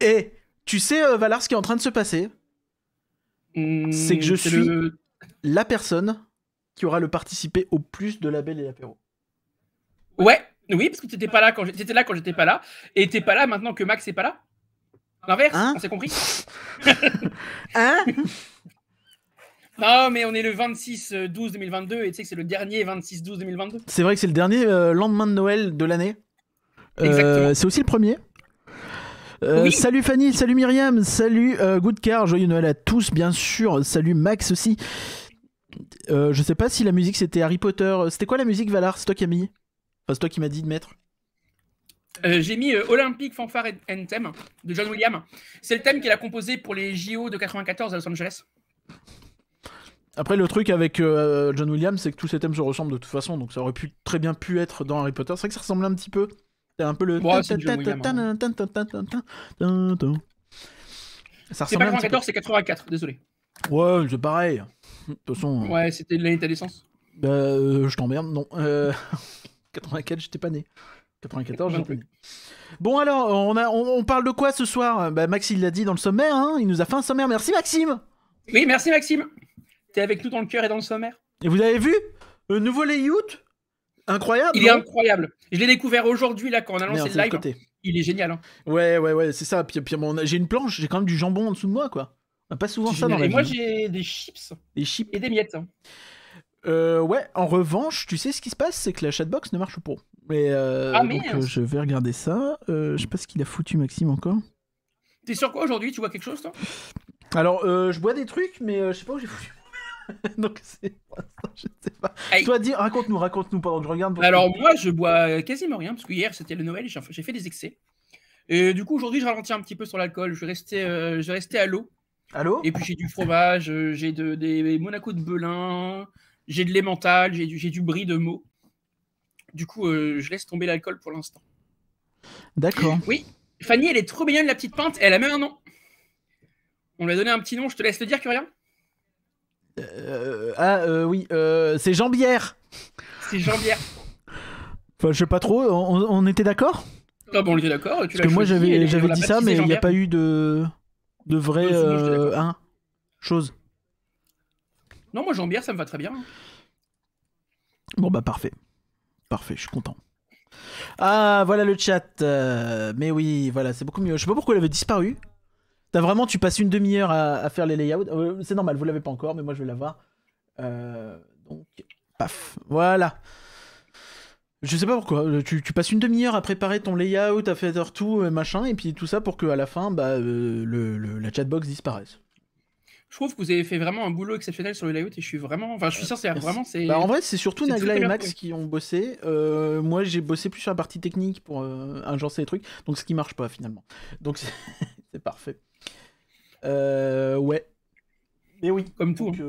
Et tu sais, euh, Valar, ce qui est en train de se passer, hmm, c'est que je suis la personne qui aura le participé au plus de labels et l'apéro. Ouais, oui, parce que t'étais pas là quand j'étais là quand j'étais pas là, et t'es pas là maintenant que Max est pas là. L'inverse, hein? on s'est compris. hein Non, mais on est le 26-12-2022 euh, et tu sais que c'est le dernier 26-12-2022. C'est vrai que c'est le dernier euh, lendemain de Noël de l'année. Euh, c'est aussi le premier. Euh, salut Fanny, salut Myriam, salut Good euh, Goodcar, joyeux Noël à tous, bien sûr. Salut Max aussi. Euh, je sais pas si la musique c'était Harry Potter. C'était quoi la musique Valar C'est toi qui Enfin, c'est toi qui m'as dit de mettre J'ai mis Olympique Fanfare and Theme de John Williams. C'est le thème qu'il a composé pour les JO de 94 à Los Angeles. Après, le truc avec John Williams, c'est que tous ces thèmes se ressemblent de toute façon, donc ça aurait pu, très bien pu être dans Harry Potter. C'est vrai que ça ressemble un petit peu un peu le. C'est pas 94, c'est 84, désolé. Ouais, c'est pareil. De toute façon. Euh, ouais, c'était l'année de ta naissance. Bah, euh, je t'emmerde, non. Euh... 84, j'étais pas né. 94, j'étais pas Bon alors, on, a, on, parle de quoi ce soir bah, Max, il l'a dit dans le sommaire, hein il nous a fait un sommaire. Merci Maxime Oui, merci Maxime T'es avec nous dans le cœur et dans le sommaire. Et vous avez vu Le euh, nouveau layout Incroyable. Il est incroyable. Je l'ai découvert aujourd'hui là quand on a lancé le live. Il est génial. Hein. Ouais, ouais, ouais, c'est ça. Puis, puis j'ai une planche, j'ai quand même du jambon en dessous de moi, quoi. pas souvent ça dans la Et moi j'ai des chips. Des chips. Et des miettes. Hein. Euh, ouais, en revanche, tu sais ce qui se passe, c'est que la chatbox ne marche pas. Mais, euh, ah, donc, euh, je vais regarder ça. je sais pas ce qu'il a foutu Maxime encore. T'es sur quoi aujourd'hui Tu vois quelque chose toi Alors, je bois des trucs, mais je sais pas où j'ai foutu. Donc c'est je sais pas. Toi dis, raconte-nous, raconte-nous pendant que je regarde. Alors moi je bois euh, quasiment rien parce que hier c'était le Noël, j'ai fait des excès. Et du coup aujourd'hui je ralentis un petit peu sur l'alcool, je restais euh, je à l'eau. À l'eau Et puis j'ai du fromage, euh, j'ai des Monaco de Belin, j'ai de l'emmental, j'ai du, du brie de mots Du coup je laisse tomber l'alcool pour l'instant. D'accord. Oui, Fanny elle est trop mignonne la petite pinte, elle a même un nom. On lui a donné un petit nom, je te laisse le dire, rien. Euh, ah euh, oui, euh, c'est bière C'est Jean-Bière Enfin, je sais pas trop. On, était d'accord Ah bon, on était d'accord. Parce que moi j'avais dit ça, mais il n'y a pas eu de de vrai euh, chose. Non, moi Jean-Bière ça me va très bien. Bon bah parfait, parfait. Je suis content. Ah voilà le chat. Euh, mais oui, voilà, c'est beaucoup mieux. Je sais pas pourquoi il avait disparu. T'as vraiment, tu passes une demi-heure à, faire les layouts. Euh, c'est normal, vous l'avez pas encore, mais moi je vais l'avoir. Euh, donc, paf, voilà. Je sais pas pourquoi. Euh, tu, passes une demi-heure à préparer ton layout, à faire tout, euh, machin, et puis tout ça pour qu'à la fin, bah, la chatbox disparaisse. Je trouve que vous avez fait vraiment un boulot exceptionnel sur le layout et je suis vraiment. Enfin, je suis sûr, vraiment. Bah, en vrai, c'est surtout Nagla et Max qui ont bossé. moi, j'ai bossé plus sur la partie technique pour euh, les trucs, donc ce qui marche pas finalement. Donc c'est parfait. Euh, ouais. Mais oui. Comme tout. Du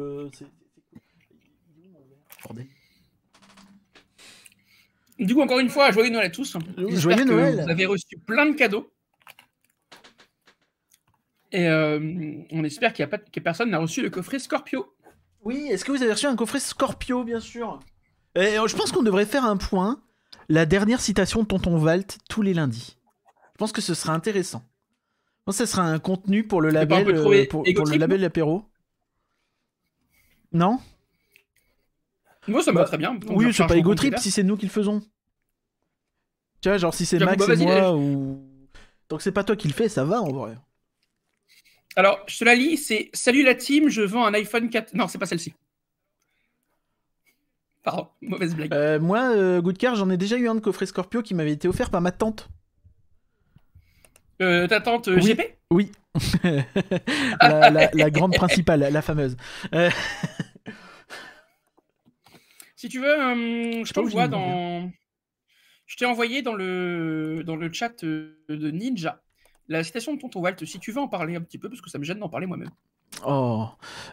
coup, encore une fois, joyeux Noël à tous. Joyeux Noël. Vous avez reçu plein de cadeaux. Et euh, on espère qu'il y a pas, que personne n'a reçu le coffret Scorpio. Oui, est-ce que vous avez reçu un coffret Scorpio, bien sûr Et eh, je pense qu'on devrait faire un point. La dernière citation de Tonton Valt tous les lundis. Je pense que ce sera intéressant ça sera un contenu pour le label, euh, pour, le label l'apéro. Non Moi, ça me va bah, très bien. oui, c'est pas Ego Trip si c'est nous qui le faisons. Tu vois, genre si c'est Max et moi ou. Donc c'est pas toi qui le fais, ça va en vrai. Alors, je te la lis, c'est Salut la team, je vends un iPhone 4. Non, c'est pas celle-ci. Pardon, mauvaise blague. Euh, moi, euh, Car, j'en ai déjà eu un de coffret Scorpio qui m'avait été offert par ma tante. Euh, ta tante GP euh, Oui. la, grande principale, la fameuse. si tu veux, euh, je t'envoie dans. Je t'ai envoyé dans le, dans le chat de Ninja la citation de Tonton Walt. Si tu veux en parler un petit peu, parce que ça me gêne d'en parler moi-même. Oh,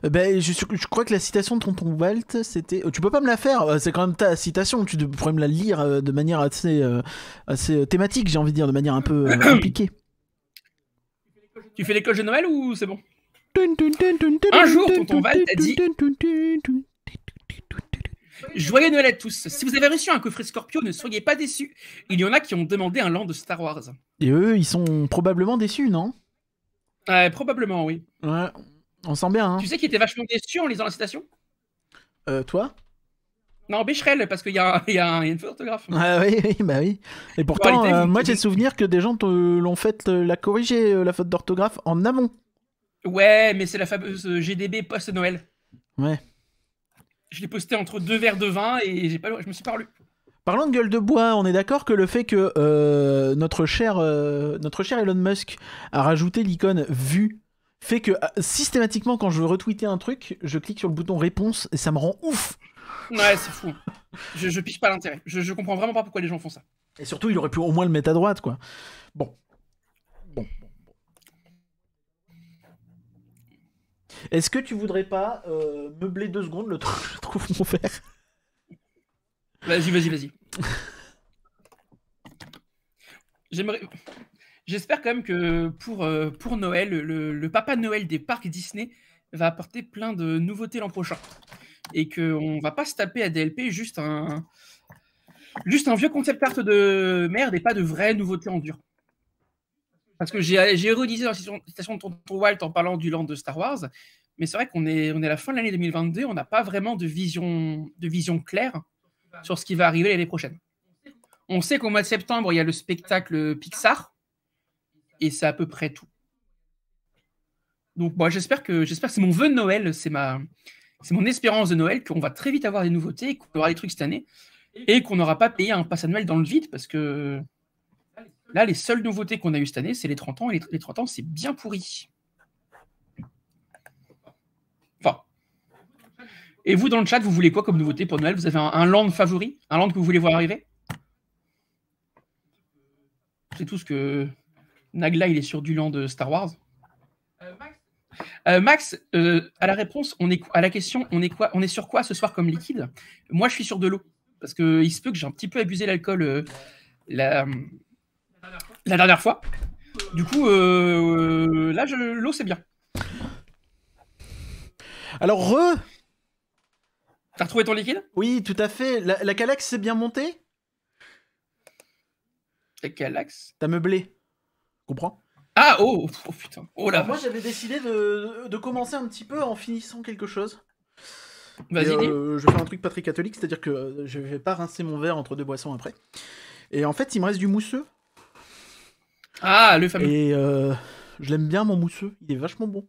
ben, je, crois que la citation de Tonton Walt, c'était. Oh, tu peux pas me la faire, c'est quand même ta citation, tu pourrais me la lire de manière assez, assez thématique, j'ai envie de dire, de manière un peu impliquée. Tu fais l'école de Noël ou c'est bon Un jour, tonton Val t'a dit Joyeux Noël à tous. Si vous avez reçu un coffret Scorpio, ne soyez pas déçus. Il y en a qui ont demandé un land de Star Wars. Et eux, ils sont probablement déçus, non Probablement, oui. Ouais, on sent bien. Hein. Tu sais qui était vachement déçu en lisant la citation euh, Toi non, bécherel, parce qu'il y, a, y a une Ah oui, bah oui. Et pourtant, euh, moi j'ai le souvenir que des gens l'ont fait euh, la corriger, euh, la faute d'orthographe, en amont. Ouais, mais c'est la fameuse GDB post-Noël. Ouais. Je l'ai posté entre deux verres de vin et pas, je me suis parlé Parlant de gueule de bois, on est d'accord que le fait que notre, cher, notre cher Elon Musk a rajouté l'icône vue fait que ah, systématiquement quand je veux retweeter un truc, je clique sur le bouton réponse et ça me rend ouf. Ouais, c'est fou. Je, piche pas l'intérêt. Je, comprends vraiment pas pourquoi les gens font ça. Et surtout, il aurait pu au moins le mettre à droite, quoi. Bon. Bon. Est-ce que tu voudrais pas euh, meubler deux secondes le truc je trouve mon verre Vas-y, vas-y, vas-y. J'aimerais. J'espère quand même que pour, euh, pour Noël, le, le, Papa Noël des parcs Disney va apporter plein de nouveautés l'an prochain et qu'on va pas se taper à DLP juste un, juste un vieux concept art de merde et pas de vraies nouveautés en dur. Parce que j'ai redisé dans la citation de Tonton Walt en parlant du land de Star Wars, mais c'est vrai qu'on est, on est à la fin de l'année 2022, on n'a pas vraiment de vision, de vision claire sur ce qui va arriver l'année prochaine. On sait qu'au mois de septembre, il y a le spectacle Pixar, et c'est à peu près tout. Donc moi, j'espère que, j'espère que c'est mon vœu de Noël, c'est ma, c'est mon espérance de Noël qu'on va très vite avoir des nouveautés, qu'on aura des trucs cette année et qu'on n'aura pas payé un pass annuel dans le vide parce que là, les seules nouveautés qu'on a eues cette année, c'est les 30 ans et les 30 ans, c'est bien pourri. Enfin. Et vous, dans le chat, vous voulez quoi comme nouveauté pour Noël Vous avez un, un, land favori Un land que vous voulez voir arriver C'est tout ce que. Nagla, il est sur du land de euh, Star Wars. Euh, Max, euh, à la réponse, on est à la question, on est quoi On est sur quoi ce soir comme liquide Moi, je suis sur de l'eau parce que il se peut que j'ai un petit peu abusé l'alcool euh, la, dernière fois. Du coup, là, l'eau c'est bien. Alors re. T'as retrouvé ton liquide Oui, tout à fait. La, la c'est bien montée La Calax T'as meublé. Comprends ah, oh, oh, oh putain. Oh là. Moi, j'avais décidé de, de, commencer un petit peu en finissant quelque chose. Vas-y. Euh, je fais un truc pas catholique, c'est-à-dire que euh, je vais pas rincer mon verre entre deux boissons après. Et en fait, il me reste du mousseux. Ah, le fameux. Et euh, je l'aime bien, mon mousseux. Il est vachement bon.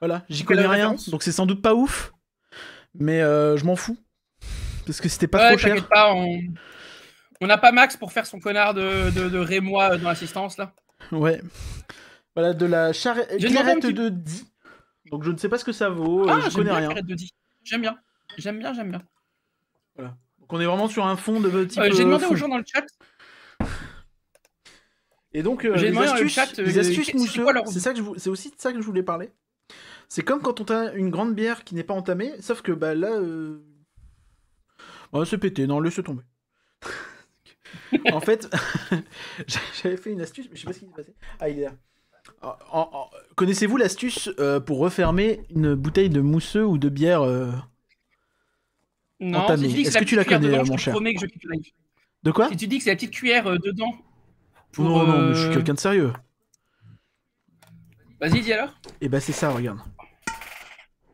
Voilà, j'y connais rien, donc c'est sans doute pas ouf. Mais euh, je m'en fous. Parce que c'était pas trop cher. on... n'a a pas Max pour faire son connard de, de, de Rémois dans l'assistance, là. Ouais. Voilà, de la charrette de dit. Donc je ne sais pas ce que ça vaut, euh, ah, je connais rien. de J'aime bien, j'aime bien, j'aime bien. Voilà. Donc on est vraiment sur un fond de type. Euh, j'ai demandé aux gens dans le chat. Et donc euh, les astuces, dans le chat, les euh, astuces c'est ça que c'est aussi de ça que je voulais parler. C'est comme quand on a une grande bière qui n'est pas entamée, sauf que bah là, euh... va bah, c'est pété, non, laisse tomber. en fait, j'avais fait une astuce, mais je sais pas ce qui s'est passé. Ah, il est là. Connaissez-vous l'astuce euh, pour refermer une bouteille de mousseux ou de bière euh, Non, Est-ce que tu la connais, De quoi Si tu dis que c'est la petite cuillère euh, dedans. non, non, mais je suis quelqu'un de sérieux. Vas-y, dis alors. Et eh bah, ben, c'est ça, regarde.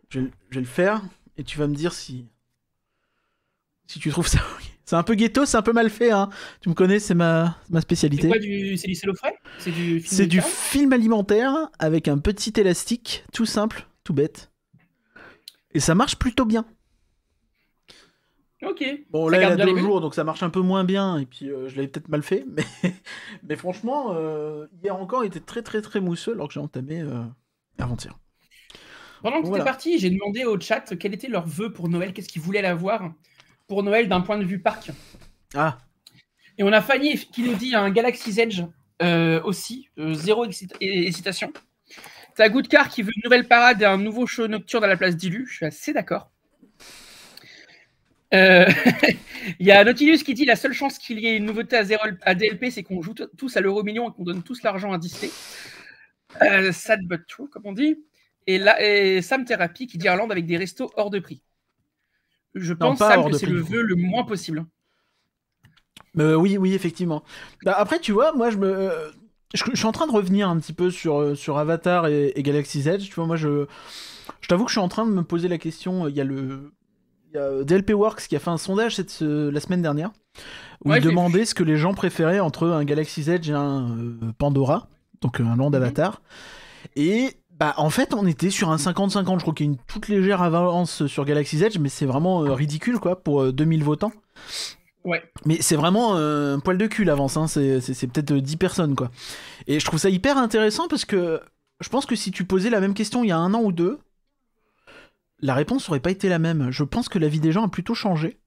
Je, vais le faire et tu vas me dire si. Si tu trouves ça. C'est un peu ghetto, c'est un peu mal fait. Hein. Tu me connais, c'est ma, spécialité. C'est du, c'est C'est du, film, alimentaire avec un petit élastique, tout simple, tout bête. Et ça marche plutôt bien. Ok. Bon, là, il y a deux jours, donc ça marche un peu moins bien, et puis euh, je l'avais peut-être mal fait, mais, mais franchement, euh, hier encore, il était très très très mousseux, alors que j'ai entamé euh, avant-hier. Pendant que parti, j'ai demandé au chat quel était leur vœu pour Noël, qu'est-ce qu'ils voulaient l'avoir pour Noël d'un point de vue parc. Ah. Et on a Fanny qui nous dit un Galaxy's Edge euh, aussi, euh, zéro hésitation. T'as Goodcar qui veut une nouvelle parade et un nouveau show nocturne à la place d'Ilu. Je suis assez d'accord. Euh, il y a Nautilus qui dit la seule chance qu'il y ait une nouveauté à, zéro, à DLP, c'est qu'on joue tous à l'euro million et qu'on donne tous l'argent à Disney. sad but true, comme on dit. Et, là, et Sam Therapy qui dit Irlande avec des restos hors de prix je pense que c'est le vœu le moins possible. Euh, oui, oui, effectivement. Bah, après, tu vois, moi, je me, euh, je, suis en train de revenir un petit peu sur, euh, sur Avatar et, Galaxy Galaxy's Edge. Tu vois, moi, je, je t'avoue que je suis en train de me poser la question. Il y a le, il y a DLP Works qui a fait un sondage cette, la semaine dernière où ouais, il demandait ce que les gens préféraient entre un Galaxy's Edge et un Pandora, donc un land mhm. Avatar. Et bah, en fait, on était sur un 50-50. Je crois qu'il y a une toute légère avance sur Galaxy's Edge, mais c'est vraiment euh, ridicule, quoi, pour 2000 euh, votants. Ouais. Mais c'est vraiment euh, un poil de cul l'avance, hein. c'est, peut-être 10 personnes, quoi. Et je trouve ça hyper intéressant parce que je pense que si tu posais la même question il y a un an ou deux, la réponse aurait pas été la même. Je pense que la vie des gens a plutôt changé.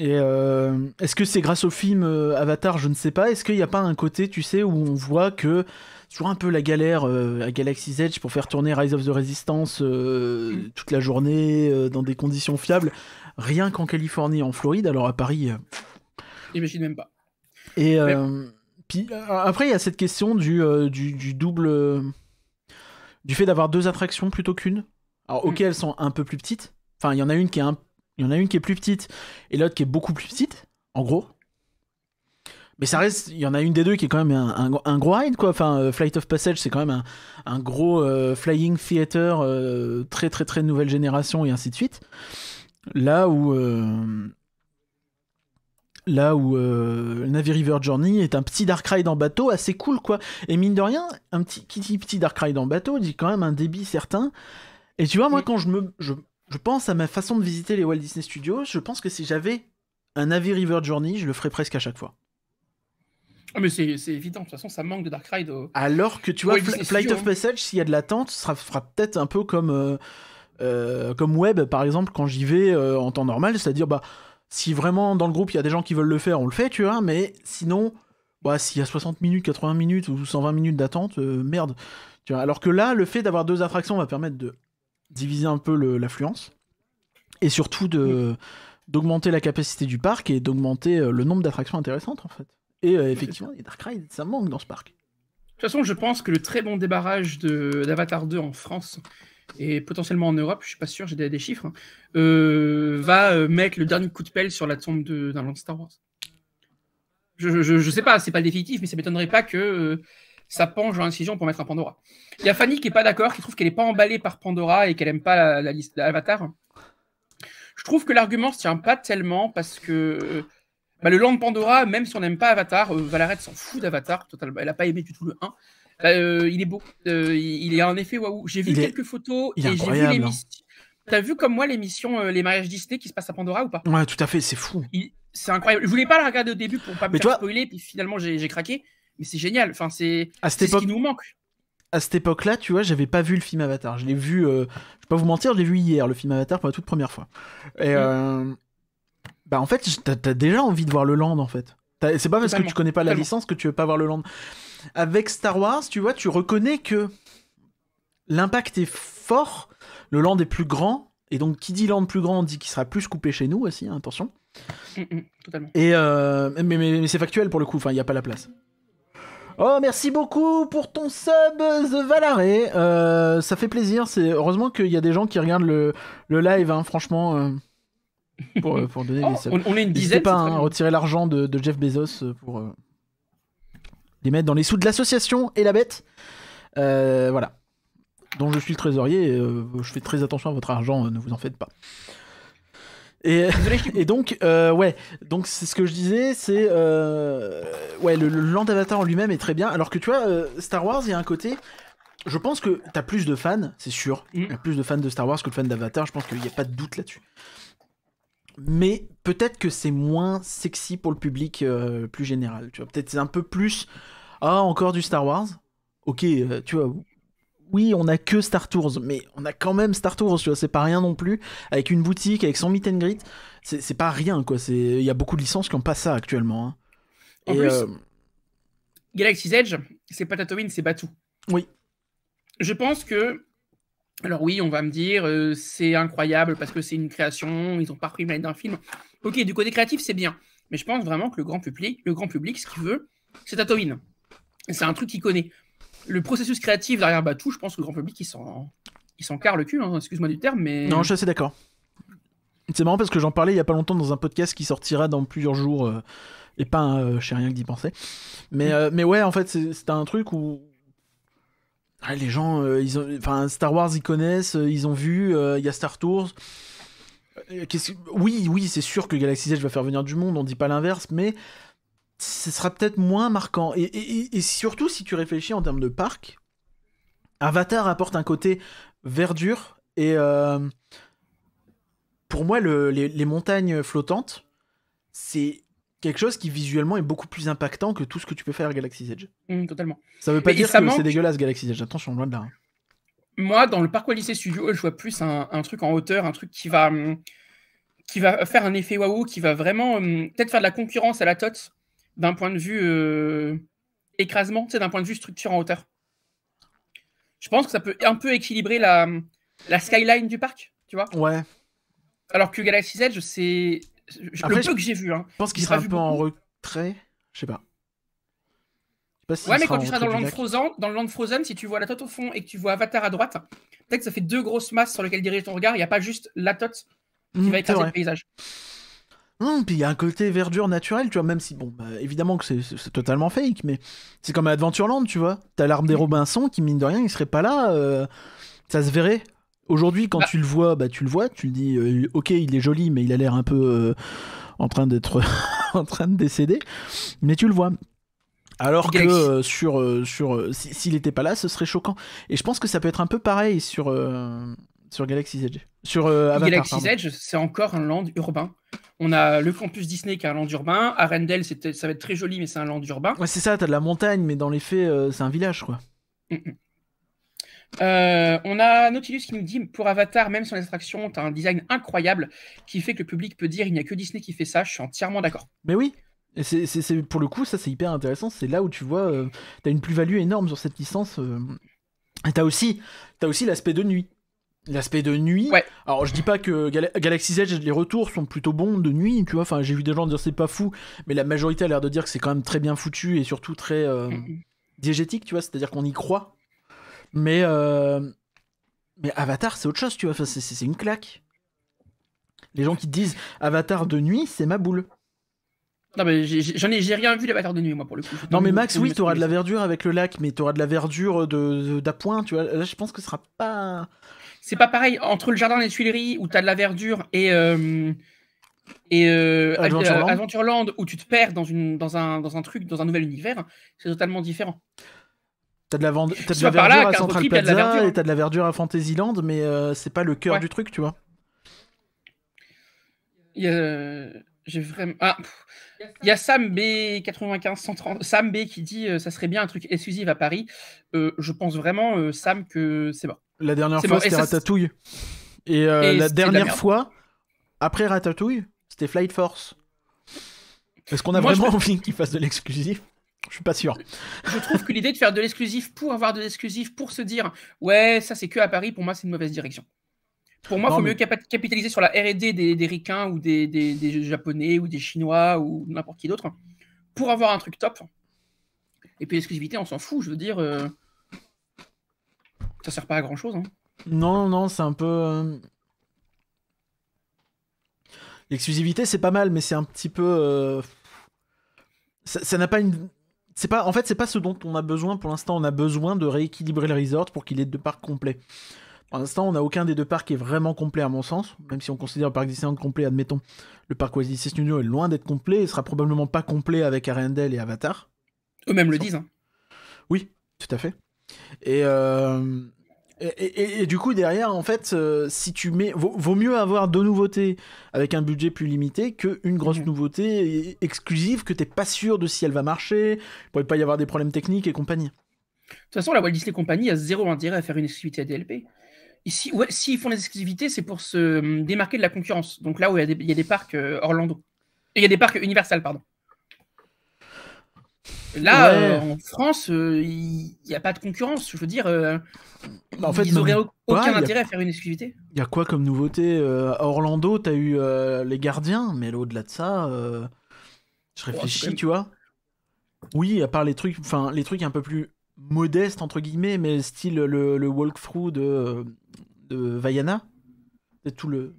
Et est-ce que c'est grâce au film Avatar Je ne sais pas. Est-ce qu'il n'y a pas un côté, tu sais, où on voit que toujours un peu la galère euh, à Galaxy's Edge pour faire tourner Rise of the Resistance euh, mm. toute la journée euh, dans des conditions fiables. Rien qu'en Californie, en Floride, alors à Paris. J'imagine même pas. Et puis après, il y a cette question du, double. du fait d'avoir deux attractions plutôt qu'une. Alors, ok, mm. elles sont un peu plus petites. Enfin, il y en a une qui est il y en a une qui est plus petite et l'autre qui est beaucoup plus petite, en gros. Mais ça reste, il y en a une des deux qui est quand même un, gros ride, quoi. Enfin, euh, Flight of Passage, c'est quand même un, gros euh, flying theater euh, très, très, très nouvelle génération et ainsi de suite. Là où. Là où Navi River Journey est un petit dark ride en bateau assez cool, quoi. Et mine de rien, un petit, petit, dark ride en bateau dit quand même un débit certain. Et tu vois, moi, mm. quand je me. je pense à ma façon de visiter les Walt Disney Studios, je pense que si j'avais un Navy River Journey, je le ferais presque à chaque fois. Ah, mais c'est, évident, de toute façon ça manque de Dark Ride. Alors que tu vois, Flight of hein. Passage, s'il y a de l'attente, ça fera peut-être un peu comme, euh, euh, comme Web par exemple quand j'y vais euh, en temps normal, c'est-à-dire bah si vraiment dans le groupe il y a des gens qui veulent le faire, on le fait, tu vois, mais sinon, bah, s'il y a 60 minutes, 80 minutes ou 120 minutes d'attente, merde. Tu vois, alors que là, le fait d'avoir deux attractions va permettre de diviser un peu l'affluence et surtout de, d'augmenter la capacité du parc et d'augmenter le nombre d'attractions intéressantes en fait. Et euh, effectivement, les Dark Ride, ça manque dans ce parc. De toute façon, je pense que le très bon débarrage d'Avatar 2 en France et potentiellement en Europe, je suis pas sûr, j'ai des, chiffres, hein, euh, va euh, mettre le dernier coup de pelle sur la tombe d'un land Star Wars. Je, je, je sais pas, c'est pas définitif, mais ça m'étonnerait pas que ça penche dans l'incision pour mettre un Pandora. Il y a Fanny qui est pas d'accord, qui trouve qu'elle est pas emballée par Pandora et qu'elle aime pas la, liste d'Avatar. Je trouve que l'argument se tient pas tellement parce que bah, le Land Pandora, même si on n'aime pas Avatar, euh, Valaret s'en fout d'Avatar, totalement. Elle n'a pas aimé du tout le 1. Bah, euh, il est beau. Euh, il, est a un effet waouh. J'ai vu quelques photos et j'ai vu les missions. T'as vu comme moi l'émission Les mariages Disney qui se passe à Pandora ou pas Ouais, tout à fait, c'est fou. C'est incroyable. Je voulais pas la regarder au début pour pas me faire spoiler, puis finalement j'ai craqué. Mais c'est génial. Enfin, c'est ce qui nous manque. À cette époque-là, tu vois, j'avais pas vu le film Avatar. Je l'ai vu, je vais pas vous mentir, je l'ai vu hier, le film Avatar, pour la toute première fois. Et. Mm. Bah en fait, t'as as déjà envie de voir le land en fait. C'est pas parce que tu connais pas la licence que tu veux pas voir le land. Avec Star Wars, tu vois, tu reconnais que l'impact est fort, le land est plus grand, et donc qui dit land plus grand dit qu'il sera plus coupé chez nous aussi, hein, attention. Mm, mm, et euh, mais, c'est factuel pour le coup, enfin il n'y a pas la place. Oh, merci beaucoup pour ton sub, The Valaré. Euh, ça fait plaisir. C'est heureusement qu'il y a des gens qui regardent le, live. Hein, franchement, euh. Euh, pour, donner oh, des On, on, est une dizaine. pas hein, retirer l'argent de, Jeff Bezos euh, pour euh, les mettre dans les sous de l'association et la bête. voilà. Donc je suis le trésorier. je fais très attention à votre argent. ne vous en faites pas. Et, et, donc, ouais, donc c'est ce que je disais, c'est. ouais, le, land Avatar en lui-même est très bien. Alors que tu vois, Star Wars, il y a un côté. Je pense que t'as plus de fans, c'est sûr. Mm. Il plus de fans de Star Wars que de fans d'Avatar, je pense qu'il n'y a pas de doute là-dessus mais peut-être que c'est moins sexy pour le public euh, plus général. Tu vois, peut-être c'est un peu plus ah encore du Star Wars. Ok, euh, tu vois. Oui, on a que Star Tours, mais on a quand même Star Tours, tu vois, c'est pas rien non plus. Avec une boutique, avec son meet and greet, c'est pas rien, quoi. Il y a beaucoup de licences qui ont pas ça actuellement. Hein. En Et, plus, euh, Galaxy's Edge, c'est pas Tatooine, c'est Batu. Oui. Je pense que alors oui, on va me dire, euh, c'est incroyable parce que c'est une création, ils n'ont pas pris l'aide d'un film. Ok, du côté créatif, c'est bien. Mais je pense vraiment que le grand public, le grand public ce qu'il veut, c'est Tatooine. C'est un truc qu'il connaît. Le processus créatif derrière Batou, je pense que le grand public, il s'en, il s'en carre le cul, hein, excuse-moi du terme, mais... Non, je suis assez d'accord. C'est marrant parce que j'en parlais il y a pas longtemps dans un podcast qui sortira dans plusieurs jours, euh, et pas euh, je rien que d'y penser. Mais, mm. mais ouais, en fait, c'est un truc où les gens, euh, ils ont, enfin, Star Wars, ils connaissent, euh, ils ont vu, euh, il y a Star Tours. Oui, oui, c'est sûr que Galaxy Edge va faire venir du monde, on dit pas l'inverse, mais ce sera peut-être moins marquant. Et, surtout, si tu réfléchis en termes de parc, Avatar apporte un côté verdure et pour moi, les montagnes flottantes, c'est quelque chose qui visuellement est beaucoup plus impactant que tout ce que tu peux faire à Galaxy's Edge. Mm, totalement. Ça veut pas dire que c'est dégueulasse Galaxy's Edge. Attention, loin de là. Hein. Moi, dans le parcours lycée studio, je vois plus un, truc en hauteur, un truc qui va, mm, qui va faire un effet waouh, qui va vraiment mm, peut-être faire de la concurrence à la TOT d'un point de vue euh, écrasement, tu d'un point de vue structure en hauteur. Je pense que ça peut un peu équilibrer la, la skyline du parc, tu vois. Ouais. Alors que Galaxy's Edge, c'est le peu que j'ai vu. Hein. je pense qu'il sera un peu en retrait. Je sais pas. ouais, mais quand tu seras dans le, Land Frozen, dans Frozen, si tu vois la tote au fond et que tu vois Avatar à droite, peut-être que ça fait deux grosses masses sur lesquelles diriger ton regard. Il n'y a pas juste la tote qui mmh, va écraser le paysage. Mmh, puis il y a un côté verdure naturelle, tu vois, même si, bon, bah, évidemment que c'est totalement fake, mais c'est comme à Adventureland, tu vois. T'as l'arme des Robinson qui, mine de rien, il serait pas là, euh, ça se verrait. Aujourd'hui, quand bah. tu le vois, bah, tu le vois, tu le dis, euh, ok, il est joli, mais il a l'air un peu euh, en train d'être en train de décéder, mais tu le vois. Alors que euh, sur sur s'il n'était pas là, ce serait choquant. Et je pense que ça peut être un peu pareil sur sur Galaxy's Edge. Sur Avatar, Galaxy's Edge, c'est encore un land urbain. On a le campus Disney qui est un land urbain. Arendelle, ça va être très joli, mais c'est un land urbain. Ouais, c'est ça. T'as de la montagne, mais dans les faits, c'est un village, quoi. Mm, mm. Euh, on a Nautilus qui nous dit pour Avatar, même sans les attractions, t'as un design incroyable qui fait que le public peut dire il n'y a que Disney qui fait ça. Je suis entièrement d'accord. Mais oui, c'est pour le coup, ça c'est hyper intéressant. C'est là où tu vois, tu euh, t'as une plus-value énorme sur cette licence. Euh. Et t'as aussi, as aussi l'aspect de nuit. L'aspect de nuit. Ouais. Alors je dis pas que Galaxy's Edge les retours sont plutôt bons de nuit. Tu vois, enfin j'ai vu des gens dire c'est pas fou, mais la majorité a l'air de dire que c'est quand même très bien foutu et surtout très diégétique. Tu vois, c'est-à-dire qu'on y croit mais, euh, mais Avatar, c'est autre chose, tu vois. c'est une claque. Les gens qui disent Avatar de nuit, c'est ma boule. Non, mais j'en ai, rien vu d'Avatar de nuit, moi, pour le coup. Non, mais Max, oui, t'auras de la verdure avec le lac, mais t'auras de la verdure d'appoint, de, tu vois. Là, je pense que ce sera pas. C'est pas pareil. Entre le jardin des Tuileries, où t'as de la verdure, et. Euh, et euh, Adventureland. où tu te perds dans, une, dans, un, dans un truc, dans un nouvel univers, c'est totalement différent. T'as de la, as de la verdure à Central Plaza de la verdure à Fantasyland, mais euh, c'est pas le cœur du truc, tu vois. Euh, j'ai vraiment. Ah, il y a Sam b 130. Sam B qui dit euh, ça serait bien un truc exclusif à Paris. je pense vraiment, Sam, que c'est bon. La dernière fois, c'était Ratatouille. Et, la dernière fois, après Ratatouille, c'était Flight Force. Est-ce qu'on a vraiment envie qu'il fasse de l'exclusif je suis pas sûr. Je trouve que l'idée de faire de l'exclusif pour avoir de l'exclusif, pour se dire ouais, ça c'est que à Paris, pour moi c'est une mauvaise direction. Pour moi, il faut mieux capitaliser sur la RD des, des Ricains ou des, Japonais ou des Chinois ou n'importe qui d'autre pour avoir un truc top. Et puis l'exclusivité, on s'en fout, je veux dire. Euh, ça sert pas à grand chose. Hein. Non, non, c'est un peu. Euh, l'exclusivité, c'est pas mal, mais c'est un petit peu. Euh, ça n'a pas une c'est pas, en fait, c'est pas ce dont on a besoin pour l'instant. On a besoin de rééquilibrer le resort pour qu'il ait deux parcs complets. Pour l'instant, on n'a aucun des deux parcs qui est vraiment complet à mon sens, même si on considère le parc Disneyland complet, admettons. Le parc Walt Disney Studios est loin d'être complet, il sera probablement pas complet avec Arendelle et Avatar. Eux-mêmes le disent. Hein. Oui, tout à fait. Et, euh, et, du coup, derrière, en fait, euh, si tu mets. Vaut, mieux avoir deux nouveautés avec un budget plus limité qu'une grosse mhm. nouveauté exclusive que t'es pas sûr de si elle va marcher, il pourrait pas y avoir des problèmes techniques et compagnie. De toute façon, la Walt Disney Company a zéro intérêt à faire une exclusivité à DLP. S'ils font des exclusivités, c'est pour se euh, démarquer de la concurrence. Donc là où il y, a des, parcs euh, Orlando. Il y a des parcs Universal, pardon. Là, euh, en France, euh, il n'y a pas de concurrence. Je veux dire, euh, bah, ils n'auraient aucun intérêt à faire une exclusivité. Il y a quoi comme nouveauté À Orlando, tu as eu les gardiens, mais au-delà de ça, je réfléchis, tu vois. Oui, à part les trucs, enfin les trucs un peu plus modestes entre guillemets, mais style le, le walkthrough de de Vaiana, tout le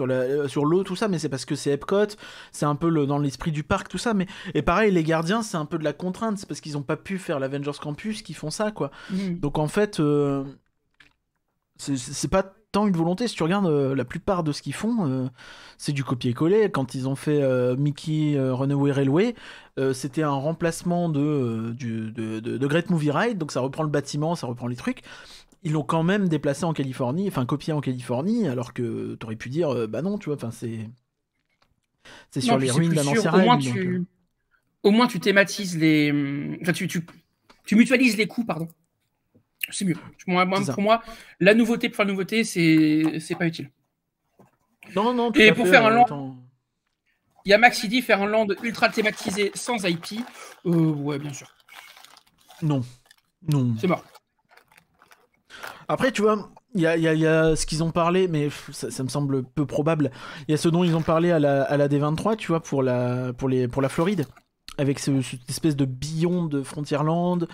euh, sur l'eau, tout ça, mais c'est parce que c'est Epcot, c'est un peu le, dans l'esprit du parc, tout ça. Mais et pareil, les gardiens, c'est un peu de la contrainte, c'est parce qu'ils ont pas pu faire l'Avengers Campus qu'ils font ça, quoi. Mmh. Donc en fait, euh, ce c'est pas tant une volonté. Si tu regardes euh, la plupart de ce qu'ils font, c'est du copier-coller. Quand ils ont fait Mickey Runaway Railway, c'était un remplacement de, de Great Movie Ride, donc ça reprend le bâtiment, ça reprend les trucs ils l'ont quand même déplacé en Californie, enfin copié en Californie, alors que t'aurais pu dire, euh, bah non, tu vois, enfin c'est c'est sur les ruines d'un ancien au, euh. au moins tu thématises les, tu, mutualises les coûts, pardon. C'est mieux. pour moi, la nouveauté pour la nouveauté, c'est c'est pas utile. Non, non. Et pour faire un euh, land... Il y a Maxi dit faire un land ultra thématisé sans IP. ouais, bien sûr. Non. Non. C'est mort. Après, tu vois, il y a, ce qu'ils ont parlé, mais ça, me semble peu probable. Il y a ce dont ils ont parlé à la, D23, tu vois, pour la, pour les, pour la Floride, avec cette espèce de billon de Frontierland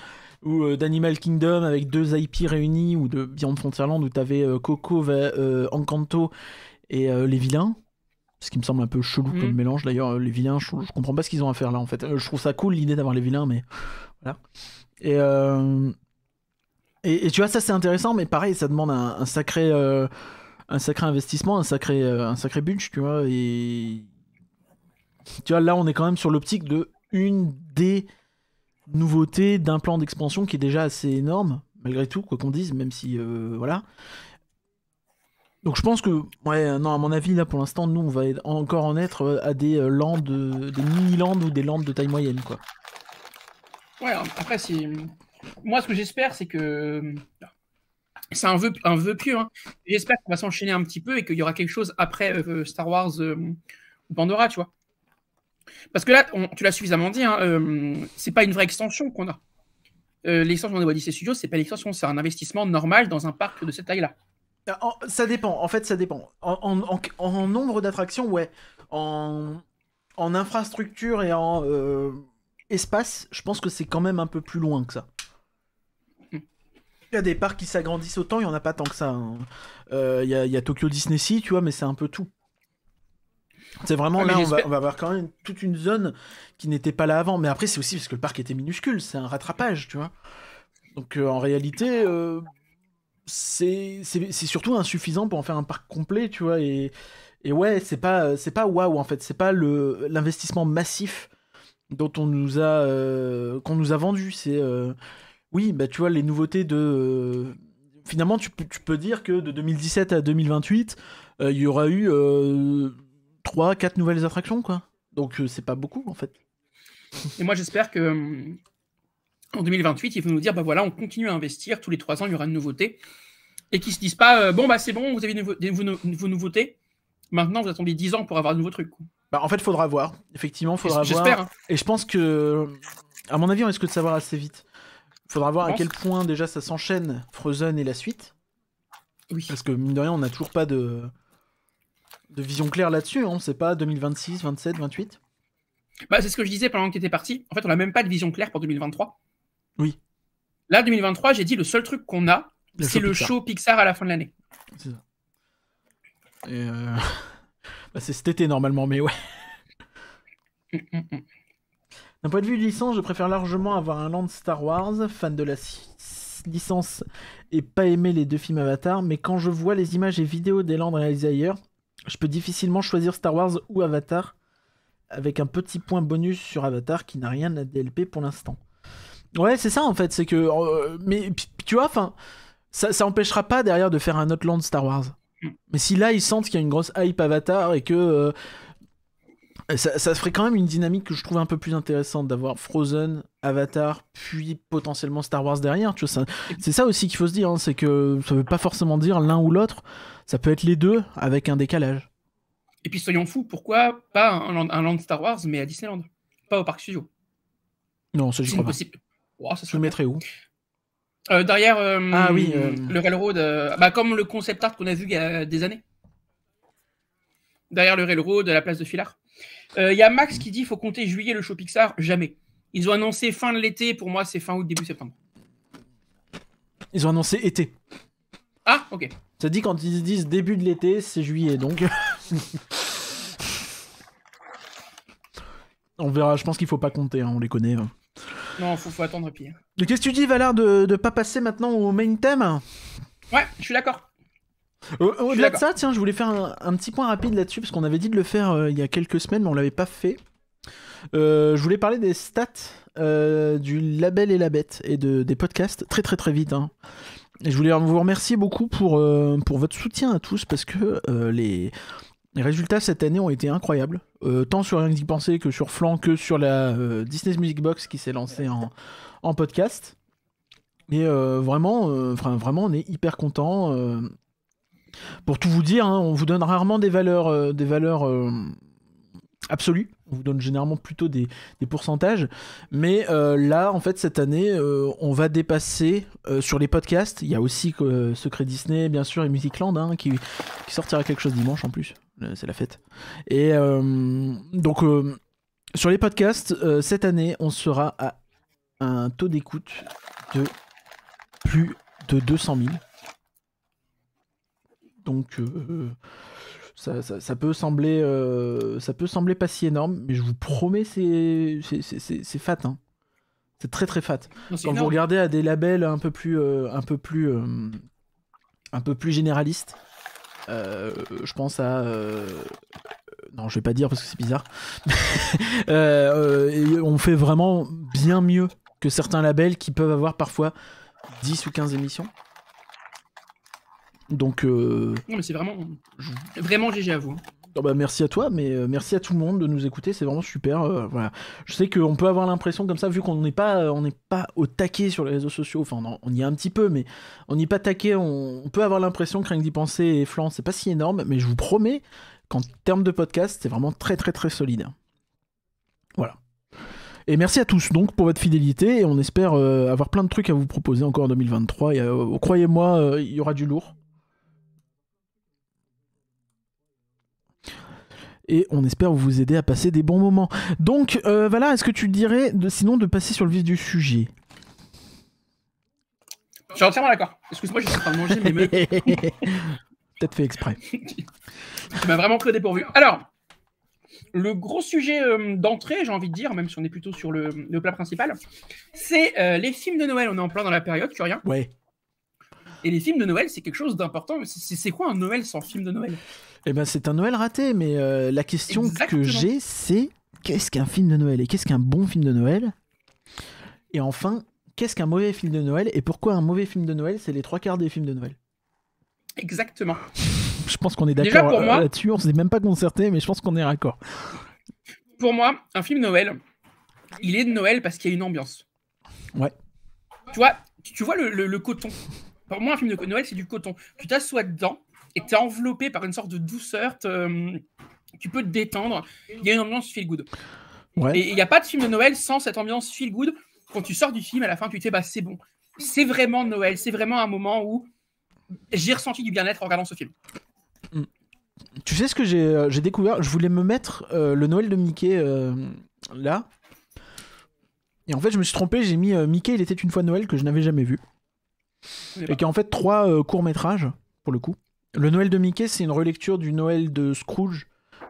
ou euh, d'Animal Kingdom avec deux IP réunis ou de Beyond Frontierland où t'avais avais euh, Coco, euh, Encanto et les vilains. Ce qui me semble un peu chelou comme mm. mélange d'ailleurs. Les vilains, je, je, comprends pas ce qu'ils ont à faire là en fait. je trouve ça cool l'idée d'avoir les vilains, mais voilà. Et et, tu vois, ça c'est intéressant, mais pareil, ça demande un, sacré, euh, un sacré investissement, un sacré, euh, un sacré bunch, tu vois. Et tu vois, là, on est quand même sur l'optique de une des nouveautés d'un plan d'expansion qui est déjà assez énorme, malgré tout, quoi qu'on dise, même si euh, voilà. Donc je pense que, ouais, non, à mon avis, là, pour l'instant, nous, on va encore en être à des landes, des mini-landes ou des landes de taille moyenne, quoi. Ouais, après, si, moi, ce que j'espère, c'est que. C'est un vœu, un vœu pieux. Hein. J'espère qu'on va s'enchaîner un petit peu et qu'il y aura quelque chose après euh, Star Wars ou euh, Pandora, tu vois. Parce que là, tu l'as suffisamment dit, hein, euh, c'est pas une vraie extension qu'on a. l'extension des et Studios, c'est pas une c'est un investissement normal dans un parc de cette taille-là. Ah, ça dépend, en fait, ça dépend. En, nombre d'attractions, ouais. En, infrastructure et en espace, je pense que c'est quand même un peu plus loin que ça. Il y a des parcs qui s'agrandissent autant, il n'y en a pas tant que ça. Hein. Euh, il y, a Tokyo Disney Sea, tu vois, mais c'est un peu tout. C'est vraiment là, on va, on va, avoir quand même toute une zone qui n'était pas là avant. Mais après, c'est aussi parce que le parc était minuscule, c'est un rattrapage, tu vois. Donc euh, en réalité, euh, c'est surtout insuffisant pour en faire un parc complet, tu vois. Et, et ouais, c'est pas c'est pas waouh en fait, c'est pas le l'investissement massif dont on nous a euh, qu'on nous a vendu. C'est oui, bah, tu vois, les nouveautés de. Finalement, tu, peux dire que de 2017 à 2028, euh, il y aura eu 3-4 euh, nouvelles attractions, quoi. Donc, euh, c'est pas beaucoup, en fait. Et moi, j'espère que en 2028, ils vont nous dire bah voilà, on continue à investir, tous les 3 ans, il y aura une nouveauté. Et qu'ils se disent pas bon, bah c'est bon, vous avez vos nouveautés. Maintenant, vous attendez 10 ans pour avoir de nouveaux trucs. Bah, en fait, faudra voir. Effectivement, faudra voir. J'espère. Hein. Et je pense que, à mon avis, on risque de savoir assez vite. Faudra voir à quel point déjà ça s'enchaîne, Frozen et la suite. Oui. Parce que mine de rien, on n'a toujours pas de, de vision claire là-dessus. On hein. ne sait pas 2026, 27, 28. Bah, c'est ce que je disais pendant que tu étais parti. En fait, on n'a même pas de vision claire pour 2023. Oui. Là, 2023, j'ai dit le seul truc qu'on a, c'est le show Pixar à la fin de l'année. C'est ça. Euh, bah, c'est cet été normalement, mais ouais. Mm, mm, mm. D'un point de vue de licence, je préfère largement avoir un land Star Wars, fan de la licence et pas aimer les deux films Avatar, mais quand je vois les images et vidéos des lands réalisés ailleurs, je peux difficilement choisir Star Wars ou Avatar, avec un petit point bonus sur Avatar qui n'a rien à DLP pour l'instant. Ouais, c'est ça en fait, c'est que. Euh, mais tu vois, enfin, ça, ça empêchera pas derrière de faire un autre land Star Wars. Mm. Mais si là ils sentent qu'il y a une grosse hype Avatar et que. Euh, ça, ferait quand même une dynamique que je trouve un peu plus intéressante d'avoir Frozen, Avatar, puis potentiellement Star Wars derrière. Tu vois, c'est ça aussi qu'il faut se dire, hein, c'est que ça veut pas forcément dire l'un ou l'autre, ça peut être les deux avec un décalage. Et puis soyons fous, pourquoi pas un, land, Star Wars mais à Disneyland, pas au parc studio. Non, ça j'y crois pas. le mettrais où euh, Derrière euh, ah, oui, euh, le Railroad, bah, comme le concept art qu'on a vu il y a des années. Derrière le Railroad, la place de Filard. Il euh, y a Max qui dit faut compter juillet le show Pixar. Jamais. Ils ont annoncé fin de l'été. Pour moi, c'est fin août, début septembre. Ils ont annoncé été. Ah, ok. Ça dit quand ils disent début de l'été, c'est juillet donc. on verra. Je pense qu'il faut pas compter. Hein, on les connaît. Hein. Non, faut, faut attendre pire. Hein. Qu'est-ce que tu dis, Valard, de, ne pas passer maintenant au main thème Ouais, je suis d'accord. Euh, au-delà de ça, tiens, je voulais faire un, petit point rapide là-dessus, parce qu'on avait dit de le faire euh, il y a quelques semaines, mais on l'avait pas fait. Euh, je voulais parler des stats du label et la bête et de, des podcasts très très très vite. Hein. Et je voulais vous remercier beaucoup pour, pour votre soutien à tous, parce que les, résultats cette année ont été incroyables, tant sur Rien que que sur Flan, que sur la Disney Music Box qui s'est lancée en, en podcast. Et vraiment, enfin vraiment, on est hyper content. Euh, pour tout vous dire, hein, on vous donne rarement des valeurs, euh, euh, absolues. On vous donne généralement plutôt des, pourcentages. Mais euh, là, en fait, cette année, on va dépasser sur les podcasts. Il y a aussi Secret Disney, bien sûr, et Musicland, hein, qui, qui, sortira quelque chose dimanche en plus. C'est la fête. Et donc, sur les podcasts, cette année, on sera à un taux d'écoute de plus de 200 000 donc euh, ça, peut sembler, euh, ça peut sembler pas si énorme, mais je vous promets, c'est fat. Hein. C'est très très fat. Quand vous regardez à des labels un peu plus, euh, un peu plus, un peu plus généralistes, je pense à. Non, je vais pas dire parce que c'est bizarre. on fait vraiment bien mieux que certains labels qui peuvent avoir parfois 10 ou 15 émissions. Donc. Euh, non, mais c'est vraiment. Vraiment GG à vous. Hein. Oh bah merci à toi, mais euh, merci à tout le monde de nous écouter, c'est vraiment super. Euh, voilà. Je sais qu'on peut avoir l'impression comme ça, vu qu'on n'est pas, pas au taquet sur les réseaux sociaux, enfin on, y est un petit peu, mais on n'y est pas taqué on, peut avoir l'impression que rien que d'y penser et flan, c'est pas si énorme, mais je vous promets qu'en termes de podcast, c'est vraiment très très très solide. Voilà. Et merci à tous donc pour votre fidélité, et on espère avoir plein de trucs à vous proposer encore en 2023, croyez-moi, il y aura du lourd. et on espère vous aider à passer des bons moments. Donc euh, voilà, est-ce que tu dirais sinon de passer sur le vif du sujet Je suis entièrement d'accord. Excuse-moi, je suis en train de manger, mais peut-être fait exprès. tu m'as vraiment crée dépourvu. Alors, le gros sujet euh, d'entrée, j'ai envie de dire, même si on est plutôt sur le, plat principal, c'est euh, les films de Noël. On est en plein dans la période, tu rien Ouais. Et les films de Noël, c'est quelque chose d'important. C'est quoi un Noël sans film de Noël eh ben, c'est un Noël raté, mais euh, la question que j'ai, c'est qu'est-ce qu'un film de Noël et qu'est-ce qu'un bon film de Noël Et enfin, qu'est-ce qu'un mauvais film de Noël et pourquoi un mauvais film de Noël, c'est les trois quarts des films de Noël Exactement. Je pense qu'on est d'accord euh, là-dessus, on s'est même pas concerté, mais je pense qu'on est raccord. Pour moi, un film de Noël, il est de Noël parce qu'il y a une ambiance. Ouais. Tu vois, tu vois le, le coton. Pour moi, un film de Noël, c'est du coton. Tu t'assois dedans, et tu es enveloppé par une sorte de douceur. Euh, tu peux te détendre. Il y a une ambiance feel good. Ouais. Et il n'y a pas de film de Noël sans cette ambiance feel good. Quand tu sors du film, à la fin, tu te dis, bah, c'est bon. C'est vraiment Noël. C'est vraiment un moment où j'ai ressenti du bien-être en regardant ce film. Mm. Tu sais ce que euh, j'ai découvert Je voulais me mettre euh, le Noël de Mickey là. Et en fait, je me suis trompé. J'ai mis Mickey, il était une fois Noël que je n'avais jamais vu. Et qui est en fait trois courts-métrages, pour le coup. Le Noël de Mickey, c'est une relecture du Noël de Scrooge,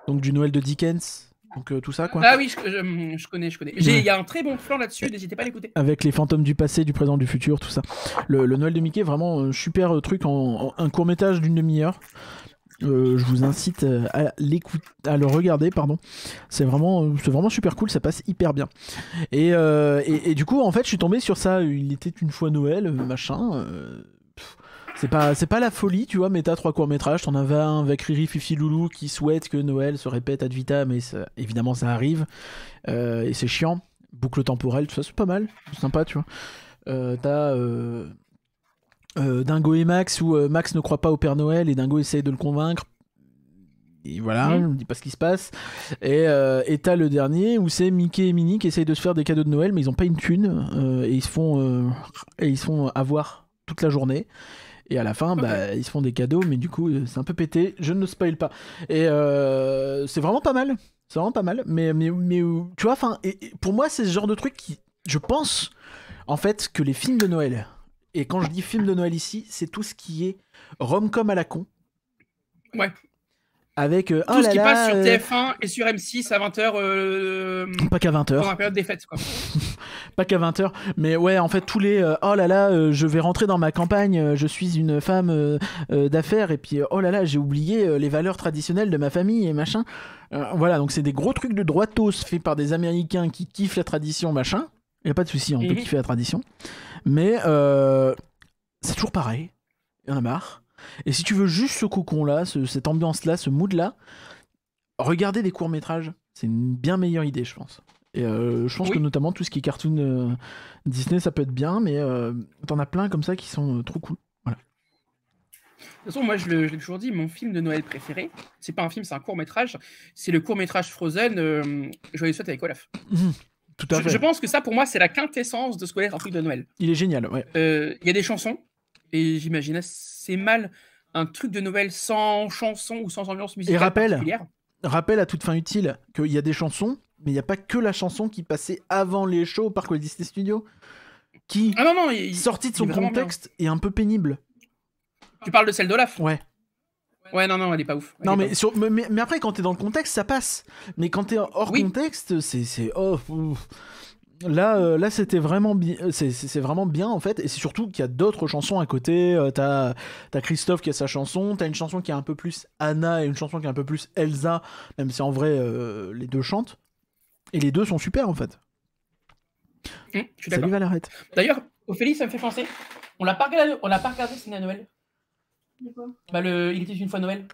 donc du Noël de Dickens. Donc euh, tout ça quoi. Ah oui, je, mm, connais, je connais. Il y a un très bon plan là-dessus, n'hésitez pas à l'écouter. Avec les fantômes du passé, du présent, du futur, tout ça. Le, Noël de Mickey, vraiment un euh, super euh, truc en, un court métrage d'une demi-heure. je vous incite à l'écouter, à le regarder, pardon. C'est vraiment, c'est vraiment super cool, ça passe hyper bien. Et, et, et, du coup, en fait, je suis tombé sur ça. Il était une fois Noël, machin c'est pas c'est pas la folie tu vois mais t'as trois courts métrages t'en as un avec Riri Fifi Loulou qui souhaite que Noël se répète ad vitam Mais évidemment ça arrive euh, et c'est chiant boucle temporelle tout ça c'est pas mal c'est sympa tu vois euh, t'as euh, Dingo et Max où Max ne croit pas au Père Noël et Dingo essaye de le convaincre et voilà, on mmh. ne dit pas ce qui se passe. Et t'as le dernier où c'est Mickey et Minnie qui essayent de se faire des cadeaux de Noël, mais ils n'ont pas une thune et ils se font et ils se font avoir toute la journée. Et à la fin, bah, ils se font des cadeaux, mais du coup, euh, c'est un peu pété. Je ne spoil pas. Et euh, c'est vraiment pas mal. C'est vraiment pas mal. Mais, mais, euh, tu vois, enfin, pour moi, c'est ce genre de truc qui, je pense, en fait, que les films de Noël. Et quand je dis films de Noël ici, c'est tout ce qui est rom-com à la con. Ouais avec un euh, oh tout ce qui passe sur euh, TF1 et sur M6 à 20h euh, pas qu'à 20h pendant la période des fêtes pas qu'à 20h mais ouais en fait tous les oh là là je vais rentrer dans ma campagne je suis une femme d'affaires et puis oh là là j'ai oublié les valeurs traditionnelles de ma famille et machin voilà donc c'est des gros trucs de droitos faits par des américains qui kiffent la tradition machin il a pas de souci on peut kiffer la tradition mais c'est toujours pareil il a marre et si tu veux juste ce cocon-là, cette ambiance-là, ce mood-là, regardez des courts-métrages, c'est une bien meilleure idée, je pense. Et euh, je pense que notamment tout ce qui est cartoon euh, Disney, ça peut être bien, mais euh, t'en as plein comme ça qui sont trop cool. De toute façon, moi je l'ai toujours dit, mon film de Noël préféré, c'est pas un film, c'est un court métrage, c'est le court métrage Frozen, Joyeux Souhaite avec Olaf. Mmh. Tout à je, fait. je, pense que ça, pour moi, c'est la quintessence de ce qu'est un truc de Noël. Il est génial, ouais. Il y a des chansons, et j'imagine assez mal un truc de Noël sans chanson ou sans ambiance musicale et rappel, à toute fin utile qu'il y a des chansons, mais il n'y a pas que la chanson qui passait avant les shows au parc Walt Disney Studios, qui, ah sortie de son contexte, est un peu pénible. Tu parles de celle d'Olaf Ouais. Ouais, non, non, elle est pas ouf. non, mais, mais, après, quand t'es dans le contexte, ça passe. Mais quand t'es hors contexte, c'est. Oh, euh, là, c'était vraiment bien. Euh, c'est vraiment bien en fait, et c'est surtout qu'il y a d'autres chansons à côté. Euh, t'as Christophe qui a sa chanson, t'as une chanson qui est un peu plus Anna et une chanson qui est un peu plus Elsa, même si en vrai les deux chantent. Et les deux sont super en fait. Salut D'ailleurs, Ophélie, ça me fait penser. On l'a pas regardé, on l'a pas c'est Noël. Bah, le, il était une fois Noël.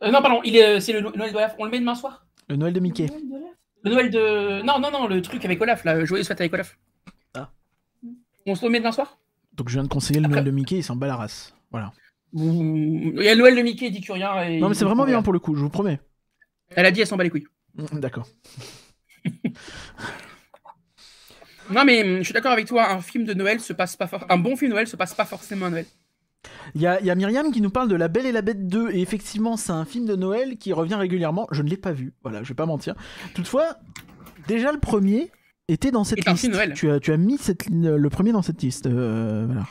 Ah non pardon, c'est le Noël de On le met demain soir. Le Noël de Mickey. Le Noël de le Noël de. Non, non, non, le truc avec Olaf, là, joyeux fête avec Olaf. Ah. On se remet demain soir Donc je viens de conseiller le Noël de Mickey, il s'en bat la race. Voilà. Mmh, il y a Noël de Mickey, il dit rien. Et non, mais c'est vraiment bien pour le coup, je vous promets. Elle a dit, elle s'en bat les couilles. Mmh, d'accord. non, mais je suis d'accord avec toi, un film de Noël se passe pas for... un bon film de Noël se passe pas forcément à Noël. Il y a, y Myriam qui nous parle de La Belle et la Bête 2, et effectivement, c'est un film de Noël qui revient régulièrement. Je ne l'ai pas vu, voilà, je vais pas mentir. Toutefois, déjà le premier était dans cette liste. Tu as, tu as mis le premier dans cette liste, euh, voilà.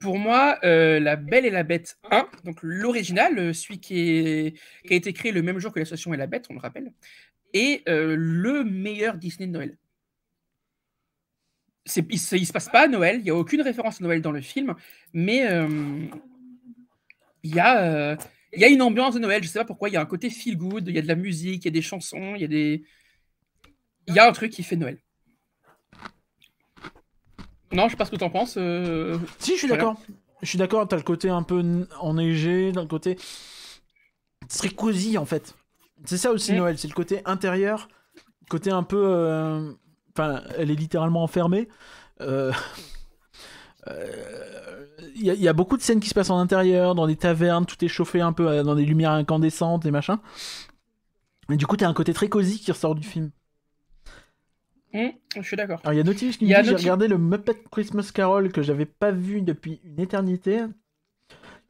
Pour moi, euh, La Belle et la Bête 1, donc l'original, euh, celui qui, a été créé le même jour que La Station et la Bête, on le rappelle, est le meilleur Disney de Noël il, ne se passe pas à Noël, il n'y a aucune référence à Noël dans le film, mais euh, il y a euh, il y a une ambiance de Noël, je sais pas pourquoi, il y a un côté feel good, il y a de la musique, il y a des chansons, il y a des il y a un truc qui fait Noël. Non, je sais pas ce que en penses. Euh, si, je suis d'accord. Je suis d'accord, tu as le côté un peu enneigé, le côté très cosy en fait. C'est ça aussi hmm. Noël, c'est le côté intérieur, côté un peu enfin, elle est littéralement enfermée. Il euh, euh, y, a beaucoup de scènes qui se passent en intérieur, dans des tavernes, tout est chauffé un peu euh, dans des lumières incandescentes et machin. Et du coup, t'as un côté très cosy qui ressort du film. Hmm, je suis d'accord. Alors, il y a Nautilus qui J'ai regardé le Muppet Christmas Carol que j'avais pas vu depuis une éternité.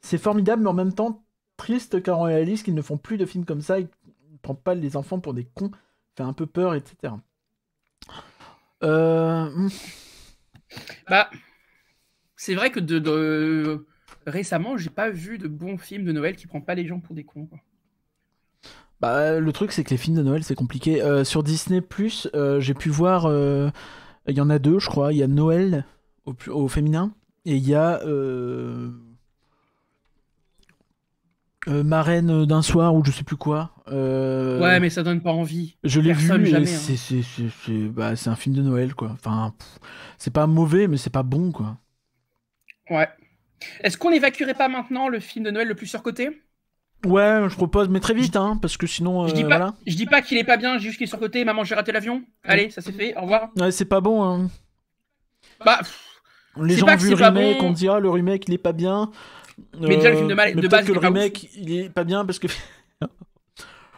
C'est formidable, mais en même temps triste car on réalise qu'ils ne font plus de films comme ça et ne prennent pas les enfants pour des cons. Fait un peu peur, etc. Euh, hmm. Bah, c'est vrai que de, de... récemment, j'ai pas vu de bons films de Noël qui prend pas les gens pour des cons. Bah, le truc, c'est que les films de Noël, c'est compliqué. Euh, sur Disney, euh, j'ai pu voir. Il y en a deux, je crois. Il y a Noël au, au féminin et il y a. Euh, marraine euh, d'un soir ou je sais plus quoi. Euh, ouais, mais ça donne pas envie. Je l'ai vu, mais hein. bah, c'est, un film de Noël, quoi. Enfin, c'est pas mauvais, mais c'est pas bon, quoi. Ouais. Est-ce qu'on évacuerait pas maintenant le film de Noël le plus surcoté Ouais, je propose, mais très vite, hein, parce que sinon. je, dis pas, pas qu'il est pas bien, juste qu'il est surcoté. Maman, j'ai raté l'avion. Allez, ça c'est fait, au revoir. Ouais, c'est pas bon, hein. Bah. Les gens ont vu le remake, on dira le remake, il est pas bien. Mais déjà, le film euh, de, base. le remake, il est pas bien parce que.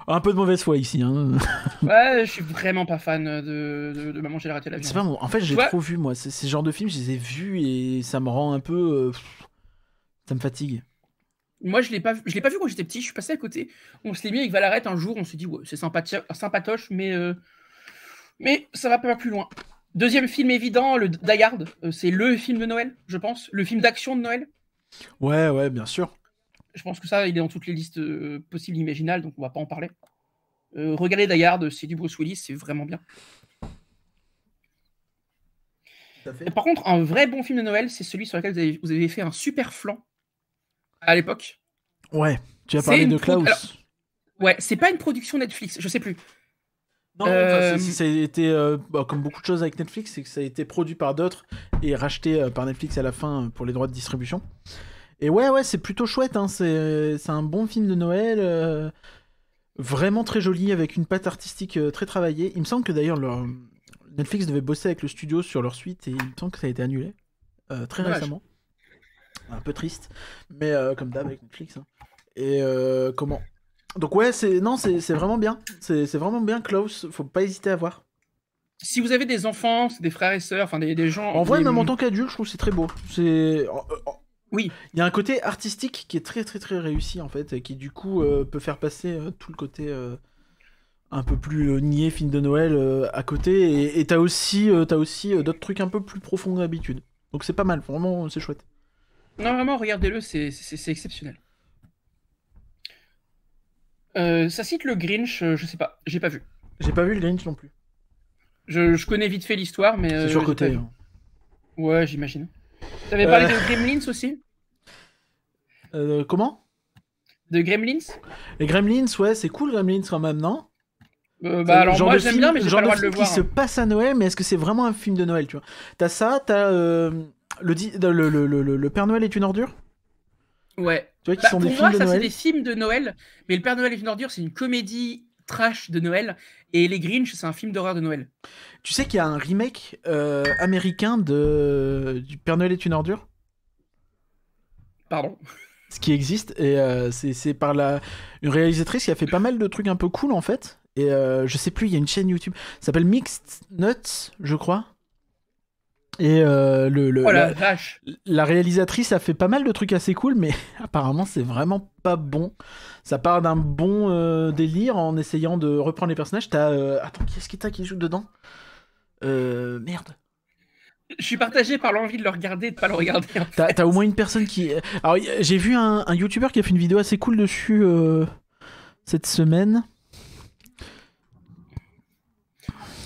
Un peu de mauvaise foi ici. Hein. ouais, je suis vraiment pas fan de, de, Maman, j'ai raté la C'est En fait, j'ai trop vu, moi. Ces, genres de films, je les ai vus et ça me rend un peu. Euh, ça me fatigue. Moi, je l'ai pas, vu, je l'ai pas vu quand j'étais petit. Je suis passé à côté. On se l'est mis avec Valaret un jour. On s'est dit, ouais, c'est sympatoche, mais euh, mais ça va pas plus loin. Deuxième film évident, le Die Hard. c'est le film de Noël, je pense, le film d'action de Noël. Ouais, ouais, bien sûr. Je pense que ça, il est dans toutes les listes euh, possibles, imaginales, donc on va pas en parler. Euh, regardez Dayard, c'est du Bruce Willis, c'est vraiment bien. par contre, un vrai bon film de Noël, c'est celui sur lequel vous avez, fait un super flanc à l'époque. Ouais, tu as parlé de Klaus. ouais, c'est pas une production Netflix, je sais plus. Non, euh... euh bah, comme beaucoup de choses avec Netflix, c'est que ça a été produit par d'autres et racheté euh, par Netflix à la fin euh, pour les droits de distribution. Et ouais, ouais, c'est plutôt chouette, hein, c'est un bon film de Noël, vraiment très joli, avec une patte artistique très travaillée. Il me semble que d'ailleurs Netflix devait bosser avec le studio sur leur suite et il me semble que ça a été annulé très récemment. Un peu triste, mais comme d'hab avec Netflix. Hein. Et comment donc ouais, c'est non, c'est vraiment bien. C'est vraiment bien, Klaus. Faut pas hésiter à voir. Si vous avez des enfants, des frères et sœurs, enfin des, gens. En vrai, même en tant qu'adulte, je trouve c'est très beau. C'est oui. Il y a un côté artistique qui est très très très réussi en fait, et qui du coup euh, peut faire passer euh, tout le côté euh, un peu plus niais, film de Noël à côté. Et t'as aussi, as aussi d'autres trucs un peu plus profonds d'habitude. Donc c'est pas mal, vraiment c'est chouette. Non, vraiment, regardez-le, c'est exceptionnel. Euh, ça cite le Grinch, euh, je sais pas, j'ai pas vu. J'ai pas vu le Grinch non plus. Je, connais vite fait l'histoire, mais. C'est euh, sur côté. Hein. Ouais, j'imagine. T'avais parlé de Gremlins aussi Comment De Gremlins Les Gremlins, ouais, c'est cool Gremlins quand même, non bah alors genre bien mais le de, qui se hein. passe à Noël mais est-ce que c'est vraiment un film de Noël tu vois T'as ça, t'as le, le, le, Père Noël est une ordure Ouais. Tu vois, bah, sont pour des moi, films de ça, c'est des films de Noël. Mais Le Père Noël est une ordure, c'est une comédie trash de Noël. Et Les Grinch, c'est un film d'horreur de Noël. Tu sais qu'il y a un remake euh, américain de du Père Noël est une ordure Pardon Ce qui existe. Et euh, c'est par la... une réalisatrice qui a fait pas mal de trucs un peu cool, en fait. Et euh, je sais plus, il y a une chaîne YouTube. Ça s'appelle Mixed Nuts, je crois. Et euh, le, oh la, réalisatrice a fait pas mal de trucs assez cool, mais apparemment c'est vraiment pas bon. Ça part d'un bon euh, délire en essayant de reprendre les personnages. T'as euh... attends, qui est-ce qui qui joue dedans Euh... Merde. Je suis partagé par l'envie de le regarder et de pas le regarder. T'as au moins une personne qui. Alors j'ai vu un, un YouTuber qui a fait une vidéo assez cool dessus euh, cette semaine.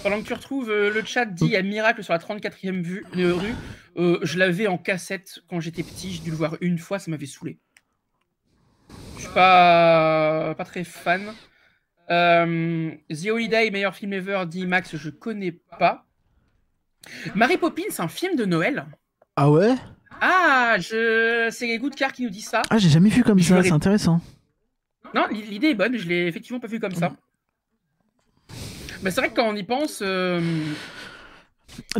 Pendant que tu retrouves, euh, le chat dit il y a Miracle sur la 34e vue, euh, rue. Euh, je l'avais en cassette quand j'étais petit, j'ai dû le voir une fois, ça m'avait saoulé. Je suis pas, pas très fan. The Holiday, meilleur film ever, dit Max, je connais pas. Mary Poppins, un film de Noël. Ah ouais Ah, je... c'est Goodcar qui nous dit ça. Ah, j'ai jamais vu comme ça, c'est intéressant. Non, l'idée est bonne, je l'ai effectivement pas vu comme ça. Mais c'est vrai que quand on y pense. Euh,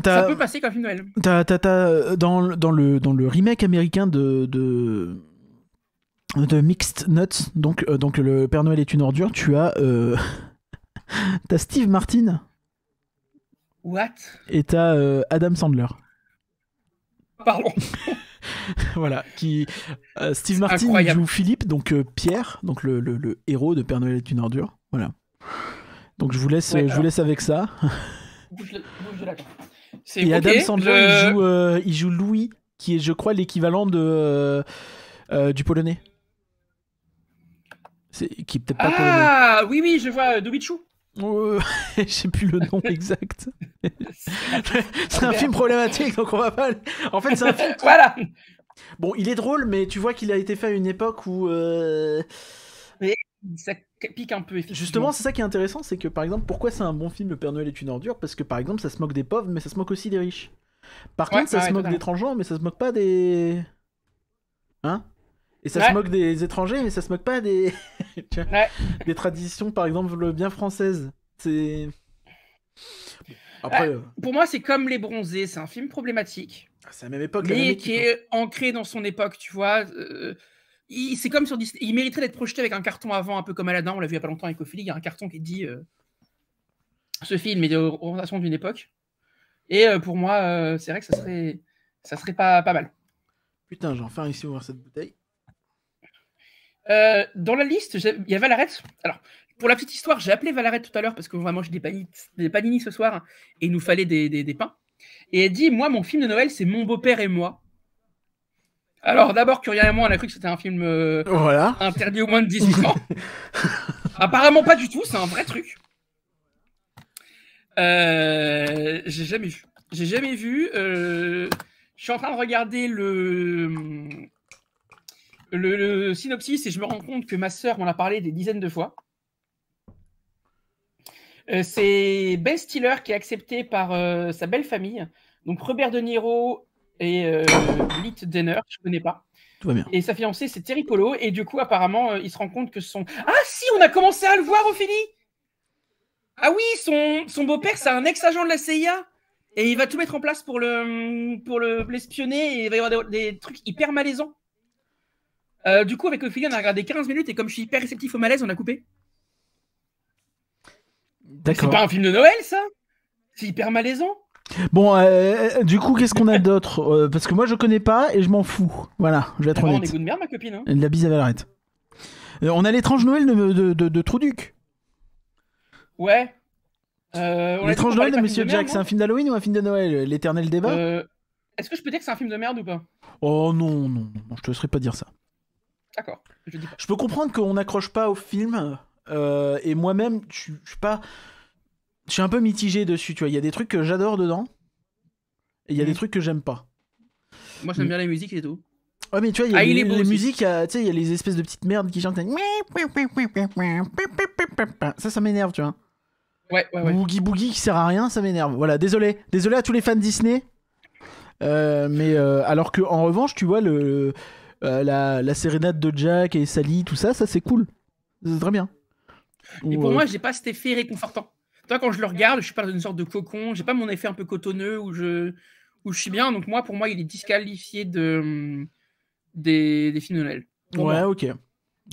ça peut passer comme film Noël. Euh, dans, le, dans le remake américain de, de, Mixed Nuts, donc, euh, donc le Père Noël est une ordure, tu as, euh, Steve Martin. What Et t'as Adam Sandler. Pardon. voilà, qui Steve Martin joue Philippe, donc Pierre, donc le, le héros de Père Noël est une ordure. Voilà. Donc je vous laisse, je vous laisse avec ça. Et Adam Sandler, il, joue, euh, il, joue, Louis, qui est, je crois, l'équivalent de euh, euh, du polonais. C'est, qui peut-être pas ah, oui, oui, je vois Dobichou. je sais plus le nom exact. c'est un film problématique, donc on va pas. En fait, c'est un film. voilà. Bon, il est drôle, mais tu vois qu'il a été fait à une époque où ça pique un peu. Justement, c'est ça qui est intéressant, c'est que par exemple, pourquoi c'est un bon film Le Père Noël est une ordure Parce que par exemple, ça se moque des pauvres, mais ça se moque aussi des riches. Par contre, ça se moque des étrangers, mais ça se moque pas des. Hein et ça se moque des étrangers, mais ça se moque pas des. des traditions, par exemple, bien françaises. C'est. Bah, Après, euh, Pour moi, c'est comme Les Bronzés, c'est un film problématique. Ah, c'est la même époque. qui hein. est ancré dans son époque, tu vois. Euh, c'est comme sur Il mériterait d'être projeté avec un carton avant, un peu comme Aladdin, on l'a vu il n'y a pas longtemps avec Ophélie. Il y a un carton qui dit euh, ce film est des orientations d'une époque. Et euh, pour moi, euh, c'est vrai que ça serait, ça serait pas, pas mal. Putain, j'ai enfin réussi à ouvrir cette bouteille. dans la liste, il y a Valarette. Alors, pour la petite histoire, j'ai appelé Valarette tout à l'heure parce que vraiment j'ai des, paninis ce soir et il nous fallait des, des pains. Et elle dit Moi, mon film de Noël, c'est Mon beau-père et moi. Alors d'abord, curieusement, et moi, on a cru que c'était un film euh, interdit au moins de 18 ans. Apparemment pas du tout, c'est un vrai truc. Euh, j'ai jamais vu. J'ai jamais vu. Euh, je suis en train de regarder le, synopsis et je me rends compte que ma sœur m'en a parlé des dizaines de fois. c'est Ben Stiller qui est accepté par sa belle famille. Donc Robert De Niro, et euh, Lit Denner, je connais pas. Tout va bien. Et sa fiancée, c'est Terry Polo. Et du coup, apparemment, euh, il se rend compte que son. Ah si, on a commencé à le voir, Ophélie Ah oui, son, beau-père, c'est un ex-agent de la CIA. Et il va tout mettre en place pour le pour l'espionner. et il va y avoir des, trucs hyper malaisants. Euh, du coup, avec Ophélie, on a regardé 15 minutes. Et comme je suis hyper réceptif au malaise, on a coupé. D'accord. C'est pas un film de Noël, ça C'est hyper malaisant. Bon, euh, euh, du coup, qu'est-ce qu'on a d'autre euh, Parce que moi, je connais pas et je m'en fous. Voilà, je vais être honnête. On est de merde, ma copine. Hein. la bise à on a l'étrange Noël de, de, Trouduc. Ouais. l'étrange Noël de Monsieur Jack, c'est un film d'Halloween ou un film de Noël L'éternel débat Est-ce que je peux dire que c'est un film de merde ou pas Oh non, non, je te laisserai pas dire ça. D'accord, je Je peux comprendre qu'on n'accroche pas au film. et moi-même, je suis pas je suis un peu mitigé dessus, tu vois. Il y a des trucs que j'adore dedans, et il y a des mhm. trucs que j'aime pas. Moi, j'aime mm. bien la musique et tout. Ah mais tu vois, il y a ah, les, tu sais, il y a les espèces de petites merdes qui chantent. Ça, ça m'énerve, tu vois. Ouais, ouais, Boogie qui sert à rien, ça m'énerve. Voilà, désolé. Désolé à tous les fans Disney. Euh, mais euh, alors que en revanche, tu vois, le, euh, la, la, sérénade de Jack et Sally, tout ça, ça c'est cool. C'est très bien. Mais pour moi, j'ai pas cet effet réconfortant. Toi, quand je le regarde, je suis pas dans une sorte de cocon. J'ai pas mon effet un peu cotonneux où je, où je suis bien. Donc, moi, pour moi, il est disqualifié de, des, des ouais, ok.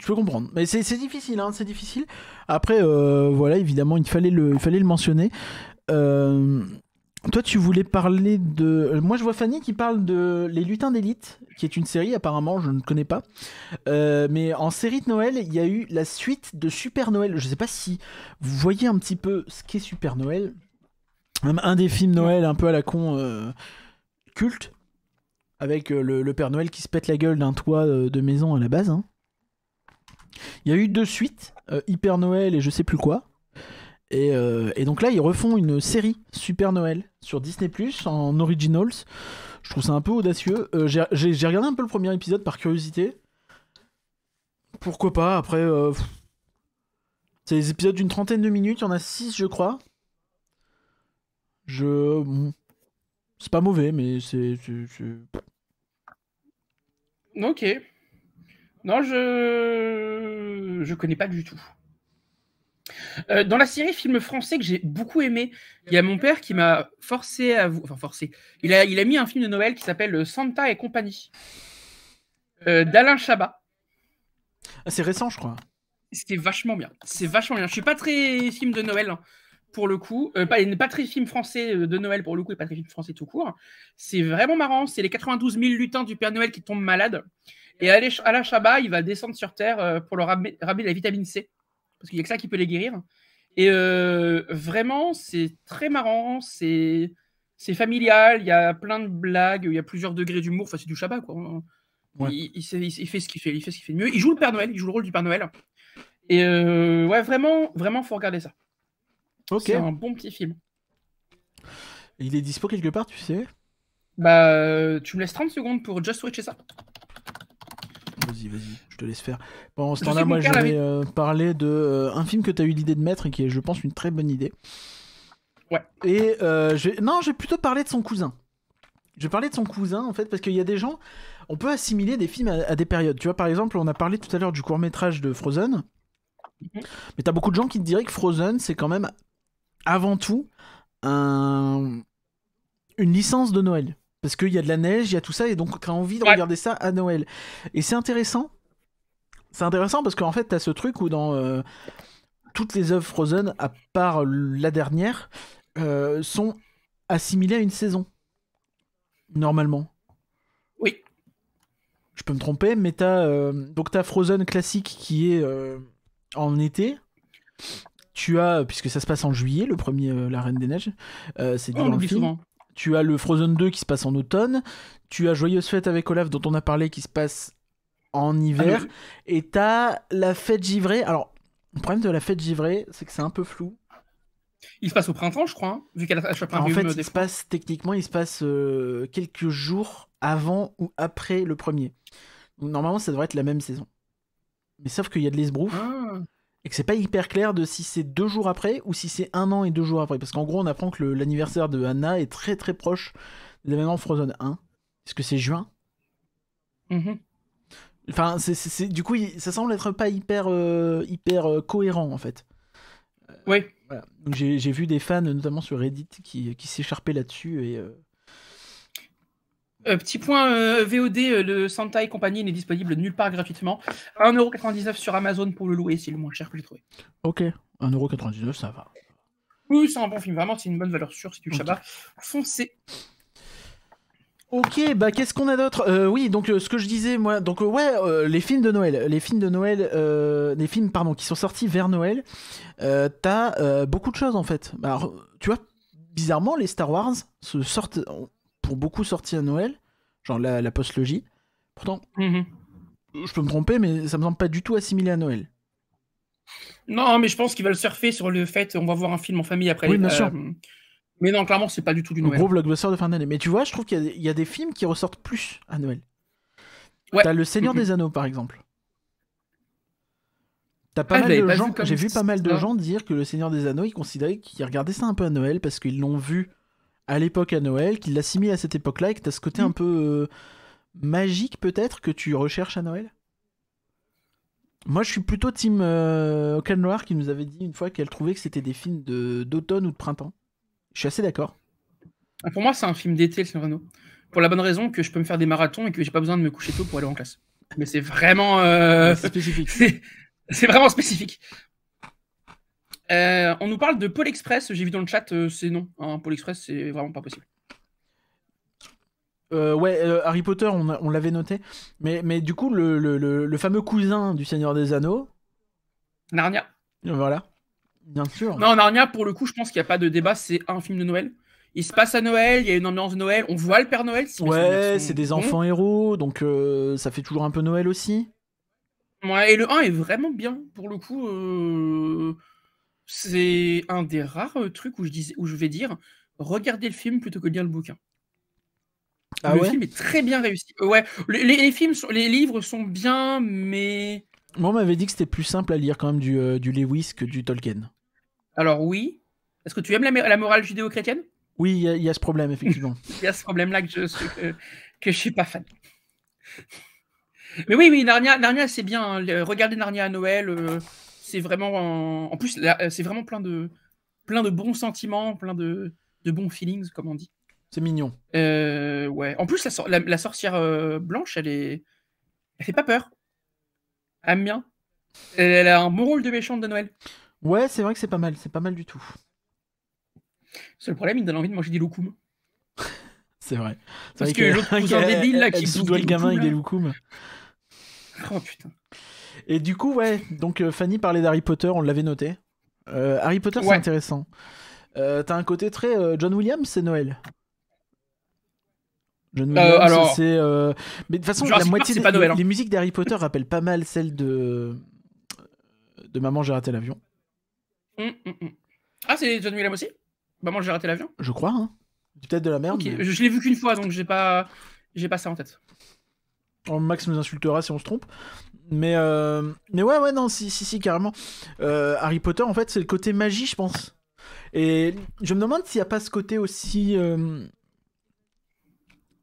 Je peux comprendre. Mais c'est difficile, hein, c'est difficile. Après, euh, voilà, évidemment, il fallait le, il fallait le mentionner. Euh, toi, tu voulais parler de. Moi, je vois Fanny qui parle de Les Lutins d'élite, qui est une série, apparemment, je ne connais pas. Euh, mais en série de Noël, il y a eu la suite de Super Noël. Je ne sais pas si vous voyez un petit peu ce qu'est Super Noël. Un des films Noël un peu à la con euh, culte, avec euh, le, Père Noël qui se pète la gueule d'un toit de maison à la base. Hein. Il y a eu deux suites, Hyper Noël et je sais plus quoi. Euh, et, donc là, ils refont une série Super Noël sur Disney Plus en Originals. Je trouve ça un peu audacieux. Euh, j'ai regardé un peu le premier épisode par curiosité. Pourquoi pas Après, euh, c'est des épisodes d'une trentaine de minutes. Il y en a six, je crois. Je. C'est pas mauvais, mais c'est. Ok. Non, je. Je connais pas du tout. Euh, dans la série film français que j'ai beaucoup aimé, il y a mon père qui m'a forcé à vous. Enfin, forcé. Il a, il a mis un film de Noël qui s'appelle euh, Santa et compagnie euh, d'Alain Chabat. Ah, c'est récent, je crois. c'était vachement bien. C'est vachement bien. Je suis pas très film de Noël. Hein, pour le coup, pas, pas très film français de Noël pour le coup et pas très film français tout court. C'est vraiment marrant. C'est les 92 000 lutins du Père Noël qui tombent malades. Et Alain Chabat, il va descendre sur Terre pour leur ramener la vitamine C parce qu'il n'y a que ça qui peut les guérir. Et euh, vraiment, c'est très marrant, c'est familial, il y a plein de blagues, il y a plusieurs degrés d'humour, enfin c'est du Shabbat quoi. Hein. Il, fait ce qu'il fait, il fait ce qu'il fait de mieux. Il joue le Père Noël, il joue le rôle du Père Noël. Et euh, ouais, vraiment, vraiment, faut regarder ça. C'est un bon petit film. Il est dispo quelque part, tu sais Bah, euh, tu me laisses 30 secondes pour Just switcher ça. Vas-y, vas-y, je te laisse faire. Pendant ce temps-là, moi, je vais euh, parler de euh, un film que tu as eu l'idée de mettre et qui est, je pense, une très bonne idée. Ouais. Et euh, je vais... non, j'ai plutôt parler de son cousin. Je vais parler de son cousin en fait parce qu'il y a des gens, on peut assimiler des films à, des périodes. Tu vois, par exemple, on a parlé tout à l'heure du court métrage de Frozen, mhm. mais t'as beaucoup de gens qui te diraient que Frozen c'est quand même avant tout un... une licence de Noël. Parce qu'il y a de la neige, il y a tout ça, et donc tu as envie de regarder ça à Noël. Et c'est intéressant. C'est intéressant parce qu'en fait, tu as ce truc où dans euh, toutes les œuvres Frozen, à part la dernière, euh, sont assimilées à une saison. Normalement. Oui. Je peux me tromper, mais tu as, as Frozen classique qui est euh, en été tu as, puisque ça se passe en juillet, le premier La Reine des Neiges, c'est oh, dans tu as le Frozen 2 qui se passe en automne, tu as Joyeuse Fête avec Olaf dont on a parlé qui se passe en hiver, et ah, tu et t'as la fête givrée. Alors, le problème de la fête givrée, c'est que c'est un peu flou. Il se passe au printemps, je crois, hein, vu qu'elle a En fait, il se passe techniquement, il se passe euh, quelques jours avant ou après le premier. Donc, normalement, ça devrait être la même saison. Mais sauf qu'il y a de l'esbrouf. Ah et que c'est pas hyper clair de si c'est deux jours après ou si c'est un an et deux jours après. Parce qu'en gros, on apprend que l'anniversaire de Anna est très très proche de l'événement Frozen 1. Est-ce que c'est juin mhm. Enfin, c'est du coup, ça semble être pas hyper, euh, hyper euh, cohérent en fait. Oui. J'ai vu des fans, notamment sur Reddit, qui, qui s'écharpaient là-dessus et, euh, euh, petit point euh, VOD, euh, le Sentai compagnie n'est disponible nulle part gratuitement. 1,99€ sur Amazon pour le louer, c'est le moins cher que j'ai trouvé. Ok, 1,99€, ça va. Oui, c'est un bon film, vraiment, c'est une bonne valeur sûre, c'est du okay. Foncez Ok, bah qu'est-ce qu'on a d'autre Oui, donc ce que je disais moi, donc ouais, les films de Noël, les films de Noël, les films pardon qui sont sortis vers Noël, t'as beaucoup de choses en fait. tu vois, bizarrement les Star Wars se sortent, beaucoup sorti à Noël, genre la, la post-logie. Pourtant, mhm. je peux me tromper, mais ça me semble pas du tout assimilé à Noël. Non, mais je pense qu'il va le surfer sur le fait on va voir un film en famille après. Oui, bien sûr. Euh, mais non, clairement, c'est pas du tout du Noël. gros blockbuster de fin d'année. Mais tu vois, je trouve qu'il y, a des films qui ressortent plus à Noël. T'as Le Seigneur mhm. des Anneaux, par exemple. T'as pas ah, mal de gens. J'ai vu pas mal de gens dire que Le Seigneur des Anneaux, ils considéraient qu'ils regardaient ça un peu à Noël parce qu'ils l'ont vu à l'époque à Noël, qu'il l'assimile à cette époque-là et que tu as ce côté un mm. peu euh, magique peut-être que tu recherches à Noël moi, je suis plutôt team euh, qui nous avait dit une fois qu'elle trouvait que c'était des films de, d'automne ou de printemps. Je suis assez d'accord. Ah, pour moi, c'est un film d'été, le Pour la bonne raison que je peux me faire des marathons et que j'ai pas besoin de me coucher tôt pour aller en classe. Mais c'est vraiment. Euh, spécifique. c'est vraiment spécifique. Euh, on nous parle de Pôle Express. J'ai vu dans le chat, euh, c'est non. Hein, Pôle Express, c'est vraiment pas possible. Euh, ouais, Harry Potter, on, l'avait noté. Mais, du coup, le, fameux cousin du Seigneur des Anneaux. Narnia. Voilà. Bien sûr. Non, Narnia, pour le coup, je pense qu'il n'y a pas de débat. C'est un film de Noël. Il se passe à Noël, il y a une ambiance de Noël. On voit le Père Noël. ouais, c'est des enfants héros, donc ça fait toujours un peu Noël aussi. Ouais, et le 1 est vraiment bien, pour le coup c'est un des rares euh, trucs où je, dis, où je vais dire regardez le film plutôt que lire le bouquin. Ah le film est très bien réussi. Euh, ouais, les, films, les livres sont bien, mais. Moi, on m'avait dit que c'était plus simple à lire quand même du, euh, du Lewis que du Tolkien. Alors oui. Est-ce que tu aimes la, morale judéo-chrétienne Oui, il y, a ce problème, effectivement. Il y a ce problème-là que je ne que, je suis pas fan. Mais oui, oui, Narnia, Narnia c'est bien. Hein. Regardez Narnia à Noël c'est vraiment. En, plus, euh, c'est vraiment plein de, plein de bons sentiments, plein de, bons feelings, comme on dit. C'est mignon. Euh, ouais. En plus, la, sorcière euh, blanche, elle est. Elle fait pas peur. Elle aime bien. Elle, a un bon rôle de méchante de Noël. Ouais, c'est vrai que c'est pas mal. C'est pas mal du tout. Seul problème, il donne envie de manger des loukoums. c'est vrai. Parce vrai que, que l'autre cousin débile là qui sont le gamin avec des loukoums. Oh putain. Et du coup, ouais, donc euh, Fanny parlait d'Harry Potter, on l'avait noté. Euh, Harry Potter, c'est intéressant. Euh, t'as un côté très John Williams, c'est Noël. John Williams, alors... c'est. Mais de toute façon, la moitié des... Hein. les musiques d'Harry Potter rappellent pas mal celles de. De Maman, j'ai raté l'avion. Hum, hum, hum. Ah, c'est John Williams aussi Maman, j'ai raté l'avion Je crois, hein. Peut-être de la merde. Je, l'ai vu qu'une fois, donc j'ai pas, j'ai pas ça en tête. Oh, Max nous insultera si on se trompe mais, euh, mais ouais, ouais, non, si, si, si, carrément. Euh, Harry Potter, en fait, c'est le côté magie, je pense. Et je me demande s'il n'y a pas ce côté aussi. Euh,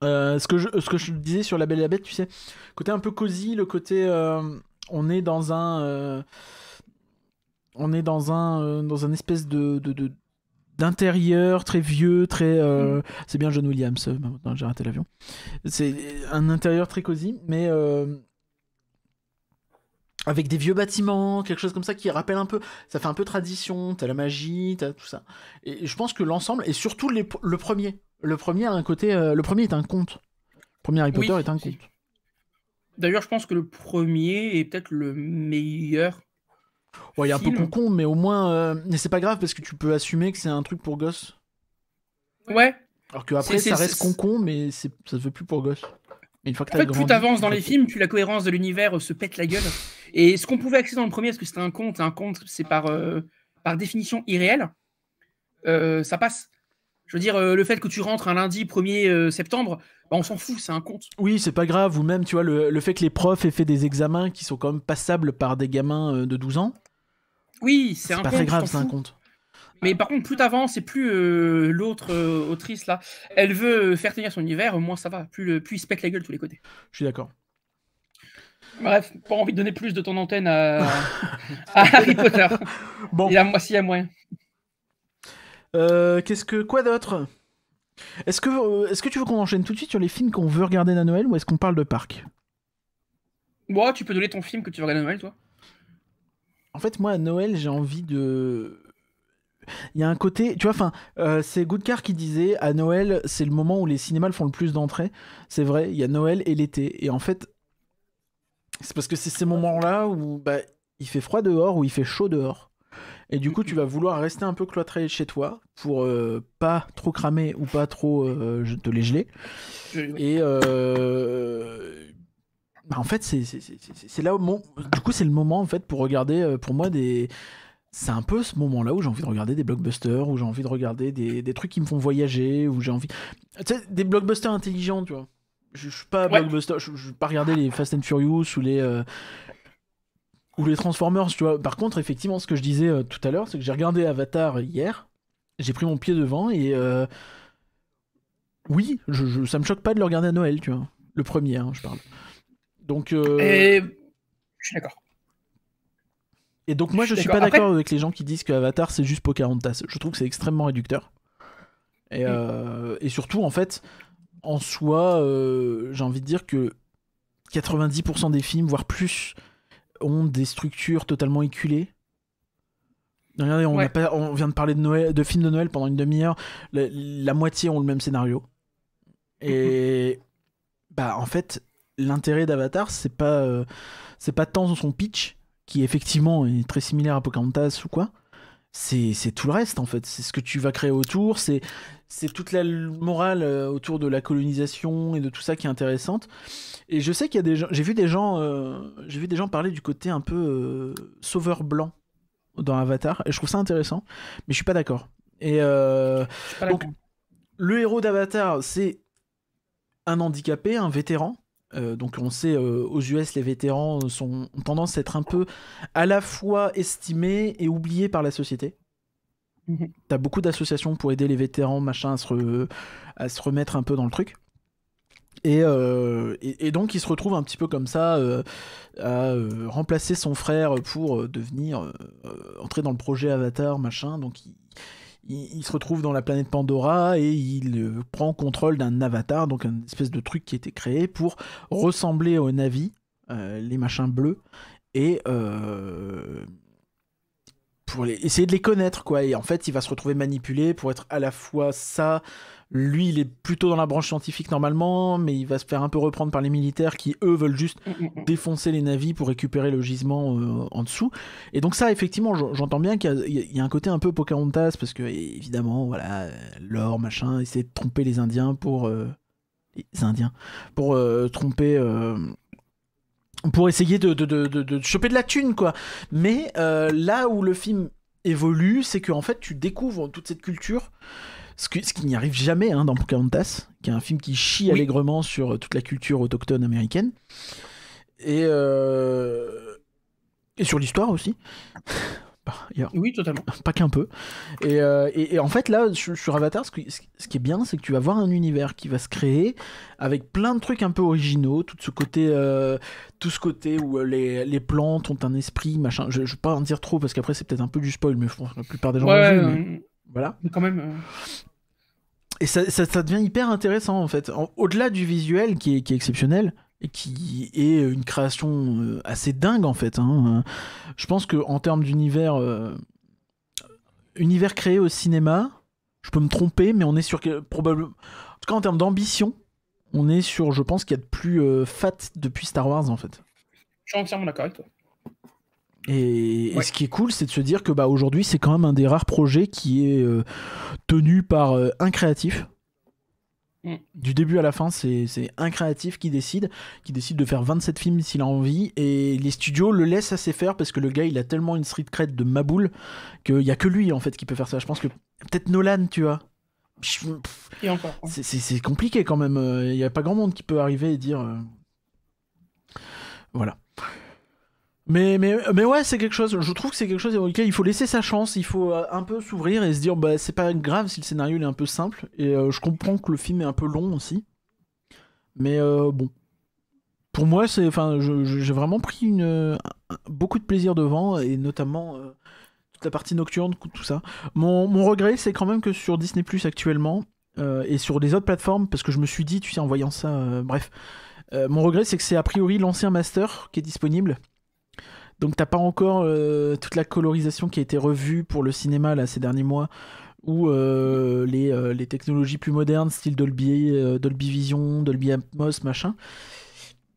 ce, que je, ce que je disais sur La Belle et la Bête, tu sais, côté un peu cosy, le côté. on est dans un. on est dans un. dans un espèce de, de, d'intérieur, très vieux, très. Mm. c'est bien John Williams, j'ai raté l'avion. C'est un intérieur très cosy, mais avec des vieux bâtiments, quelque chose comme ça qui rappelle un peu, ça fait un peu tradition, t'as la magie, t'as tout ça. Et je pense que l'ensemble, et surtout le premier, le premier a un côté, euh, le premier est un conte. Le premier Harry Potter est un conte. D'ailleurs, je pense que le premier est peut-être le meilleur. Ouais, il y a un peu con, mais au moins, euh, mais c'est pas grave parce que tu peux assumer que c'est un truc pour gosse. Ouais. Alors que après, ça reste con, mais ça se veut plus pour gosse. Une fois que en fait, dans les films, plus la cohérence de l'univers euh, se pète la gueule. Et ce qu'on pouvait accéder dans le premier, parce que c'était un conte, un conte, c'est par, euh, par définition irréel, euh, ça passe. Je veux dire, le fait que tu rentres un lundi 1er septembre, bah, on s'en fout, c'est un conte. Oui, c'est pas grave. Ou même, tu vois, le, fait que les profs aient fait des examens qui sont quand même passables par des gamins de 12 ans. Oui, c'est un conte. C'est pas très grave, c'est un conte. Mais par contre, plus t'avances et plus euh, l'autre euh, autrice là, elle veut euh, faire tenir son univers, moins ça va. Plus, plus il se la gueule tous les côtés. Je suis d'accord. Bref, pas envie de donner plus de ton antenne à, Harry Potter. Bon. Il y a moi, si, à moi. Euh, Qu'est-ce que quoi d'autre Est-ce que est-ce que tu veux qu'on enchaîne tout de suite sur les films qu'on veut regarder à Noël ou est-ce qu'on parle de parc Moi, tu peux donner ton film que tu veux regarder à Noël, toi. En fait, moi à Noël, j'ai envie de il y a un côté, tu vois, enfin, euh, c'est Goodcar qui disait à Noël, c'est le moment où les cinémas font le plus d'entrées. C'est vrai, il y a Noël et l'été. Et en fait, c'est parce que c'est ces moments-là où bah, il fait froid dehors, ou il fait chaud dehors. Et du coup, tu vas vouloir rester un peu cloîtré chez toi pour euh, pas trop cramer ou pas trop euh, te les geler. Et bah, en fait, c'est là où du coup c'est le moment en fait pour regarder pour moi des c'est un peu ce moment-là où j'ai envie de regarder des blockbusters, où j'ai envie de regarder des, des, trucs qui me font voyager, où j'ai envie. Tu sais, des blockbusters intelligents, tu vois. Je, ne suis pas blockbuster, je, ne vais pas regarder les Fast and Furious ou les. Euh, ou les Transformers, tu vois. Par contre, effectivement, ce que je disais euh, tout à l'heure, c'est que j'ai regardé Avatar hier, j'ai pris mon pied devant et. Euh, oui, je, je, ça me choque pas de le regarder à Noël, tu vois. Le premier, hein, je parle. Donc. Et... Je suis d'accord. Et donc moi je, suis pas d'accord avec les gens qui disent que Avatar c'est juste Pocahontas. Je trouve que c'est extrêmement réducteur. Et, mm. euh, surtout en fait, en soi, euh, j'ai envie de dire que 90% des films, voire plus, ont des structures totalement éculées. Regardez, on, on vient de parler de, Noël, de films de Noël pendant une demi-heure. La, moitié ont le même scénario. Et mm-hmm. bah en fait, l'intérêt d'Avatar, c'est pas euh, c'est pas tant son pitch, qui effectivement est très similaire à Pocahontas ou quoi, c'est tout le reste en fait. C'est ce que tu vas créer autour, c'est toute la morale euh, autour de la colonisation et de tout ça qui est intéressante. Et je sais qu'il y a des gens, j'ai vu des gens, euh, j'ai vu des gens parler du côté un peu euh, sauveur blanc dans Avatar, et je trouve ça intéressant, mais je suis pas d'accord. Et donc le héros d'Avatar, c'est un handicapé, un vétéran euh, donc on sait euh, aux US les vétérans euh, sont, ont tendance à être un peu à la fois estimés et oubliés par la société. T'as beaucoup d'associations pour aider les vétérans machin à se, remettre un peu dans le truc. Et, donc il se retrouve un petit peu comme ça à remplacer son frère pour devenir entrer dans le projet Avatar machin. Donc il, se retrouve dans la planète Pandora et il euh, prend contrôle d'un avatar, donc une espèce de truc qui était créé pour ressembler aux navis, euh, les machins bleus, et euh, pour essayer de les connaître, quoi. Et en fait, il va se retrouver manipulé pour être à la fois ça, lui, il est plutôt dans la branche scientifique normalement, mais il va se faire un peu reprendre par les militaires qui, eux, veulent juste mm, mm, mm. défoncer les navires pour récupérer le gisement euh, en dessous. Et donc ça, effectivement, j'entends bien qu'il y, a un côté un peu Pocahontas, parce que, évidemment, voilà, l'or, machin, essayer de tromper les Indiens pour... Euh, les Indiens. Pour euh, tromper pour essayer de, de, choper de la thune, quoi. Mais là où le film évolue, c'est qu'en fait, tu découvres toute cette culture ce, ce qui n'y arrive jamais hein, dans Pocahontas, qui est un film qui chie allègrement sur euh, toute la culture autochtone américaine. Et, euh, et sur l'histoire aussi. oui, totalement. Pas qu'un peu. Euh, et, et, en fait, là, sur, Avatar, ce, ce, qui est bien, c'est que tu vas voir un univers qui va se créer avec plein de trucs un peu originaux, tout ce côté, tout ce côté où les, les, plantes ont un esprit, machin. Je ne vais pas en dire trop parce qu'après, c'est peut-être un peu du spoil, mais la plupart des gens ouais, Voilà. Mais quand même et ça, devient hyper intéressant en fait. Au-delà du visuel qui est, exceptionnel et qui est une création euh, assez dingue en fait. Hein, euh, je pense que en termes d'univers, euh, univers créé au cinéma, je peux me tromper, mais on est sur probablement. En tout cas, en termes d'ambition, on est sur, je pense, qu'il y a de plus fat depuis Star Wars en fait. Je suis entièrement d'accord avec toi. Et, ce qui est cool, c'est de se dire que bah, aujourd'hui, c'est quand même un des rares projets qui est euh, tenu par euh, un créatif. Mm. Du début à la fin, c'est un créatif qui décide, qui décide de faire 27 films s'il a envie, et les studios le laissent assez faire parce que le gars il a tellement une street cred de maboule qu'il n'y a que lui en fait qui peut faire ça. Je pense que peut-être Nolan, tu vois. C'est compliqué quand même. Il euh, n'y a pas grand monde qui peut arriver et dire. Voilà. Mais, mais, ouais, c'est quelque chose, je trouve que c'est quelque chose lequel il faut laisser sa chance, il faut euh, un peu s'ouvrir et se dire, bah, c'est pas grave si le scénario est un peu simple, et euh, je comprends que le film est un peu long aussi. Mais euh, bon. Pour moi, c'est, enfin, j'ai vraiment pris une, beaucoup de plaisir devant, et notamment toute la partie nocturne, tout ça. Mon, mon regret, c'est quand même que sur Disney Plus actuellement, et sur les autres plateformes, parce que je me suis dit, tu sais, en voyant ça, bref. mon regret, c'est que c'est a priori l'ancien master qui est disponible donc t'as pas encore euh, toute la colorisation qui a été revue pour le cinéma là, ces derniers mois, ou euh, les, euh, les, technologies plus modernes, style Dolby, Dolby Vision, Dolby Atmos, machin.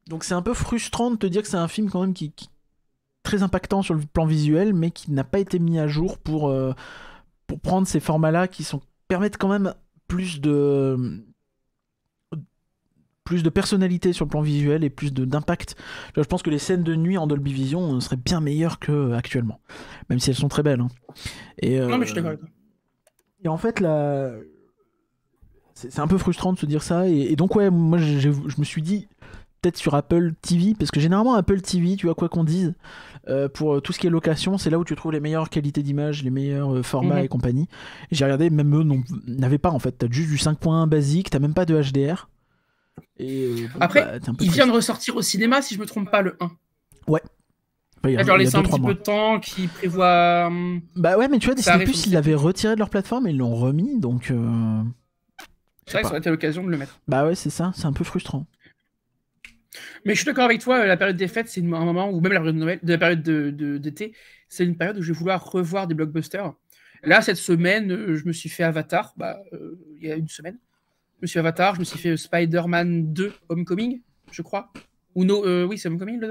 Donc c'est un peu frustrant de te dire que c'est un film quand même qui, qui, très impactant sur le plan visuel, mais qui n'a pas été mis à jour pour, pour prendre ces formats-là qui sont, permettent quand même plus de plus de personnalité sur le plan visuel et plus d'impact. Je pense que les scènes de nuit en Dolby Vision euh, seraient bien meilleures que euh, actuellement, même si elles sont très belles. Hein. Et, euh, non mais je Et en fait là, c'est un peu frustrant de se dire ça. Et, donc ouais, moi je me suis dit peut-être sur Apple TV, parce que généralement Apple TV, tu vois quoi qu'on dise, pour tout ce qui est location, c'est là où tu trouves les meilleures qualités d'image, les meilleurs formats mhm. et compagnie. J'ai regardé, même eux n'avaient pas en fait, t'as juste du 5.1 basique, t'as même pas de HDR. Et, euh, Après, bah, il vient de ressortir au cinéma, si je me trompe pas, le 1. Ouais, bah, il, un petit peu de temps qui prévoit. Hum, bah ouais, mais tu vois, Disney Plus, ils l'avaient retiré de leur plateforme et ils l'ont remis, donc. Euh, c'est vrai que ça aurait été l'occasion de le mettre. Bah ouais, c'est ça, c'est un peu frustrant. Mais je suis d'accord avec toi, euh, la période des fêtes, c'est un moment, ou même la période de la période d'été, c'est une période où je vais vouloir revoir des blockbusters. Là, cette semaine, je me suis fait Avatar, bah, il y a une semaine. Monsieur Avatar, je me suis fait euh, Spider-Man 2 Homecoming, je crois. Ou no, euh, oui, c'est Homecoming le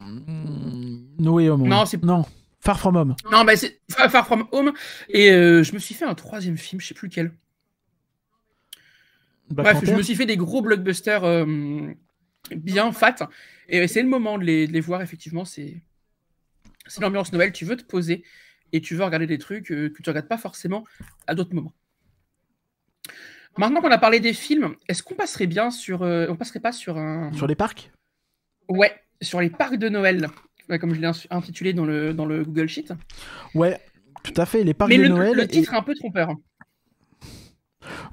2 No Way Home. Non, Far From Home. Non, mais Far From Home. Et euh, je me suis fait un troisième film, je sais plus lequel. Bah, Bref, je me suis fait des gros blockbusters bien fat. Et c'est le moment de les, voir, effectivement. C'est l'ambiance Noël. Tu veux te poser et tu veux regarder des trucs que tu regardes pas forcément à d'autres moments. Maintenant qu'on a parlé des films, est-ce qu'on passerait bien sur. Euh, on passerait pas sur un. Sur les parcs Ouais, sur les parcs de Noël, euh, comme je l'ai intitulé dans le, dans le Google Sheet. Ouais, tout à fait, les parcs de Noël. Le titre est... un peu trompeur.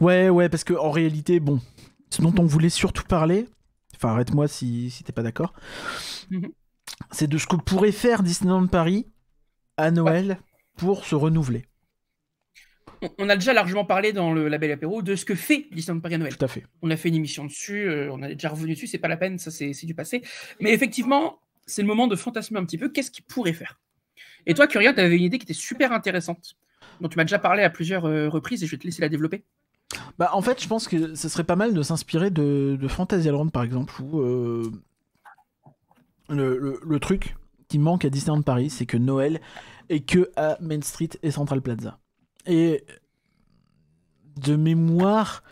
Ouais, ouais, parce que en réalité, bon, ce dont on voulait surtout parler, enfin arrête-moi si, si t'es pas d'accord, mhm. c'est de ce que pourrait faire Disneyland Paris à Noël pour se renouveler on a déjà largement parlé dans le label apéro de ce que fait Disneyland de à Noël. Tout à fait. On a fait une émission dessus, euh, on a déjà revenu dessus, c'est pas la peine, ça c'est du passé. Mais effectivement, c'est le moment de fantasmer un petit peu qu'est-ce qu'il pourrait faire. Et toi, Curia, tu avais une idée qui était super intéressante, dont tu m'as déjà parlé à plusieurs euh, reprises et je vais te laisser la développer. Bah, en fait, je pense que ce serait pas mal de s'inspirer de, de Fantasyland, par exemple, où euh, le, truc qui manque à Disneyland Paris, c'est que Noël est que à Main Street et Central Plaza. Et de mémoire,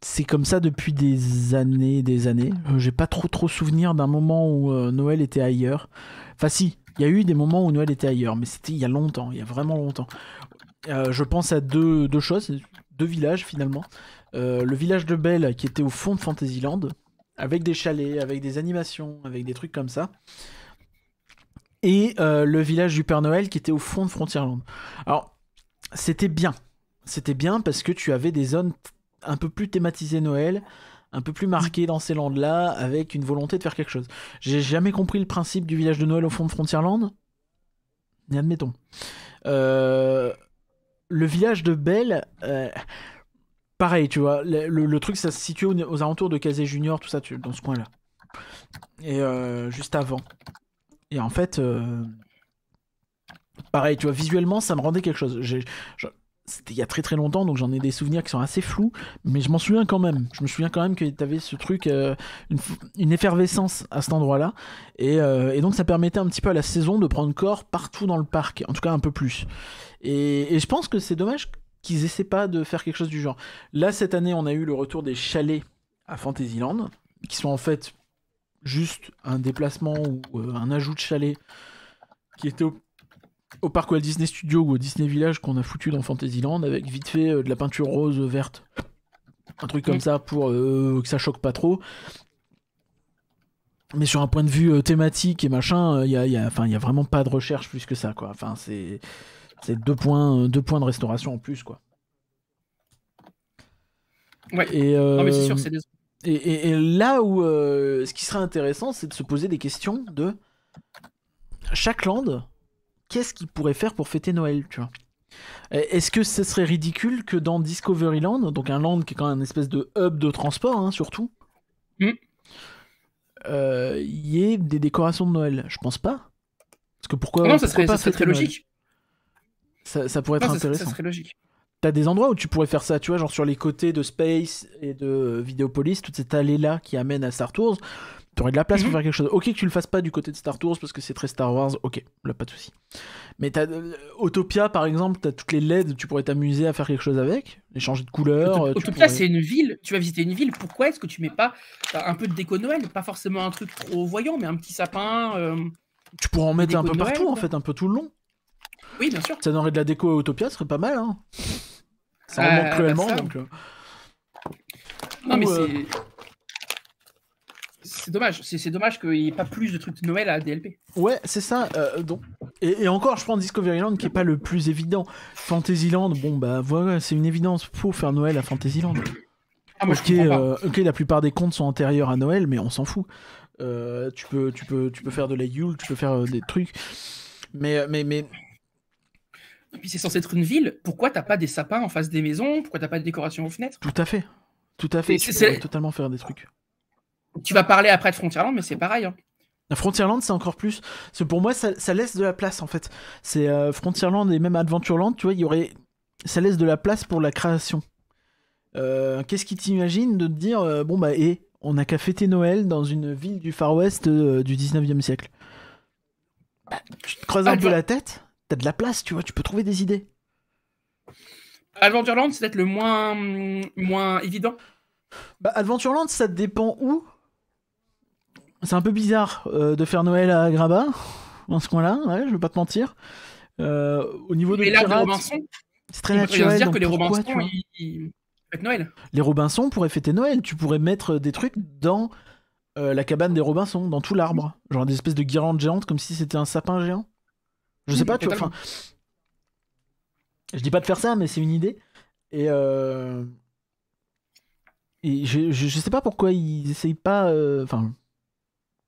c'est comme ça depuis des années, des années. Euh, j'ai pas trop trop souvenir d'un moment où euh, Noël était ailleurs. Enfin si, il y a eu des moments où Noël était ailleurs, mais c'était il y a longtemps, il y a vraiment longtemps. Euh, je pense à deux, deux, choses, deux villages finalement. le village de Belle qui était au fond de Fantasyland, avec des chalets, avec des animations, avec des trucs comme ça. Et le village du Père Noël qui était au fond de Frontierland. Alors, c'était bien. C'était bien parce que tu avais des zones un peu plus thématisées Noël, un peu plus marquées dans ces landes-là, avec une volonté de faire quelque chose. J'ai jamais compris le principe du village de Noël au fond de Frontierland. Mais admettons. Euh, le village de Belle, euh, pareil, tu vois, le, truc, ça se situe aux, alentours de Casey Junior, tout ça, tu, dans ce coin-là. Et euh, juste avant. Et en fait, pareil, tu vois, visuellement, ça me rendait quelque chose. C'était il y a très très longtemps, donc j'en ai des souvenirs qui sont assez flous, mais je m'en souviens quand même. Je me souviens quand même que tu avais ce truc, euh, une, effervescence à cet endroit-là. Euh, et, donc ça permettait un petit peu à la saison de prendre corps partout dans le parc, en tout cas un peu plus. Et, je pense que c'est dommage qu'ils essaient pas de faire quelque chose du genre. Là, cette année, on a eu le retour des chalets à Fantasyland, qui sont en fait juste un déplacement ou euh, un ajout de chalet qui était au au parc Walt Disney Studio ou au Disney Village qu'on a foutu dans Fantasyland avec vite fait euh, de la peinture rose euh, verte. Un truc comme ça pour euh, que ça choque pas trop. Mais sur un point de vue thématique et machin, il y a, vraiment pas de recherche plus que ça. Quoi. Enfin, c'est deux points, deux points de restauration en plus. Quoi. Et, et, là où ce qui serait intéressant, c'est de se poser des questions de chaque land qu'est-ce qu'ils pourraient faire pour fêter Noël, tu vois est-ce que ce serait ridicule que dans Discoveryland, donc un land qui est quand même une espèce de hub de transport, hein, surtout, il mm. euh, y ait des décorations de Noël Je pense pas. Parce que pourquoi Non, ça serait, pas très logique. Ça, pourrait être intéressant. Ça serait logique. T'as des endroits où tu pourrais faire ça, tu vois, genre sur les côtés de Space et de Videopolis, toute cette allée-là qui amène à Star Tours, T'aurais de la place pour mhm. faire quelque chose. Ok que tu le fasses pas du côté de Star Tours parce que c'est très Star Wars, ok, là pas de souci. Mais t'as euh, Autopia par exemple, tu as toutes les LED, tu pourrais t'amuser à faire quelque chose avec, les changer de couleur. Euh, Autopia c'est une ville, tu vas visiter une ville, pourquoi est-ce que tu mets pas bah, un peu de déco Noël Pas forcément un truc trop voyant, mais un petit sapin. Euh, tu pourrais en mettre un peu partout en fait, un peu tout le long. Oui, bien sûr. Ça donnerait de la déco à Autopia, ce serait pas mal. Hein. Ça en manque ah, cruellement bah, donc. Non, mais c'est. C'est dommage, c'est dommage qu'il n'y ait pas plus de trucs de Noël à DLP. Ouais, c'est ça. Euh, donc, et, encore, je prends Discoveryland qui est pas le plus évident. Fantasyland, bon bah voilà, c'est une évidence. Faut faire Noël à Fantasyland. Ah, euh, ok, la plupart des contes sont antérieurs à Noël, mais on s'en fout. Euh, tu peux, tu peux, tu peux faire de la Yule, tu peux faire des trucs. Mais, mais, mais. Et puis c'est censé être une ville. Pourquoi t'as pas des sapins en face des maisons Pourquoi t'as pas de décoration aux fenêtres Tout à fait, tout à fait. Tu peux totalement faire des trucs. Tu vas parler après de Frontierland, mais c'est pareil. Hein. Frontierland, c'est encore plus. pour moi, ça, laisse de la place en fait. C'est euh, Frontierland et même Adventureland, tu vois, il y aurait, ça laisse de la place pour la création. Euh, qu'est-ce qui t'imagine de te dire, euh, bon bah, et eh, on a qu'à fêter Noël dans une ville du Far West du 19e siècle. Bah, tu te creuses un peu la tête, t'as de la place, tu vois, tu peux trouver des idées. Adventureland, c'est peut-être le moins, moins évident. Bah, Adventureland, ça dépend où c'est un peu bizarre euh, de faire Noël à Grabat, dans ce coin-là, je veux pas te mentir. Euh, au niveau mais là, Robinson, c'est très naturel. dire que les pourquoi, Robinson, vois Noël. Les Robinson pourraient fêter Noël. Tu pourrais mettre des trucs dans euh, la cabane des Robinson, dans tout l'arbre. Genre des espèces de guirlandes géantes, comme si c'était un sapin géant. Je sais pas, tu vois. je dis pas de faire ça, mais c'est une idée. Et, je, sais pas pourquoi ils essayent pas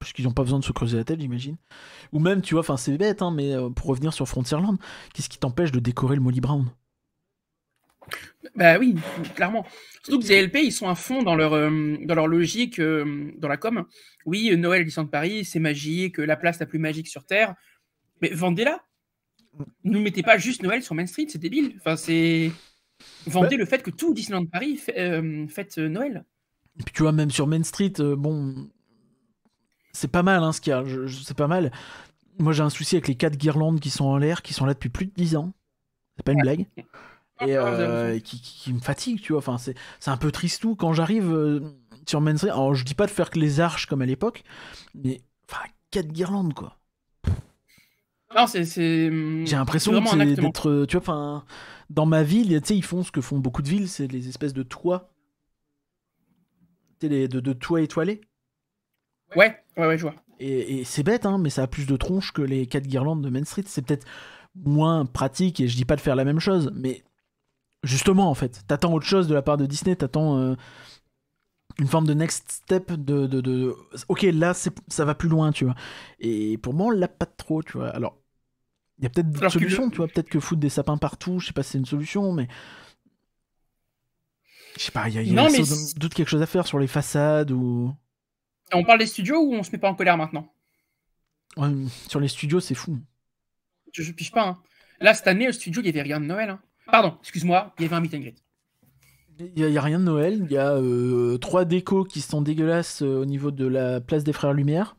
parce qu'ils n'ont pas besoin de se creuser la tête, j'imagine. Ou même, tu vois, enfin c'est bête, hein, mais euh, pour revenir sur Frontierland, qu'est-ce qui t'empêche de décorer le Molly Brown Bah oui, clairement. Surtout que les LP, ils sont à fond dans leur, euh, dans leur logique, euh, dans la com. Oui, Noël Disneyland Paris, c'est magique, la place la plus magique sur Terre. Mais vendez-la Ne mettez pas juste Noël sur Main Street, c'est débile. Enfin, c'est... Vendez bah- le fait que tout Disneyland Paris fête Noël. Et puis tu vois, même sur Main Street, bon, c'est pas mal hein, ce qu'il y a, je, c'est pas mal. Moi j'ai un souci avec les quatre guirlandes qui sont en l'air, qui sont là depuis plus de 10 ans. C'est pas une blague. Et ah, euh, qui, me fatigue, tu vois. Enfin, c'est, c'est un peu triste, tout. quand j'arrive tu euh, sur Main Alors je dis pas de faire que les arches comme à l'époque, mais enfin, quatre guirlandes quoi. Non, c'est, J'ai l'impression d'être. Tu vois, enfin, dans ma ville, tu sais, ils font ce que font beaucoup de villes, c'est les espèces de toits. Tu sais, de, de toits étoilés. Ouais. Ouais, je vois. Et, c'est bête, hein, mais ça a plus de tronche que les 4 guirlandes de Main Street. C'est peut-être moins pratique, et je dis pas de faire la même chose, mais justement, en fait, t'attends autre chose de la part de Disney, t'attends euh, une forme de next step, de... de, Ok, là, ça va plus loin, tu vois. Et pour moi, on l'a pas trop, tu vois. Alors, il y a peut-être des solutions, tu vois. Peut-être que foutre des sapins partout, je sais pas si c'est une solution, mais... Je sais pas, il y a, d'autres doute quelque chose à faire sur les façades ou on parle des studios ou on se met pas en colère maintenant Sur les studios, c'est fou. Je, pige pas. Hein. Là, cette année, au studio, il y avait rien de Noël. Hein. Pardon, excuse-moi, il y avait un meet and greet. Il n'y a, rien de Noël. Il y a euh, trois décos qui sont dégueulasses euh, au niveau de la place des Frères Lumière.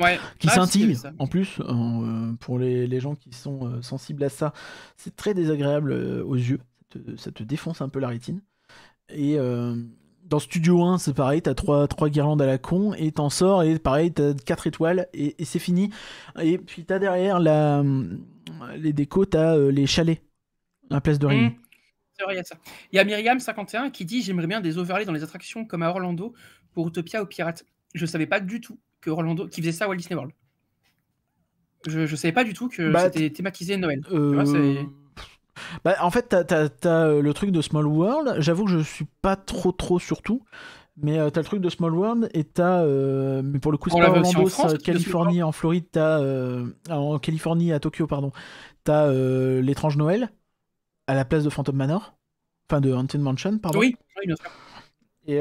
Ouais. Qui ah, s'intimident en plus. Euh, pour les, gens qui sont sensibles à ça, c'est très désagréable aux yeux. Ça te, ça te, défonce un peu la rétine. Et dans Studio 1, c'est pareil, t'as trois, trois guirlandes à la con, et t'en sors, et pareil, t'as quatre étoiles, et, c'est fini. Et puis t'as derrière la, les décos, t'as euh, les chalets, la place de Réunion. Mmh. C'est vrai, il y a ça. Il y a Myriam51 qui dit J'aimerais bien des overlays dans les attractions comme à Orlando pour Utopia aux Pirates. Je savais pas du tout que Orlando, qui faisait ça à Walt Disney World. Je, savais pas du tout que bah, c'était thématisé Noël. Euh, bah, en fait, t'as, euh, le truc de Small World. J'avoue que je suis pas trop trop sur tout. Mais euh, t'as le truc de Small World et t'as. Euh, mais pour le coup, c'est pas Orlando, Californie, en Floride, t'as. en Californie, à Tokyo, pardon. T'as l'étrange Noël à la place de Phantom Manor. Enfin, de Haunted Mansion, pardon. Oui, Et.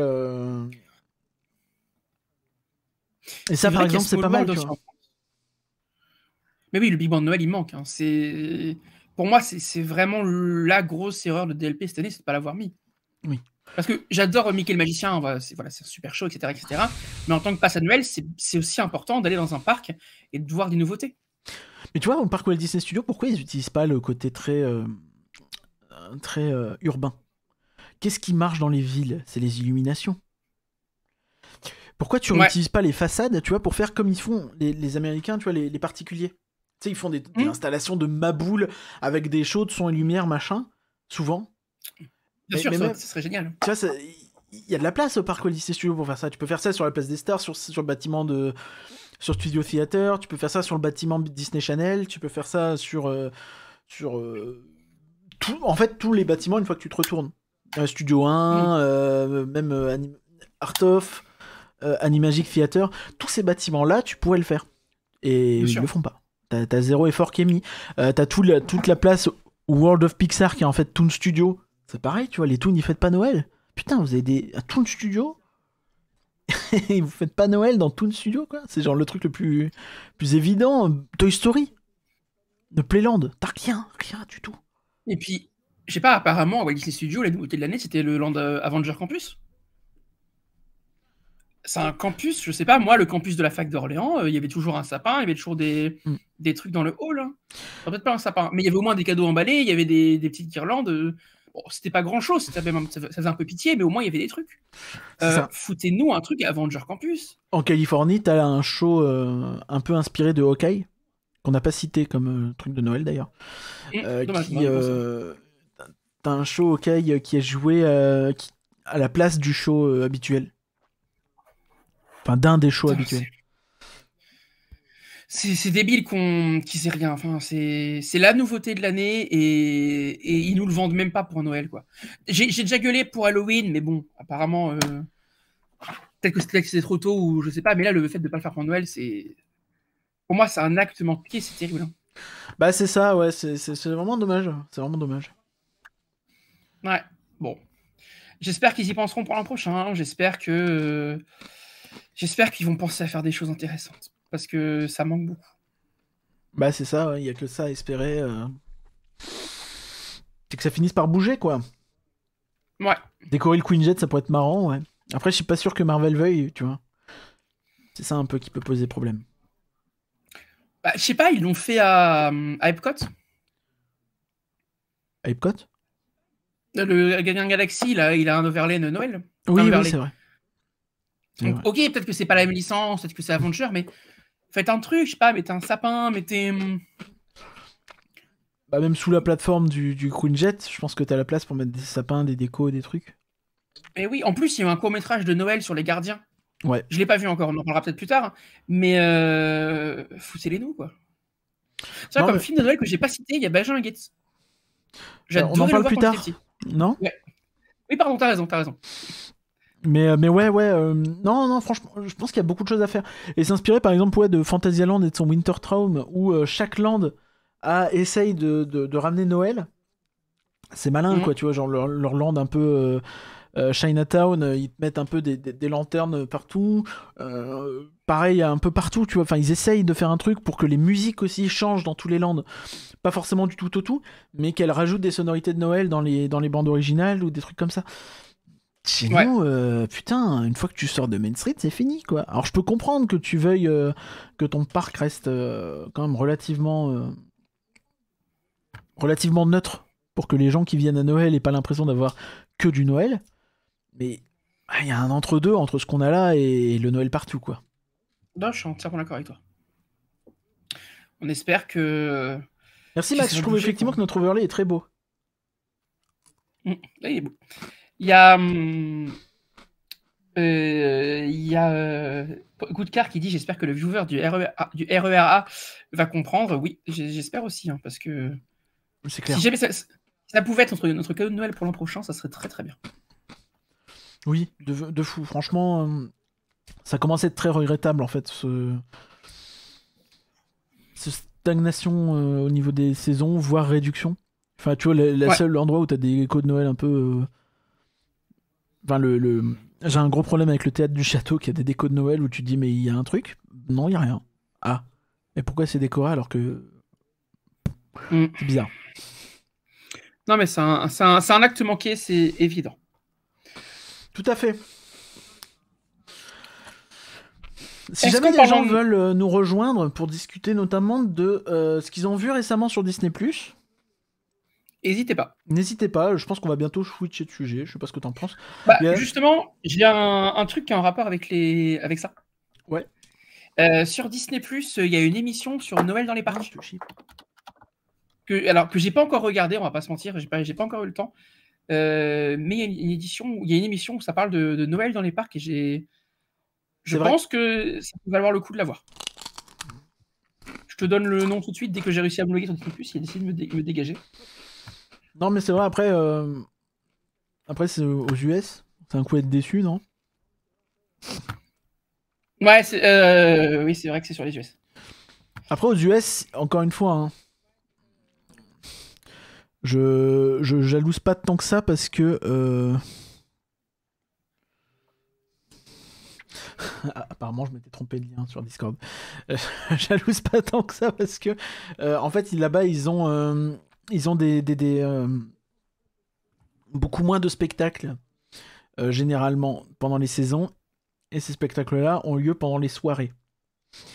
ça, par exemple, c'est pas mal. Mais oui, le Big Bang de Noël, il manque. Hein. C'est pour moi, c'est vraiment la grosse erreur de DLP cette année, c'est de ne pas l'avoir mis. Oui. Parce que j'adore Mickey le magicien, c'est super chaud, etc., etc. Mais en tant que passe annuel, c'est aussi important d'aller dans un parc et de voir des nouveautés. Mais tu vois, au parc Walt Disney Studio, pourquoi ils n'utilisent pas le côté très, euh, très euh, urbain Qu'est-ce qui marche dans les villes C'est les illuminations. Pourquoi tu n'utilises pas les façades, tu vois, pour faire comme ils font les, Américains, tu vois, les particuliers ils font des, mmh. installations de maboules avec des chaudes de son et lumière, machin, souvent. Bien sûr, ça, serait génial. il y a de la place au parc lycée Studio pour faire ça. Tu peux faire ça sur la place des stars, sur, le bâtiment de. sur Studio Theater, tu peux faire ça sur le bâtiment Disney Channel, tu peux faire ça sur. Euh, sur euh, tout, en fait, tous les bâtiments une fois que tu te retournes. Euh, Studio 1, mmh. même Art of. Animagic Theater, tous ces bâtiments-là, tu pourrais le faire. Et ils ne le font pas. T'as zéro effort qui est mis. Euh, t'as tout toute la place World of Pixar qui est en fait Toon Studio. C'est pareil, tu vois, les Toons, ils fêtent pas Noël. Putain, vous avez des. À Toon Studio Et vous faites pas Noël dans Toon Studio, quoi. C'est genre le truc le plus, plus évident. Toy Story. De Playland. T'as rien, rien du tout. Et puis, je sais pas, apparemment, à Walt Disney Studio, la nouveauté de l'année, c'était le Land euh, Avenger Campus c'est un campus, je sais pas, moi, le campus de la fac d'Orléans, euh, il y avait toujours un sapin, il y avait toujours des, mm. des trucs dans le hall. Hein. pas un sapin, mais il y avait au moins des cadeaux emballés, il y avait des, petites guirlandes. Euh. c'était pas grand chose, ça, faisait un peu pitié, mais au moins il y avait des trucs. Euh, foutez-nous un truc à Avenger Campus. En Californie, t'as un show un peu inspiré de Hockey, qu'on n'a pas cité comme truc de Noël d'ailleurs. Mmh, t'as un show Hawkeye qui est joué à la place du show habituel. Enfin, d'un des shows habituels. C'est débile qu'on qu'ils sait rien. Enfin, c'est la nouveauté de l'année et, ils nous le vendent même pas pour Noël quoi. J'ai déjà gueulé pour Halloween, mais bon, apparemment euh, peut-être que c'était trop tôt ou je sais pas. Mais là, le fait de pas le faire pour Noël, c'est pour moi c'est un acte manqué, c'est terrible. Hein. Bah c'est ça, ouais, c'est vraiment dommage. C'est vraiment dommage. Ouais, bon. J'espère qu'ils y penseront pour l'an prochain. Hein. J'espère que euh, J'espère qu'ils vont penser à faire des choses intéressantes parce que ça manque beaucoup. Bah c'est ça, il n'y a que ça à espérer. C'est euh. que ça finisse par bouger quoi. Ouais. Décorer le Queen Jet, ça pourrait être marrant, ouais. Après, je suis pas sûr que Marvel veuille, tu vois. C'est ça un peu qui peut poser problème. Bah, je sais pas, ils l'ont fait à, euh, Epcot. À Epcot euh, Le Gagnant Galaxy, là, il a un overlay de Noël. oui c'est vrai ok, peut-être que c'est pas la même licence, peut-être que c'est Avengers mais faites un truc, je sais pas, mettez un sapin, mettez. Hum. Bah, même sous la plateforme du, du Jet je pense que t'as la place pour mettre des sapins, des décos, des trucs. Et eh oui, en plus, il y a eu un court-métrage de Noël sur les gardiens. Ouais. Je l'ai pas vu encore, on en parlera peut-être plus tard, mais euh... les nous, quoi. C'est vrai, comme film de Noël que j'ai pas cité, il y a Benjamin Gates. On en parle plus tard, non Oui, pardon, t'as raison, t'as raison. Mais, euh, mais ouais, ouais, euh, non, non, franchement, je pense qu'il y a beaucoup de choses à faire. Et s'inspirer par exemple ouais, de Land et de son Winter Traum, où euh, chaque land a, essaye de, de, ramener Noël. C'est malin, mm. quoi, tu vois, genre leur, leur land un peu Chinatown, ils mettent un peu des, des, lanternes partout. pareil, un peu partout, tu vois, enfin, ils essayent de faire un truc pour que les musiques aussi changent dans tous les lands. Pas forcément du tout au tout, tout, mais qu'elles rajoutent des sonorités de Noël dans les, dans les bandes originales ou des trucs comme ça. Sinon, euh, putain, une fois que tu sors de Main Street, c'est fini, quoi. Alors, je peux comprendre que tu veuilles euh, que ton parc reste euh, quand même relativement, relativement neutre pour que les gens qui viennent à Noël aient pas l'impression d'avoir que du Noël. Mais ah, il y a un entre-deux entre ce qu'on a là et le Noël partout, quoi. Non, je suis entièrement d'accord avec toi. On espère que. Merci Max, je trouve effectivement que notre overlay est très beau. Mmh. là, il est beau. Il y a. Hum, euh, euh, qui dit J'espère que le viewer du, RERA, du e va comprendre. Oui, j'espère aussi, hein, parce que. Si jamais ça, pouvait être notre, notre cadeau de Noël pour l'an prochain, ça serait très très bien. Oui, de, fou. Franchement, hum, ça commence à être très regrettable, en fait, ce. stagnation euh, au niveau des saisons, voire réduction. Enfin, tu vois, le seul endroit où tu as des codes de Noël un peu Enfin, le, le... J'ai un gros problème avec le théâtre du château qui a des décos de Noël où tu dis, mais il y a un truc. Non, il n'y a rien. Ah. Mais pourquoi c'est décoré alors que. Mm. C'est bizarre. Non, mais c'est un, acte manqué, c'est évident. Tout à fait. Si jamais des gens veulent euh, nous rejoindre pour discuter notamment de euh, ce qu'ils ont vu récemment sur Disney, N'hésitez pas. N'hésitez pas, je pense qu'on va bientôt switcher de sujet, je sais pas ce que tu en penses. Bah, justement, j'ai un, un, truc qui a un rapport avec, les... avec ça. Ouais. Euh, sur Disney, il y a une émission sur Noël dans les parcs. Ah, que, alors, que j'ai pas encore regardé, on va pas se mentir, j'ai pas, pas encore eu le temps. Euh, mais il y, a une, édition, il y a une émission où ça parle de, Noël dans les parcs et j'ai. Je pense que ça peut valoir le coup de la voir. Je te donne le nom tout de suite dès que j'ai réussi à me loguer sur Disney, il a décidé de me, me dégager. Non, mais c'est vrai, après, euh, après c'est aux US. C'est un coup être déçu, non Ouais, euh, oui, c'est vrai que c'est sur les US. Après, aux US, encore une fois, hein. je... je jalouse pas tant que ça parce que. Euh, apparemment, je m'étais trompé de lien sur Discord. J'alouse pas tant que ça parce que, en fait, là-bas, ils ont ils ont des, euh, beaucoup moins de spectacles euh, généralement pendant les saisons, et ces spectacles-là ont lieu pendant les soirées.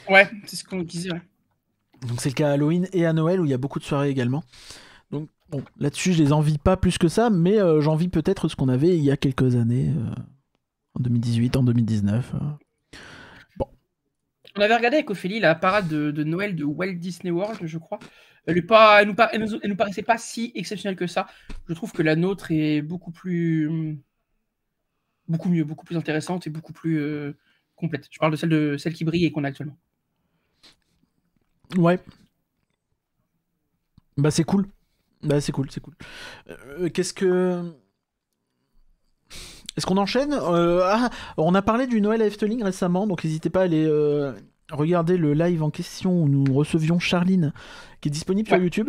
Ouais, c'est ce qu'on disait. Donc c'est le cas à Halloween et à Noël où il y a beaucoup de soirées également. Donc bon, là-dessus je les envie pas plus que ça, mais euh, j'envie peut-être ce qu'on avait il y a quelques années, en 2018, en 2019. Bon. On avait regardé avec Ophélie la parade de Noël de Walt Disney World, je crois elle, pas, nous, paraissait pas si exceptionnelle que ça. Je trouve que la nôtre est beaucoup plus. Hmm, beaucoup mieux, beaucoup plus intéressante et beaucoup plus euh, complète. Je parle de celle, de celle qui brille et qu'on a actuellement. Ouais. Bah, c'est cool. Bah, c'est cool, c'est cool. Euh, qu'est-ce que. Est-ce qu'on enchaîne euh, ah, On a parlé du Noël à Efteling récemment, donc n'hésitez pas à aller regardez le live en question où nous recevions Charline, qui est disponible sur YouTube.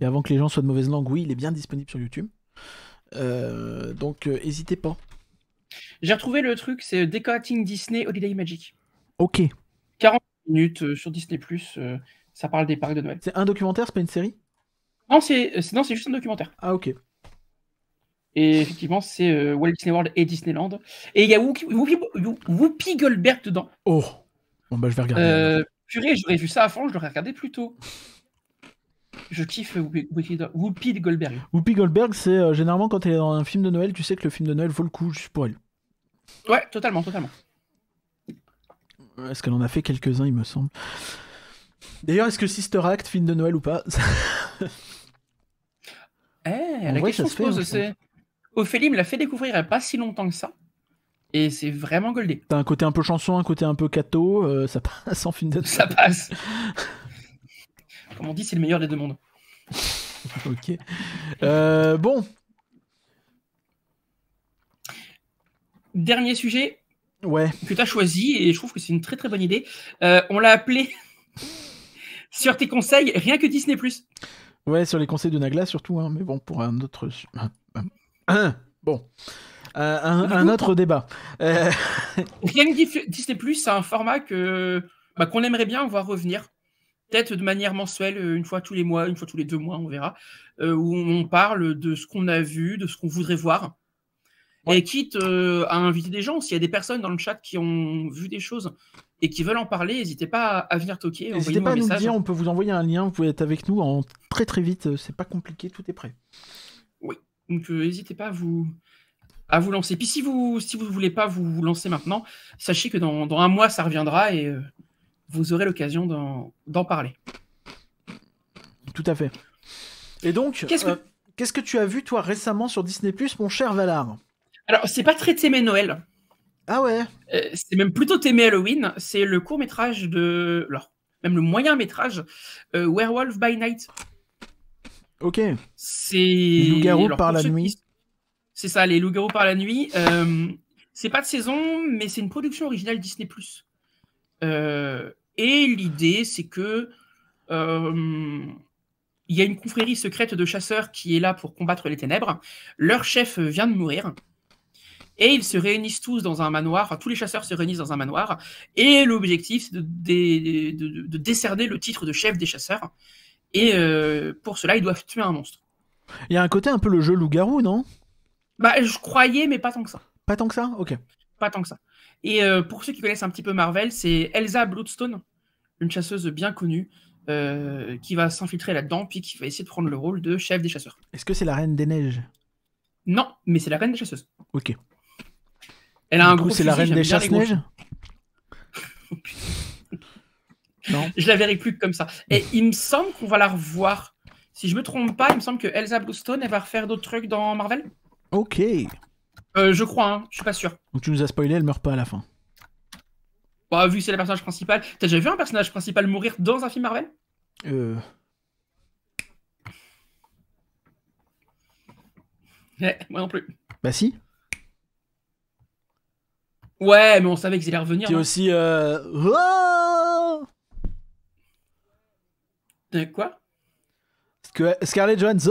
Et avant que les gens soient de mauvaise langue, oui, il est bien disponible sur YouTube. Euh, donc, euh, n'hésitez pas. J'ai retrouvé le truc, c'est Decorating Disney Holiday Magic. Ok. 40 minutes euh, sur Disney, Plus, ça parle des parcs de Noël. C'est un documentaire, c'est pas une série Non, c'est juste un documentaire. Ah, ok. Et effectivement, c'est euh, Walt Disney World et Disneyland. Et il y a Whoopi, Goldberg dedans. Oh, bon bah je vais regarder. Euh, purée, j'aurais vu ça fond, je l'aurais regardé plus tôt. Je kiffe Whoopi, Goldberg. Whoopi Goldberg, c'est euh, généralement quand elle est dans un film de Noël, tu sais que le film de Noël vaut le coup pour elle. Ouais, totalement, totalement. Est-ce qu'elle en a fait quelques-uns, il me semble. D'ailleurs, est-ce que Sister Act, film de Noël ou pas Eh, la question se pose, c'est... Hein, Ophélie me l'a fait découvrir il n'y pas si longtemps que ça. Et c'est vraiment goldé. T'as un côté un peu chanson, un côté un peu cato, euh, ça passe en fin de Ça passe. Comme on dit, c'est le meilleur des deux mondes. ok. Euh, bon. Dernier sujet. Ouais. Que t'as choisi, et je trouve que c'est une très très bonne idée. Euh, on l'a appelé, sur tes conseils, rien que Disney. Ouais, sur les conseils de Nagla surtout, hein, mais bon, pour un autre bon. Euh, un, autre débat. Euh, Rien Disney Plus, c'est un format que bah, qu'on aimerait bien voir revenir, peut-être de manière mensuelle, euh, une fois tous les mois, une fois tous les deux mois, on verra, où on parle de ce qu'on a vu, de ce qu'on voudrait voir, et quitte à inviter des gens. S'il y a des personnes dans le chat qui ont vu des choses et qui veulent en parler, n'hésitez pas à venir toquer. N'hésitez pas à nous dire, on peut vous envoyer un lien, vous pouvez être avec nous en très très vite, c'est pas compliqué, tout est prêt. Donc n'hésitez pas à vous, à vous lancer. Puis si vous si vous voulez pas vous, lancer maintenant, sachez que dans, un mois ça reviendra et euh, vous aurez l'occasion d'en parler. Tout à fait. Et donc, euh, qu'est-ce que... tu as vu toi récemment sur Disney Plus, mon cher Valar Alors c'est pas très témé Noël. Ah ouais. Euh, c'est même plutôt témé Halloween. C'est le court métrage de, alors même le moyen métrage Werewolf by Night Ok. C'est. loups garou par la nuit. C'est ça, les loups-garous par la nuit. Euh, c'est pas de saison, mais c'est une production originale Disney. Euh, et l'idée, c'est que. Euh, il y a une confrérie secrète de chasseurs qui est là pour combattre les ténèbres. Leur chef vient de mourir. Et ils se réunissent tous dans un manoir, tous les chasseurs se réunissent dans un manoir, et l'objectif c'est de, décerner le titre de chef des chasseurs. Et euh, pour cela, ils doivent tuer un monstre. Il y a un côté un peu le jeu loup-garou, non Bah, je croyais, mais pas tant que ça. Pas tant que ça Ok. Pas tant que ça. Et euh, pour ceux qui connaissent un petit peu Marvel, c'est Elsa Bloodstone, une chasseuse bien connue, euh, qui va s'infiltrer là-dedans, puis qui va essayer de prendre le rôle de chef des chasseurs. Est-ce que c'est la Reine des Neiges Non, mais c'est la Reine des Chasseuses. Ok. Elle a un coup, gros. C'est la Reine des Chasse-Neiges Je la verrai plus comme ça. Et il me semble qu'on va la revoir. Si je me trompe pas, il me semble que Elsa Bluestone, elle va refaire d'autres trucs dans Marvel. Ok. Euh, je crois, hein. je suis pas sûr. Donc tu nous as spoilé, elle meurt pas à la fin. Bah, vu que c'est le personnage principal. T'as déjà vu un personnage principal mourir dans un film Marvel Euh. moi non plus. Bah si. Ouais, mais on savait qu'ils allaient revenir. C'est hein. aussi. Euh, oh quoi Scarlett Johansson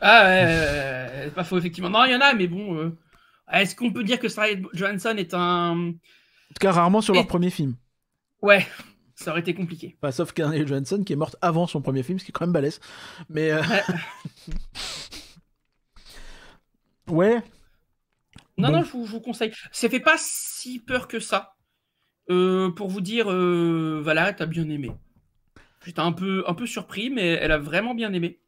Ah ouais, c'est pas faux, effectivement. Non, il y en a, mais bon. Euh, est-ce qu'on peut dire que Scarlett Johansson est un. En tout cas, rarement sur leur premier film. Ouais, ça aurait été compliqué. sauf Scarlett Johansson qui est morte avant son premier film, ce qui est quand même balèze. Mais. Euh, ouais. Non, non, je vous, conseille. Ça fait pas si peur que ça. Euh, pour vous dire, euh, t'as bien aimé. J'étais un peu, un peu surpris, mais elle a vraiment bien aimé.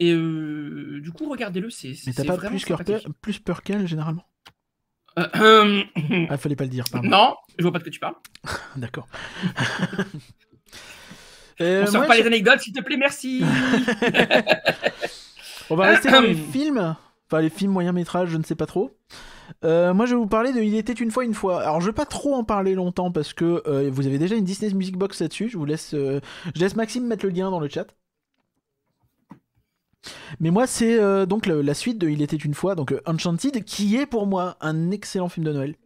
Et euh, du coup, regardez-le, c'est Mais t'as pas plus, peur, plus peur qu'elle, généralement euh, Ah, fallait pas le dire, pardon. Non, je vois pas de quoi tu parles. D'accord. On sort pas les anecdotes, s'il te plaît, merci On va rester dans les films, enfin les films moyen-métrage, je ne sais pas trop. Euh, moi, je vais vous parler de Il était une fois une fois. Alors, je vais pas trop en parler longtemps parce que euh, vous avez déjà une Disney Music Box là-dessus. Je vous laisse, euh, je laisse Maxime mettre le lien dans le chat. Mais moi, c'est donc la suite de Il était une fois, donc Enchanted, qui est pour moi un excellent film de Noël.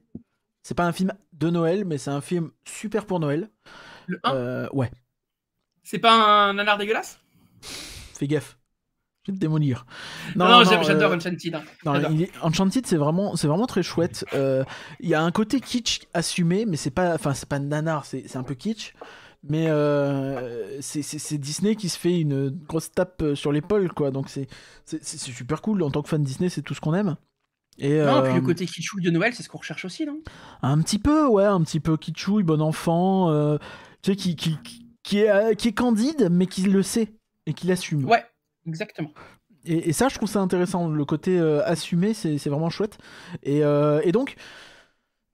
C'est pas un film de Noël, mais c'est un film super pour Noël. Le 1 Ouais. C'est pas un anard dégueulasse Fais gaffe de démolir. Non, j'adore Enchanted. Euh, Enchanted, hein. c'est vraiment, c'est vraiment très chouette. Euh, il y a un côté kitsch assumé, mais c'est pas, enfin, c'est pas nanar, c'est un peu kitsch. Mais euh, c'est Disney qui se fait une grosse tape sur l'épaule, quoi. Donc c'est c'est super cool. En tant que fan Disney, c'est tout ce qu'on aime. Et non, le côté kitschouille de Noël, c'est ce qu'on recherche aussi, non Un petit peu, ouais, un petit peu kitschouille, bon enfant, tu sais, qui, qui, qui, est, qui, est, candide, mais qui le sait et qui l'assume. Ouais, Exactement. Et, ça, je trouve ça intéressant. Le côté euh, assumé, c'est vraiment chouette. Et, euh, donc,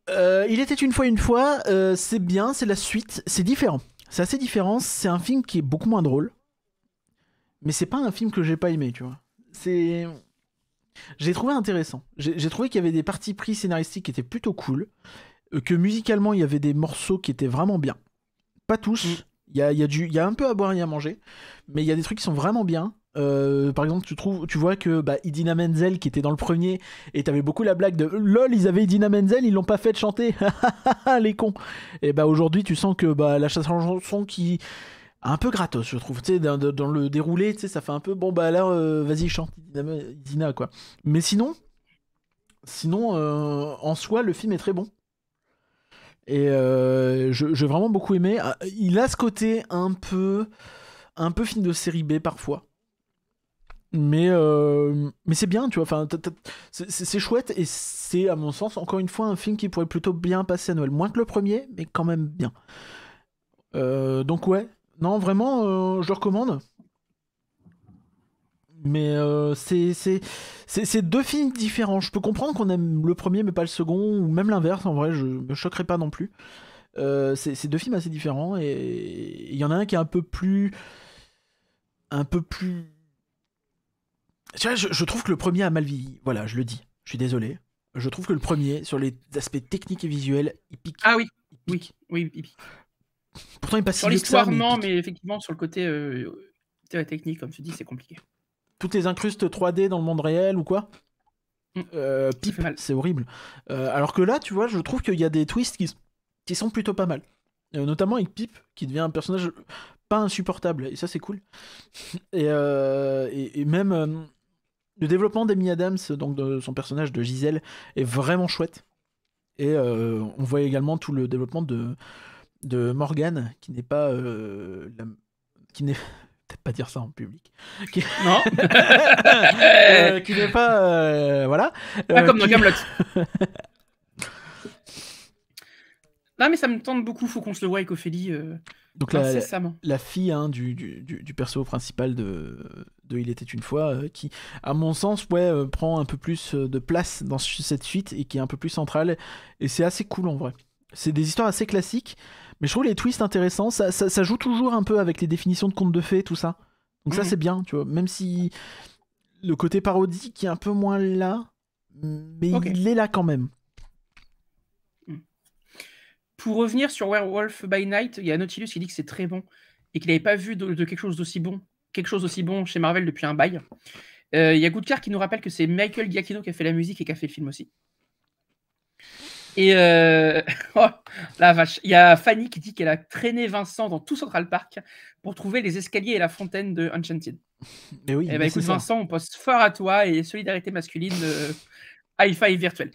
euh, il était une fois une fois, c'est bien, c'est la suite, c'est différent. C'est assez différent, c'est un film qui est beaucoup moins drôle. Mais c'est pas un film que j'ai pas aimé, tu vois. C'est. J'ai trouvé intéressant. J'ai trouvé qu'il y avait des parties pris scénaristiques qui étaient plutôt cool. Que musicalement, il y avait des morceaux qui étaient vraiment bien. Pas tous. Mm. Il y, a, y a un peu à boire et à manger. Mais il y a des trucs qui sont vraiment bien. Euh, par exemple, tu trouves, tu vois que bah, Idina Menzel qui était dans le premier, et t'avais beaucoup la blague de lol, ils avaient Idina Menzel, ils l'ont pas fait chanter, les cons. Et bah aujourd'hui, tu sens que bah la chanson qui un peu gratos, je trouve. Tu dans, le déroulé, tu ça fait un peu bon bah là, euh, vas-y chante Idina quoi. Mais sinon, sinon euh, en soi, le film est très bon. Et je j'ai vraiment beaucoup aimé. Ah, il a ce côté un peu, un peu film de série B parfois mais euh, mais c'est bien tu vois enfin c'est chouette et c'est à mon sens encore une fois un film qui pourrait plutôt bien passer à Noël moins que le premier mais quand même bien euh, donc ouais non vraiment euh, je le recommande mais c'est deux films différents je peux comprendre qu'on aime le premier mais pas le second ou même l'inverse en vrai je me choquerai pas non plus c'est deux films assez différents et il y en a un qui est un peu plus un peu plus je, je, trouve que le premier a mal vieilli. Voilà, je le dis. Je suis désolé. Je trouve que le premier, sur les aspects techniques et visuels, il pique. Ah oui, oui, oui, il pique. Pourtant, il passe Sur l'histoire, non, mais effectivement, sur le côté euh, technique, comme tu dis, c'est compliqué. Toutes les incrustes 3D dans le monde réel ou quoi mmh. Euh, pipe, c'est horrible. Euh, alors que là, tu vois, je trouve qu'il y a des twists qui, sont plutôt pas mal. Euh, notamment avec Pipe, qui devient un personnage pas insupportable. Et ça, c'est cool. Et, et, et même le développement d'Amy Adams, donc de son personnage de Giselle, est vraiment chouette. Et euh, on voit également tout le développement de, de Morgan, qui n'est pas. Euh, qui n'est peut-être pas dire ça en public. Non. Euh, qui n'est pas. voilà. Pas comme dans Gamelot. non, mais ça me tente beaucoup. Faut qu'on se le voie avec Ophélie. Donc la, la, fille hein, du, perso principal de, de Il était une fois, euh, qui, à mon sens, ouais, euh, prend un peu plus euh, de place dans cette suite et qui est un peu plus centrale. Et c'est assez cool en vrai. C'est des histoires assez classiques, mais je trouve les twists intéressants. Ça, joue toujours un peu avec les définitions de contes de fées, tout ça. Donc ça, mhm. c'est bien, tu vois. Même si le côté parodie est un peu moins là, mais il est là quand même. Hmm. Pour revenir sur Werewolf by Night, il y a Nautilus qui dit que c'est très bon et qu'il n'avait pas vu de quelque chose d'aussi bon quelque chose aussi bon chez Marvel depuis un bail. Il euh, y a Goodcar qui nous rappelle que c'est Michael Giacchino qui a fait la musique et qui a fait le film aussi. Et euh, oh, la vache, il y a Fanny qui dit qu'elle a traîné Vincent dans tout Central Park pour trouver les escaliers et la fontaine de Enchanted. Mais oui. Eh ben, écoute Vincent, on poste fort à toi et solidarité masculine, euh, hi-fi virtuel.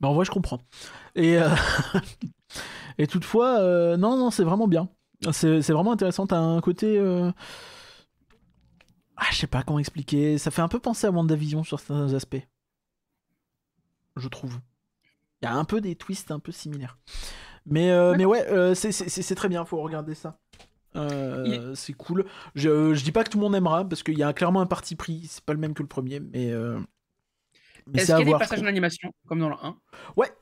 Bah en vrai, je comprends. Et, et toutefois, non, non, c'est vraiment bien. C'est vraiment intéressant. T'as un côté ah, je sais pas comment expliquer. Ça fait un peu penser à WandaVision sur certains aspects. Je trouve. Il y a un peu des twists un peu similaires. Mais, euh, mais ouais, euh, c'est très bien, faut regarder ça. Euh, c'est cool. Je, je, dis pas que tout le monde aimera, parce qu'il y a clairement un parti pris. C'est pas le même que le premier, mais. mais Est-ce qu'il y a des passages d'animation, comme dans le 1 Ouais,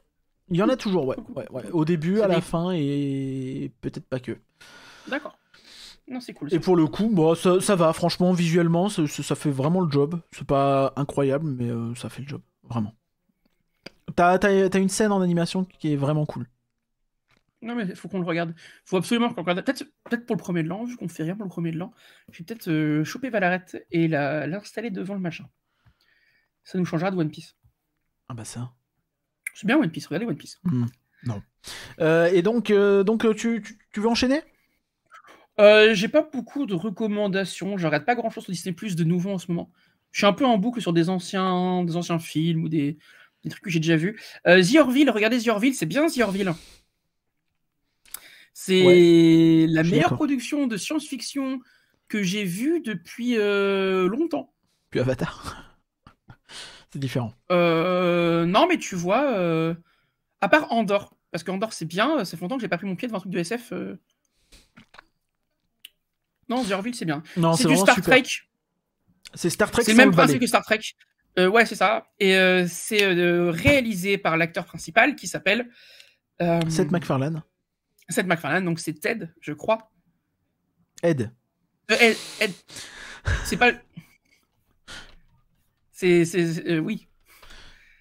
il y en a toujours, ouais, ouais. Au début, à la fin, et peut-être pas que. D'accord c'est Et pour le coup, bah, ça, va, franchement, visuellement, ça, fait vraiment le job. C'est pas incroyable, mais euh, ça fait le job, vraiment. T'as as, une scène en animation qui est vraiment cool. Non, mais faut qu'on le regarde. faut absolument qu'on regarde. Peut-être pour le premier de l'an, vu qu'on fait rien pour le premier de l'an, je vais peut-être euh, choper Valarette et l'installer devant le machin. Ça nous changera de One Piece. Ah bah ça. C'est bien One Piece, regardez One Piece. Hmm. Non. Euh, et donc, donc tu, tu, veux enchaîner euh, j'ai pas beaucoup de recommandations. J'arrête pas grand chose sur Disney Plus de nouveau en ce moment. Je suis un peu en boucle sur des anciens, des anciens films ou des, trucs que j'ai déjà vus. Euh, The Orville, regardez The Orville, c'est bien The Orville. C'est la meilleure production de science-fiction que j'ai vue depuis euh, longtemps. Puis Avatar. c'est différent. Euh, non, mais tu vois, à part Andorre, parce qu'Andorre c'est bien, ça fait longtemps que j'ai pas pris mon pied devant un truc de SF. Non, The c'est bien. c'est du Star Trek. C'est Star Trek. C'est le même principe que Star Trek. Euh, ouais, c'est ça. Et euh, c'est euh, réalisé par l'acteur principal qui s'appelle. Seth MacFarlane. Seth MacFarlane, donc c'est Ted, je crois. Ed. C'est pas. C'est. oui.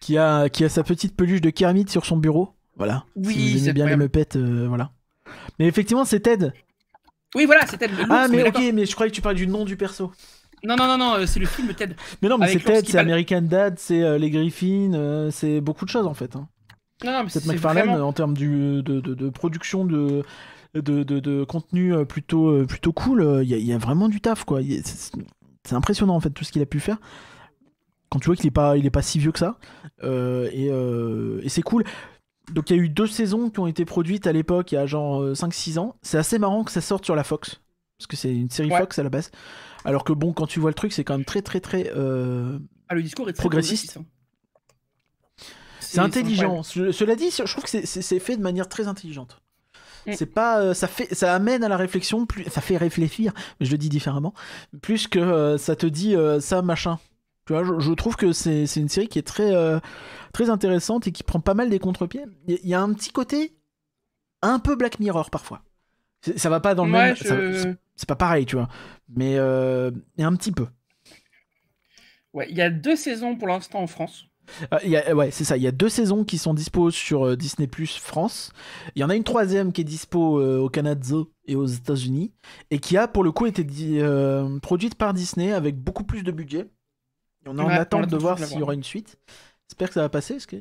Qui a, qui a sa petite peluche de Kermit sur son bureau. Voilà. Oui, c'est bien le pète voilà. Mais effectivement, c'est Ted oui, voilà, c'est Ted. ah, mais ok, mais je croyais que tu parlais du nom du perso. Non, non, non, non, euh, c'est le film Ted. Mais non, mais c'est Ted, c'est American Dad, c'est euh, les Griffins, euh, c'est beaucoup de choses en fait. Hein. Non, non, mais c'est McFarlane en termes de, de, de, production de, de, de contenu plutôt, plutôt cool. Il y, a vraiment du taf quoi. C'est impressionnant en fait tout ce qu'il a pu faire. Quand tu vois qu'il est pas, il est pas si vieux que ça, et, et c'est cool donc il y a eu deux saisons qui ont été produites à l'époque, il y a genre 5-6 euh, ans. C'est assez marrant que ça sorte sur la Fox, parce que c'est une série Fox à la base. Alors que bon, quand tu vois le truc, c'est quand même très très très euh, ah, le discours est très progressiste. Hein. C'est intelligent. cela dit, je trouve que c'est fait de manière très intelligente. Mm. C'est pas, euh, ça fait, ça amène à la réflexion ça fait réfléchir, mais je le dis différemment, plus que ça te dit ça machin je, trouve que c'est une série qui est très, euh, très intéressante et qui prend pas mal des contre-pieds. Il y, a un petit côté un peu Black Mirror parfois. Ça va pas dans le même. C'est pas pareil, tu vois. Mais euh, un petit peu. Ouais, il y a deux saisons pour l'instant en France. Euh, ouais, c'est ça. Il y a deux saisons qui sont dispo sur Disney Plus France. Il y en a une troisième qui est dispo au Canada et aux États-Unis et qui a pour le coup été produite par Disney avec beaucoup plus de budget on est en attente de voir s'il y aura une suite. J'espère que ça va passer parce que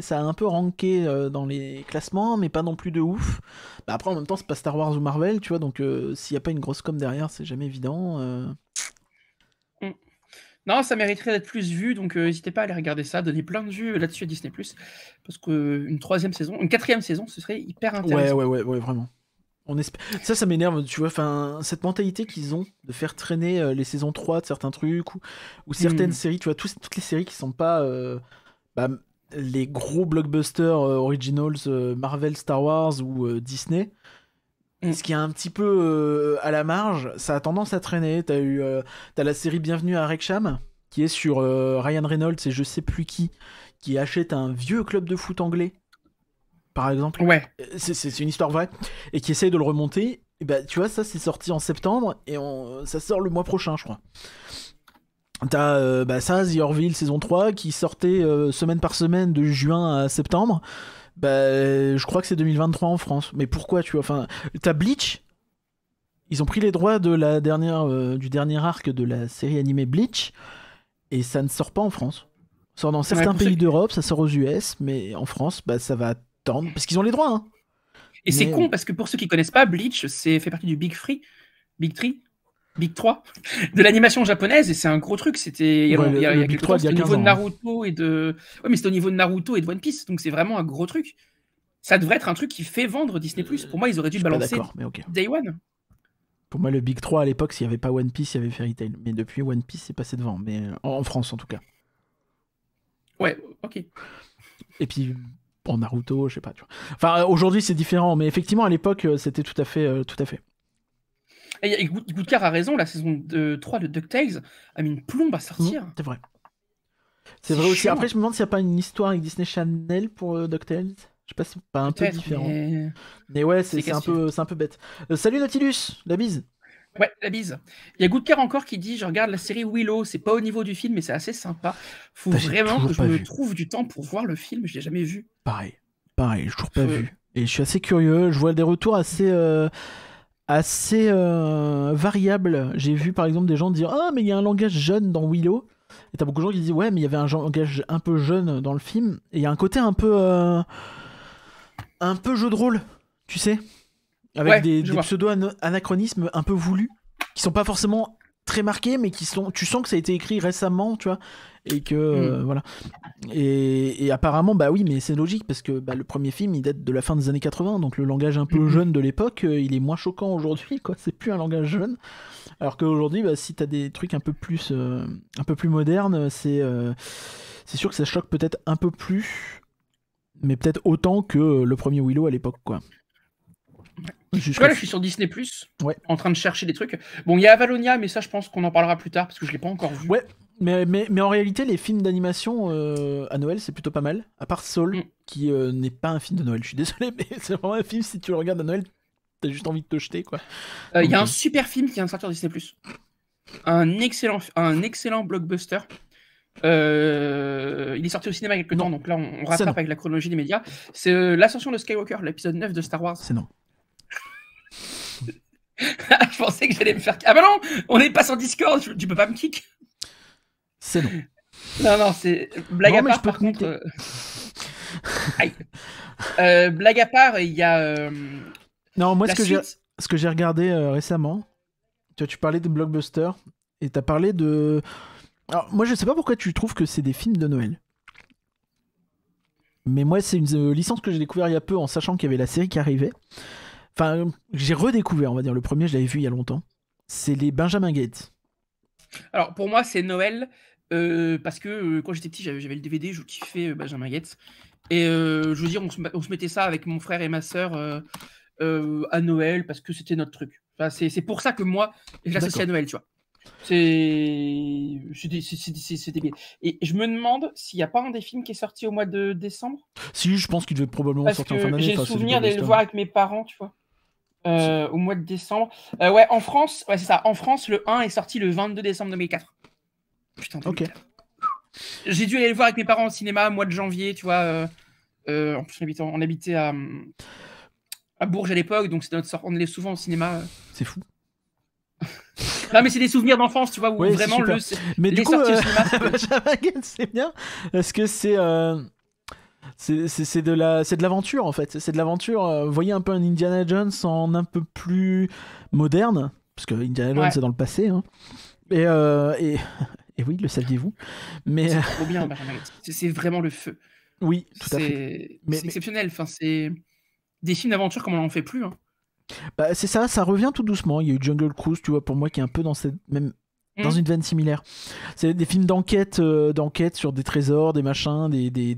ça a un peu ranké euh, dans les classements, mais pas non plus de ouf. Bah, après, en même temps, c'est pas Star Wars ou Marvel, tu vois, donc euh, s'il n'y a pas une grosse com derrière, c'est jamais évident. Euh. Mm. Non, ça mériterait d'être plus vu, donc n'hésitez pas à aller regarder ça, donner plein de vues là-dessus à Disney+, parce qu'une troisième saison, une quatrième saison, ce serait hyper intéressant. Ouais, ouais, ouais, ouais vraiment. Ça, ça m'énerve, tu vois, enfin, cette mentalité qu'ils ont de faire traîner euh, les saisons 3 de certains trucs ou, certaines hmm. séries, tu vois, toutes les séries qui sont pas euh, bah, les gros blockbusters euh, originals Marvel, Star Wars ou Disney. Hmm. Ce qui est un petit peu à la marge, ça a tendance à traîner. T'as eu, as la série Bienvenue à Rexham, qui est sur Ryan Reynolds et je sais plus qui, qui achète un vieux club de foot anglais par exemple. Ouais. Euh, c'est une histoire vraie. Et qui essaye de le remonter. Et bah, tu vois, ça, c'est sorti en septembre et on... Euh, ça sort le mois prochain, je crois. T'as euh, bah, ça, The Orville saison 3, qui sortait semaine par semaine de juin à septembre. Bah, je crois que c'est 2023 en France. Mais pourquoi, tu vois Enfin, t'as Bleach. Ils ont pris les droits de la dernière, du dernier arc de la série animée Bleach. Et ça ne sort pas en France. Ça sort dans certains pays d'Europe, ça sort aux US. Mais en France, bah, ça va parce qu'ils ont les droits. Hein. Et c'est con, parce que pour ceux qui connaissent pas, Bleach c'est fait partie du Big Free, Big Tree, Big 3 de l'animation japonaise et c'est un gros truc. C'était il y a, 3, au niveau de hein. Naruto et de ouais, mais c'était au niveau de Naruto et de One Piece donc c'est vraiment un gros truc. Ça devrait être un truc qui fait vendre Disney Plus. Pour moi, ils auraient dû balancer mais ok Day One. Pour moi, le Big 3 à l'époque, s'il n'y avait pas One Piece, il y avait Fairy Tail. Mais depuis, One Piece c'est passé devant, mais euh, en France en tout cas. Ouais, ok. Et puis en Naruto, je sais pas. Tu vois. Enfin, euh, aujourd'hui c'est différent, mais effectivement à l'époque euh, c'était tout à fait, euh, tout à fait. Et, et a raison, la saison 3 de DuckTales a mis une plombe à sortir. Mmh, c'est vrai. C'est vrai aussi. Après, je me demande s'il n'y a pas une histoire avec Disney Channel pour DuckTales. Je sais pas si c'est pas un peu différent. Mais, ouais, c'est un, peu, un peu bête. salut Nautilus, la bise. Ouais, la bise. Il y a Goodcar encore qui dit Je regarde la série Willow, c'est pas au niveau du film, mais c'est assez sympa. Faut bah, vraiment que je me trouve du temps pour voir le film, je l'ai jamais vu. Pareil, pareil, je toujours pas vu. Et je suis assez curieux, je vois des retours assez. Euh, assez euh, variables. j'ai vu par exemple des gens dire ah mais il y a un langage jeune dans Willow et t'as beaucoup de gens qui disent ouais mais il y avait un langage un peu jeune dans le film et il y a un côté un peu euh, un peu jeu de rôle tu sais avec des, des pseudo-anachronismes un peu voulus, qui sont pas forcément très marqués, mais qui sont, tu sens que ça a été écrit récemment, tu vois, et que euh, hmm. voilà. Et, apparemment, bah oui, mais c'est logique parce que bah, le premier film, il date de la fin des années 80, donc le langage un peu hmm. jeune de l'époque, euh, il est moins choquant aujourd'hui, quoi. C'est plus un langage jeune. Alors qu'aujourd'hui, bah, si t'as des trucs un peu plus, euh, un peu plus modernes, c'est c'est sûr que ça choque peut-être un peu plus, mais peut-être autant que le premier Willow à l'époque, quoi je suis sur Disney ouais. en train de chercher des trucs. Bon, il y a Avalonia, mais ça, je pense qu'on en parlera plus tard parce que je l'ai pas encore vu. Ouais, mais, en réalité, les films d'animation euh, à Noël, c'est plutôt pas mal. À part Soul, mm. qui euh, n'est pas un film de Noël, je suis désolé, mais c'est vraiment un film. Si tu le regardes à Noël, t'as juste envie de te jeter, quoi. Euh, il y a un super film qui est de sortir Disney Un excellent, un excellent blockbuster. il est sorti au cinéma il y a quelques temps, donc là on, rattrape avec la chronologie des médias. C'est L'Ascension de Skywalker, l'épisode 9 de Star Wars. C'est non. je pensais que j'allais me faire. Ah bah non, on n'est pas sur Discord, tu peux pas me kick. C'est non Non, non, c'est. Blague à part, par contre. Euh, euh... blague à part, il y a. Euh, non, moi, ce que, j'ai... ce que j'ai regardé euh, récemment, tu, tu parlais de blockbuster et tu as parlé de. Alors, moi, je sais pas pourquoi tu trouves que c'est des films de Noël. Mais moi, c'est une licence que j'ai découvert il y a peu en sachant qu'il y avait la série qui arrivait enfin, j'ai redécouvert, on va dire, le premier, je l'avais vu il y a longtemps, c'est les Benjamin Gates. Alors, pour moi, c'est Noël, euh, parce que euh, quand j'étais petit, j'avais le DVD, je kiffais euh, Benjamin Gates. Et je veux dire, on se, mettait ça avec mon frère et ma soeur à Noël, parce que c'était notre truc. Enfin, c'est pour ça que moi, je l'associe à Noël, tu vois. C'est. C'était Et je me demande s'il n'y a pas un des films qui est sorti au mois de décembre. Si, je pense qu'il devait probablement sortir en fin d'année. J'ai le souvenir d'aller le voir avec mes parents, tu vois. Euh, au mois de décembre. Euh, ouais, en France, ouais, c'est ça. En France, le 1 est sorti le 22 décembre 2004. Putain, Ok. J'ai dû aller le voir avec mes parents au cinéma, mois de janvier, tu vois. Euh, en plus, on habitait, à, Bourges à l'époque, donc notre on allait souvent au cinéma. C'est fou. non mais c'est des souvenirs d'enfance, tu vois, où vraiment le, mais du coup, au cinéma. c'est bien, Est-ce que c'est c'est de la, c'est de l'aventure en fait. C'est de l'aventure. Euh, voyez un peu un Indiana Jones en un peu plus moderne, parce que Indiana Jones c'est dans le passé. Hein. Euh, et, oui, le saviez-vous Mais c'est euh, trop bien, c'est vraiment le feu. Oui, tout à fait. C'est exceptionnel. Enfin, c'est des films d'aventure comme on en fait plus. Hein. Bah, c'est ça, ça revient tout doucement. Il y a eu Jungle Cruise, tu vois, pour moi, qui est un peu dans cette même Mmh. dans une veine similaire. C'est des films d'enquête, euh, d'enquête sur des trésors, des machins, des, des,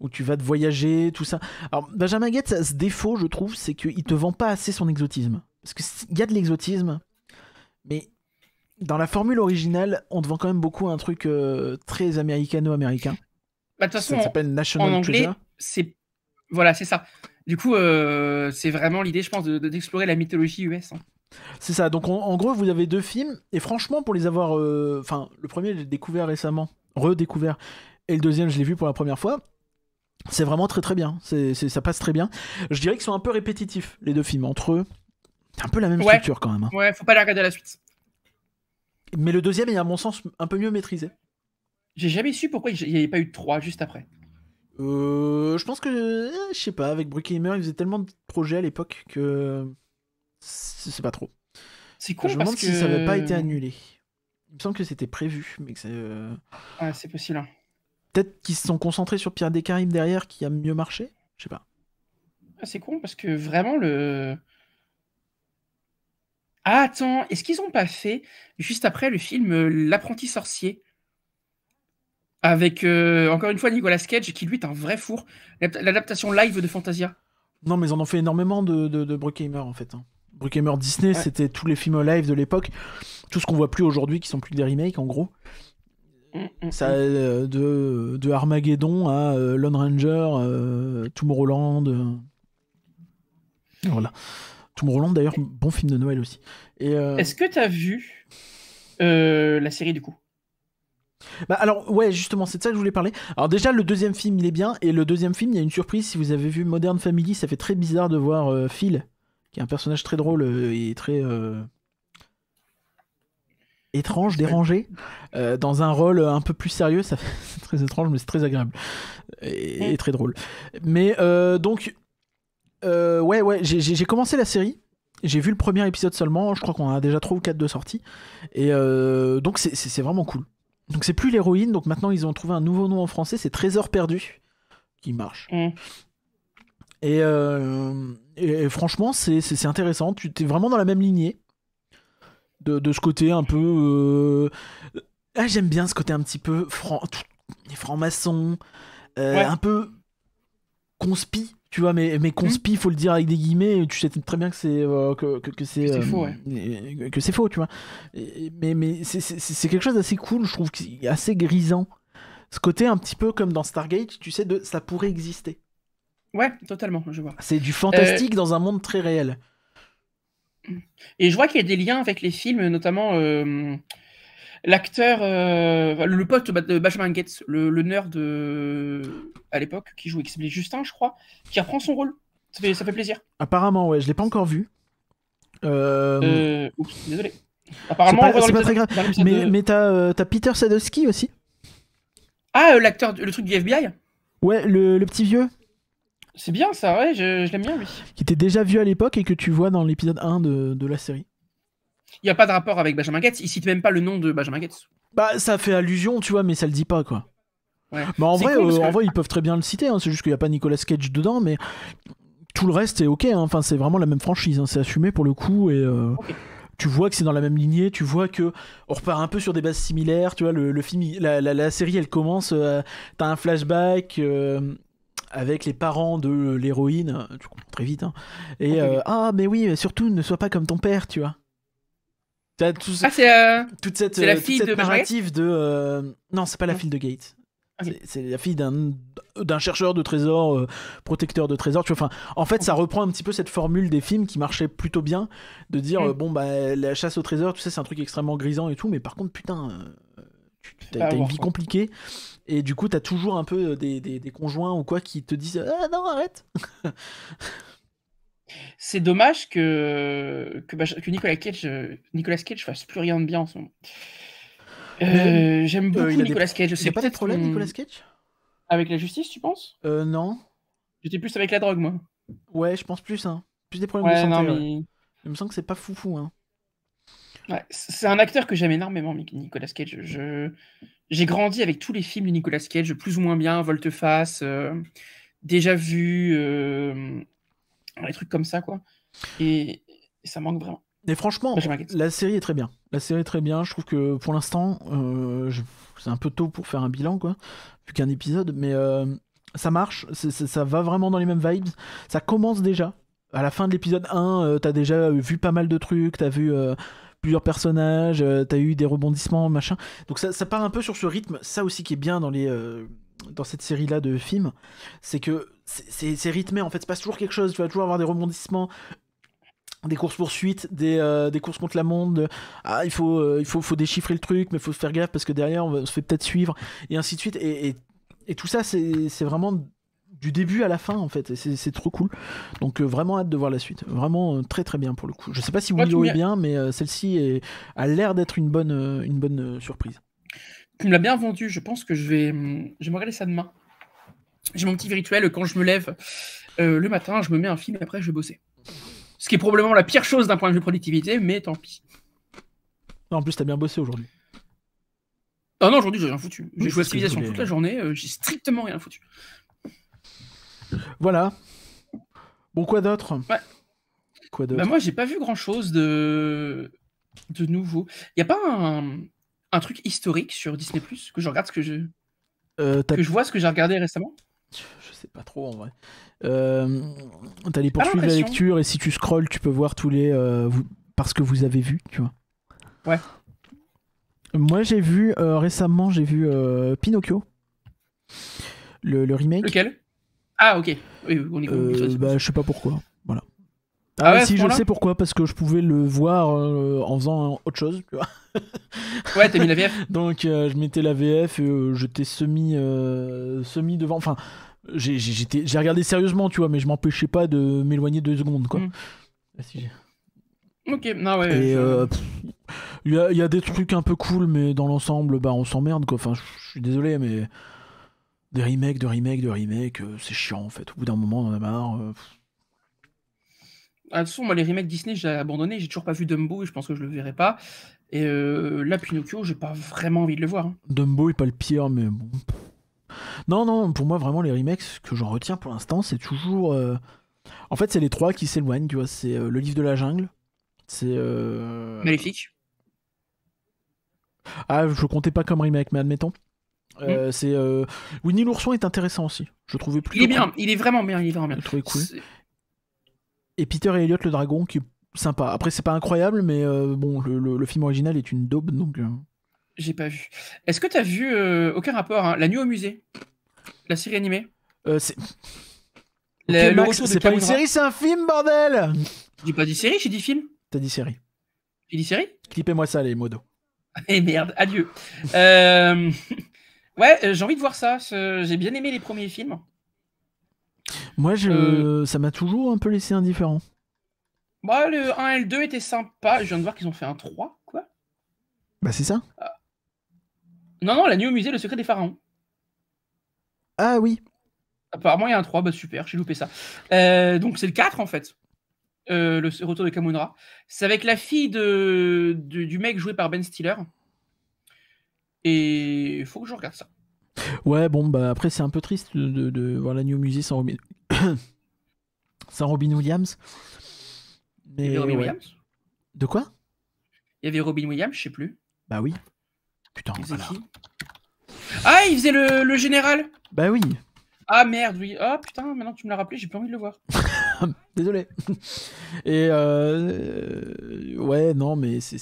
où tu vas te voyager, tout ça. Alors Benjamin Gates, a ce défaut, je trouve, c'est qu'il te vend pas assez son exotisme. Parce qu'il y a de l'exotisme, mais dans la formule originale, on te vend quand même beaucoup un truc euh, très américano-américain. Bah, de toute façon, ça s'appelle National en anglais, C'est voilà, c'est ça. Du coup, euh, c'est vraiment l'idée, je pense, d'explorer de, la mythologie US. Hein. C'est ça. Donc, en gros, vous avez deux films. Et franchement, pour les avoir. Euh, enfin, le premier, l'ai découvert récemment. Redécouvert. Et le deuxième, je l'ai vu pour la première fois. C'est vraiment très très bien. C'est, ça passe très bien. Je dirais qu'ils sont un peu répétitifs, les deux films, entre eux. C'est un peu la même structure quand même. Hein. Ouais, faut pas les regarder à la suite. Mais le deuxième est, à mon sens, un peu mieux maîtrisé. J'ai jamais su pourquoi il n'y avait pas eu trois, juste après. Euh, je pense que. Eh, je sais pas, avec Bruckheimer, il faisait tellement de projets à l'époque que. C'est pas trop. C'est cool. Je me demande que... si ça n'avait pas été annulé. Il me semble que c'était prévu, mais que c'est. Euh, ouais, c'est possible. Hein. Peut-être qu'ils se sont concentrés sur Pierre des derrière, qui a mieux marché. Je sais pas. Ah, c'est con parce que vraiment le. Ah, attends, est-ce qu'ils ont pas fait juste après le film euh, L'apprenti sorcier avec euh, encore une fois Nicolas Cage qui lui est un vrai four l'adaptation live de Fantasia. Non, mais ils en ont fait énormément de, de, Bruckheimer en fait. Hein. Bruckheimer Disney, c'était tous les films live de l'époque, tout ce qu'on voit plus aujourd'hui qui sont plus que des remakes en gros. Mm, mm, ça, mm. Euh, de, Armageddon à euh, Lone Ranger, euh, Tomorrowland. Euh. voilà. Tomorrowland, d'ailleurs, bon film de Noël aussi. Est-ce que tu as vu la série du coup bah alors ouais justement c'est de ça que je voulais parler. Alors déjà le deuxième film il est bien et le deuxième film il y a une surprise si vous avez vu Modern Family ça fait très bizarre de voir Phil qui est un personnage très drôle euh, et très euh, étrange, dérangé, euh, dans un rôle un peu plus sérieux. Ça c'est très étrange, mais c'est très agréable et, mm. très drôle. Mais donc, ouais, ouais, j'ai commencé la série. J'ai vu le premier épisode seulement. Je crois qu'on a déjà trois ou quatre de sortie. Et donc, c'est vraiment cool. Donc, c'est plus l'héroïne. Donc, maintenant, ils ont trouvé un nouveau nom en français. C'est Trésor perdu qui marche. Mm. Euh, et, franchement, c'est intéressant. Tu es vraiment dans la même lignée. De, de ce côté un peu. Euh, ah, j'aime bien ce côté un petit peu franc, franc-maçon, euh, un peu conspi, tu vois, mais, mais conspi, il mmh. faut le dire avec des guillemets, tu sais très bien que c'est que, que, c'est faux, que c'est faux, tu vois. mais mais c'est quelque chose d'assez cool, je trouve, assez grisant. Ce côté un petit peu comme dans Stargate, tu sais, de, ça pourrait exister. Ouais, totalement, je vois. C'est du fantastique euh, dans un monde très réel. Et je vois qu'il y a des liens avec les films, notamment euh, l'acteur, euh, le pote de Benjamin Gates, le, nerd à l'époque, qui joue qui Justin, je crois, qui reprend son rôle. Ça fait, ça fait plaisir. Apparemment, ouais, je l'ai pas encore vu. oups, désolé. Apparemment, c'est pas, très grave. Mais, mais t'as, Peter Sadowski aussi. Ah, l'acteur, le truc du FBI Ouais, le, le petit vieux. C'est bien ça, ouais, je, l'aime bien lui. Qui était déjà vu à l'époque et que tu vois dans l'épisode 1 de, la série. Il n'y a pas de rapport avec Benjamin Gates, il cite même pas le nom de Benjamin Gates. Bah ça fait allusion, tu vois, mais ça le dit pas quoi. Ouais. Bah, en, vrai, euh, en ils peuvent très bien le citer, hein, c'est juste qu'il n'y a pas Nicolas Cage dedans, mais tout le reste est ok, hein. enfin c'est vraiment la même franchise, hein, c'est assumé pour le coup et... Euh, tu vois que c'est dans la même lignée, tu vois que on repart un peu sur des bases similaires, tu vois, le, film, la, série, elle commence, tu euh, t'as un flashback, avec les parents de l'héroïne, tu comprends très vite, hein, et ah, euh, ah mais oui, surtout ne sois pas comme ton père, tu vois. tout, ah, c'est euh, toute cette, la euh, fille cette de narrative de non, c'est pas la fille de Gates. C'est la fille d'un chercheur de trésors, protecteur de trésors. Tu enfin, en fait, ça reprend un petit peu cette formule des films qui marchait plutôt bien, de dire mm. bon bah la chasse au trésor, tu sais, c'est un truc extrêmement grisant et tout, mais par contre, putain, tu bah, une vie compliquée et du coup, t'as toujours un peu euh, des, des, conjoints ou quoi qui te disent Ah non, arrête C'est dommage que, que, bah, Nicolas, Cage, euh, Nicolas fasse plus rien de bien en ce moment. Euh, j'aime beaucoup Nicolas Cage. Il pas pas trop problèmes Nicolas Cage Avec la justice, tu penses euh, Non. J'étais plus avec la drogue, moi. Ouais, je pense plus. Hein. Plus des problèmes de santé. Non, me sens que c'est pas foufou. Hein. c'est un acteur que j'aime énormément, Nicolas Cage. Je, j'ai grandi avec tous les films de Nicolas Cage, plus ou moins bien, Volteface, euh, Déjà vu, euh, trucs comme ça, quoi. Et, ça manque vraiment. Mais franchement, la série est très bien. La série est très bien. Je trouve que pour l'instant, euh, c'est un peu tôt pour faire un bilan, quoi, Plus qu'un épisode, mais euh, ça marche, ça va vraiment dans les mêmes vibes. Ça commence déjà. À la fin de l'épisode 1, t'as déjà vu pas mal de trucs, t'as vu plusieurs personnages, euh, t'as eu des rebondissements, machin. Donc ça, ça, part un peu sur ce rythme, ça aussi qui est bien dans les euh, dans cette série là de films, c'est que c'est rythmé en fait, il se passe toujours quelque chose, tu vas toujours avoir des rebondissements, des courses poursuites, des, euh, des courses contre la montre, ah, il, faut, il faut, faut déchiffrer le truc, mais il faut se faire gaffe parce que derrière on, se fait peut-être suivre, et ainsi de suite. Et, et, et tout ça, c'est vraiment du début à la fin en fait. C'est trop cool. Donc euh, vraiment hâte de voir la suite. Vraiment euh, très très bien pour le coup. Je sais pas si Willow est bien, mais euh, celle-ci a l'air d'être une bonne, une bonne surprise. Tu me l'as bien vendu. Je pense que je vais, hum, je me regarder ça demain. J'ai mon petit rituel quand je me lève le matin, je me mets un film et après je vais bosser. Ce qui est probablement la pire chose d'un point de vue productivité, mais tant pis. en plus, as bien bossé aujourd'hui. Ah non, aujourd'hui, j'ai rien foutu. J'ai joué à Civilization toute la journée, j'ai strictement rien foutu. Voilà. Bon, quoi d'autre ouais. Quoi d'autre bah, Moi, j'ai pas vu grand chose de, de nouveau. Il a pas un... truc historique sur Disney Plus que je regarde ce que je. Euh, que je vois ce que j'ai regardé récemment Je sais pas trop en vrai. Euh, T'as les poursuivre la lecture et si tu scrolls, tu peux voir tous les. Euh, parce que vous avez vu, tu vois. Ouais. Moi, j'ai vu euh, récemment, j'ai vu Pinocchio. le, remake. Lequel ah, ok. Oui, on euh, bah, je sais pas pourquoi. Voilà. Ah, ah si, je sais pourquoi, parce que je pouvais le voir euh, en faisant autre chose, ouais, t'as mis la VF. Donc, euh, je mettais la VF et j'étais semi, semi devant. Enfin, j'ai, j'ai regardé sérieusement, tu vois, mais je m'empêchais pas de m'éloigner deux secondes, quoi. Hmm. Ah, ok, non, ouais. il y, a, des trucs un peu cool, mais dans l'ensemble, bah, on s'emmerde. Quoi. Enfin, je suis désolé, mais des remakes, de remakes, de remakes, euh, c'est chiant en fait. Au bout d'un moment, on en a marre. Euh, ah, de toute façon, moi, les remakes Disney, j'ai abandonné. J'ai toujours pas vu Dumbo et je pense que je le verrai pas. Et euh, là, Pinocchio, j'ai pas vraiment envie de le voir. Hein. Dumbo est pas le pire, mais bon. Non, non, pour moi, vraiment, les remakes, ce que j'en retiens pour l'instant, c'est toujours. En fait, c'est les trois qui s'éloignent, tu vois. C'est Le Livre de la Jungle. C'est. Maléfique. Ah, je comptais pas comme remake, mais admettons. Euh, hmm. C'est euh, Winnie l'ourson est intéressant aussi. Je trouvais plus. Il est bien, il est vraiment bien, il est cool. Et Peter et Elliot le dragon qui est sympa. Après c'est pas incroyable, mais euh, bon le, film original est une daube donc. J'ai pas vu. Est-ce que t'as vu aucun rapport hein, La nuit au musée, la série animée. c'est. Okay, c'est pas une série, c'est un film, bordel J'ai pas dit série, j'ai dit film. T'as dit série. J'ai dit série Clippez-moi ça, les modos. Eh merde, adieu. euh... Ouais, euh, j'ai envie de voir ça. J'ai bien aimé les premiers films. Moi, je... Euh. ça m'a toujours un peu laissé indifférent. Bah, le 1 et le 2 étaient sympas. Je viens de voir qu'ils ont fait un 3, quoi. Bah, c'est ça. Ah. Non, non, la nuit au musée, le secret des pharaons. Ah oui. Apparemment, il y a un 3, bah super, j'ai loupé ça. Euh, donc, c'est le 4 en fait, le retour de Kamunra. C'est avec la fille de, du mec joué par Ben Stiller. Et il faut que je regarde ça. Ouais, bon, bah après, c'est un peu triste de, voir la voir musée sans Robin, sans Robin Williams. Mais, Robin Williams De quoi Il y avait Robin Williams, je sais plus. Bah oui. Putain, il voilà. Ah, il faisait le, le général Bah oui. Ah merde, oui. oh, putain, maintenant tu me l'as rappelé, j'ai pas envie de le voir. Désolé. Et euh, ouais, non, mais c'est,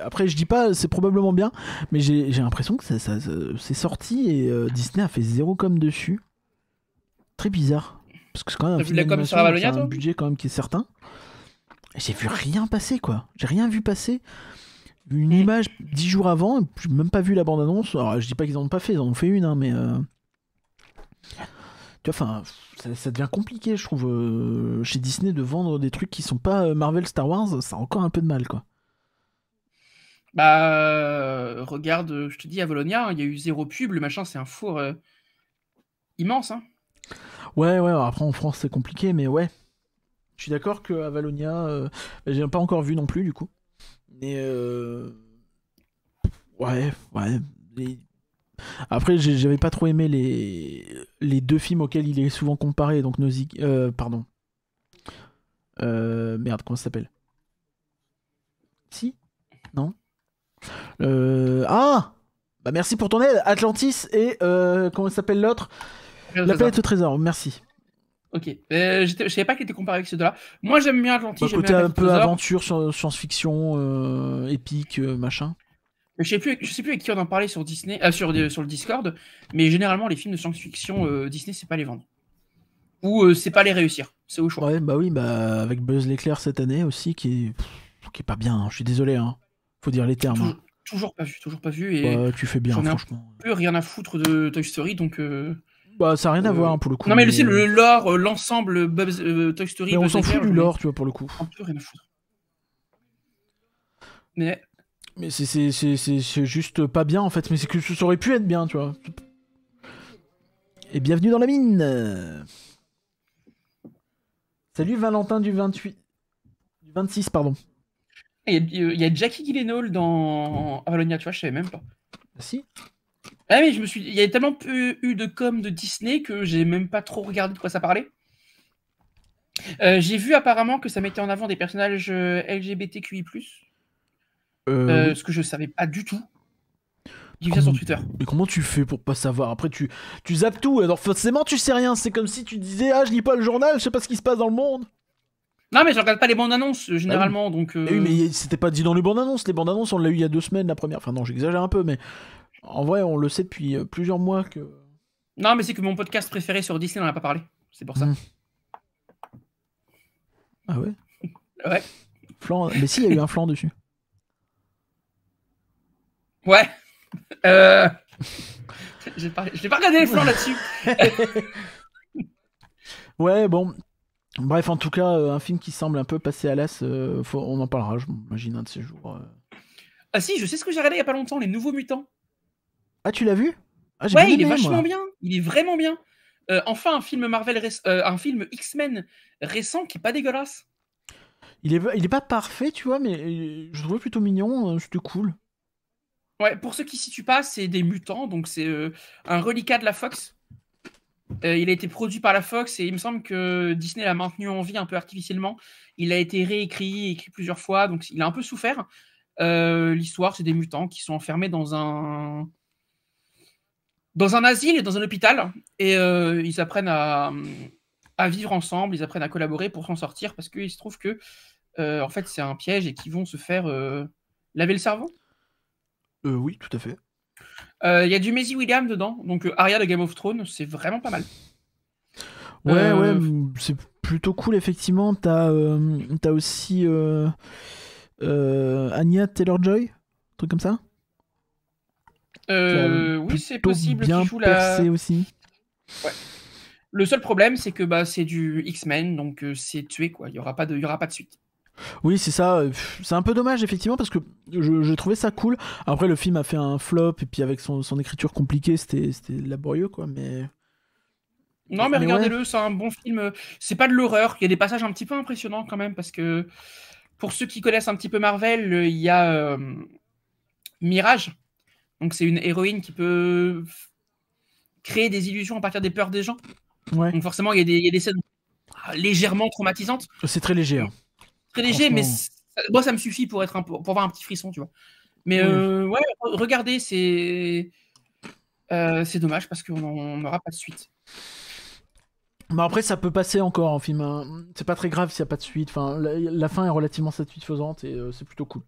Après, je dis pas, c'est probablement bien, mais j'ai, l'impression que ça, c'est sorti et euh, Disney a fait zéro comme dessus. Très bizarre. Parce que c'est quand même un, budget quand même qui est certain. j'ai vu rien passer, quoi. J'ai rien vu passer une mm. image dix jours avant, j'ai même pas vu la bande-annonce. Alors, je dis pas qu'ils en ont pas fait, ils en ont fait une, hein, mais. Euh, tu vois, enfin, ça, devient compliqué, je trouve, euh, chez Disney de vendre des trucs qui sont pas euh, Marvel, Star Wars, ça a encore un peu de mal, quoi. Bah, euh, regarde, je te dis, à Volonia, hein, il y a eu zéro pub, le machin, c'est un four immense, hein. Ouais, ouais, après en France, c'est compliqué, mais ouais. Je suis d'accord qu'à Valonia, j'ai pas encore vu non plus, du coup. Mais, ouais, ouais. Après, j'avais pas trop aimé les, les deux films auxquels il est souvent comparé, donc Nozick, euh, pardon. Euh, merde, comment ça s'appelle Si Non euh, Ah Bah merci pour ton aide, Atlantis et comment s'appelle l'autre La planète au trésor, merci. Ok, je savais pas qu'il était comparé avec ceux là Moi j'aime bien Atlantis. Bah, côté un peu aventure, science-fiction, épique, machin. Je sais plus, je sais plus avec qui on en parlait sur Disney, ah, sur, euh, sur le Discord, mais généralement les films de science-fiction euh, Disney, c'est pas les vendre ou c'est pas les réussir, c'est au choix. Ouais, bah oui, bah avec Buzz l'éclair cette année aussi, qui est, pas bien. Hein. Je suis désolé, hein. faut dire les termes. Hein. Toujours, pas vu, toujours pas vu. Bah, tu fais bien, franchement. plus rien à foutre de Toy Story, donc. Bah, ça n'a rien à voir hein, pour le coup. Non, mais, le lore, l'ensemble Buzz Toy Story. on s'en fout du lore, tu vois, pour le coup. Un peu rien à foutre. Mais mais c'est juste pas bien en fait, mais c'est que ça aurait pu être bien, tu vois. Et bienvenue dans la mine Salut Valentin du 28... Du 26, pardon. Il y, a, y Jackie Gyllenhaal dans Avalonia, tu vois, je savais même pas. Si Ah mais je me suis... Il y a tellement peu eu de com de Disney que j'ai même pas trop regardé de quoi ça parlait. Euh, j'ai vu apparemment que ça mettait en avant des personnages euh, LGBTQI+. Euh, euh, ce que je savais pas du tout. Il vient sur Twitter. Mais comment tu fais pour pas savoir Après, tu, tu zappes tout, alors forcément, tu sais rien. C'est comme si tu disais Ah, je lis pas le journal, je sais pas ce qui se passe dans le monde. Non, mais je regarde pas les bandes annonces, euh, ah généralement. Eh oui. donc, mais c'était pas dit dans les bandes annonces. Les bandes annonces, on l'a eu il y a deux semaines, la première. Enfin, non, j'exagère un peu, mais en vrai, on le sait depuis plusieurs mois que. Non, mais c'est que mon podcast préféré sur Disney, on en a pas parlé. C'est pour ça. Mmh. Ah ouais Ouais. Flan... Mais si, il y a eu un flan dessus. Ouais. Euh, je n'ai pas... regardé les flancs là-dessus. ouais, bon. Bref, en tout cas, euh, un film qui semble un peu passé à l'as. Euh, on en parlera, je m'imagine, un de ces jours. Ah si, je sais ce que j'ai regardé il n'y a pas longtemps, Les Nouveaux Mutants. Ah, tu l'as vu ah, Ouais, il est vachement bien. Il est vraiment bien. enfin, un film Marvel, un film X-Men récent qui est pas dégueulasse. Il est, il est pas parfait, tu vois, mais je le trouvais plutôt mignon, c'était cool pour ceux qui ne situent pas, c'est des mutants, donc c'est euh, un reliquat de la Fox. Euh, il a été produit par la Fox et il me semble que Disney l'a maintenu en vie un peu artificiellement. Il a été réécrit, écrit plusieurs fois, donc il a un peu souffert. Euh, l'histoire, c'est des mutants qui sont enfermés dans un dans un asile et dans un hôpital et ils apprennent à, vivre ensemble, ils apprennent à collaborer pour s'en sortir parce qu'il se trouve que en fait c'est un piège et qu'ils vont se faire laver le cerveau. Euh, oui, tout à fait. Euh, il y a du Maisie William dedans, donc euh, Arya de Game of Thrones, c'est vraiment pas mal. Ouais, ouais, euh, c'est plutôt cool, effectivement. T'as aussi Anya Taylor-Joy, truc comme ça Oui, c'est possible. Bien joue aussi. Ouais. Le seul problème, c'est que bah, c'est du X-Men, donc c'est tué, quoi. Il n'y aura, pas de... aura pas de suite. Oui, c'est ça. Euh, c'est un peu dommage, effectivement, parce que je, trouvé trouvais ça cool. Après, le film a fait un flop, et puis avec son, écriture compliquée, c'était laborieux, quoi. Mais. Non, mais, regardez-le, c'est un bon film. C'est pas de l'horreur. Il y a des passages un petit peu impressionnants, quand même, parce que pour ceux qui connaissent un petit peu Marvel, euh, il y a euh, Mirage. Donc, c'est une héroïne qui peut créer des illusions à partir des peurs des gens. Donc, forcément, il y, a des, y a des scènes ah, légèrement traumatisantes. C'est très léger. Hein. Très léger, mais moi, ça me suffit pour, être pour avoir un petit frisson, tu vois. Mais euh, ouais, regardez, c'est. Euh, c'est dommage parce qu'on n'aura pas de suite. Mais après, ça peut passer encore en film. Hein. C'est pas très grave s'il n'y a pas de suite. Enfin, la, fin est relativement satisfaisante et euh, c'est plutôt cool.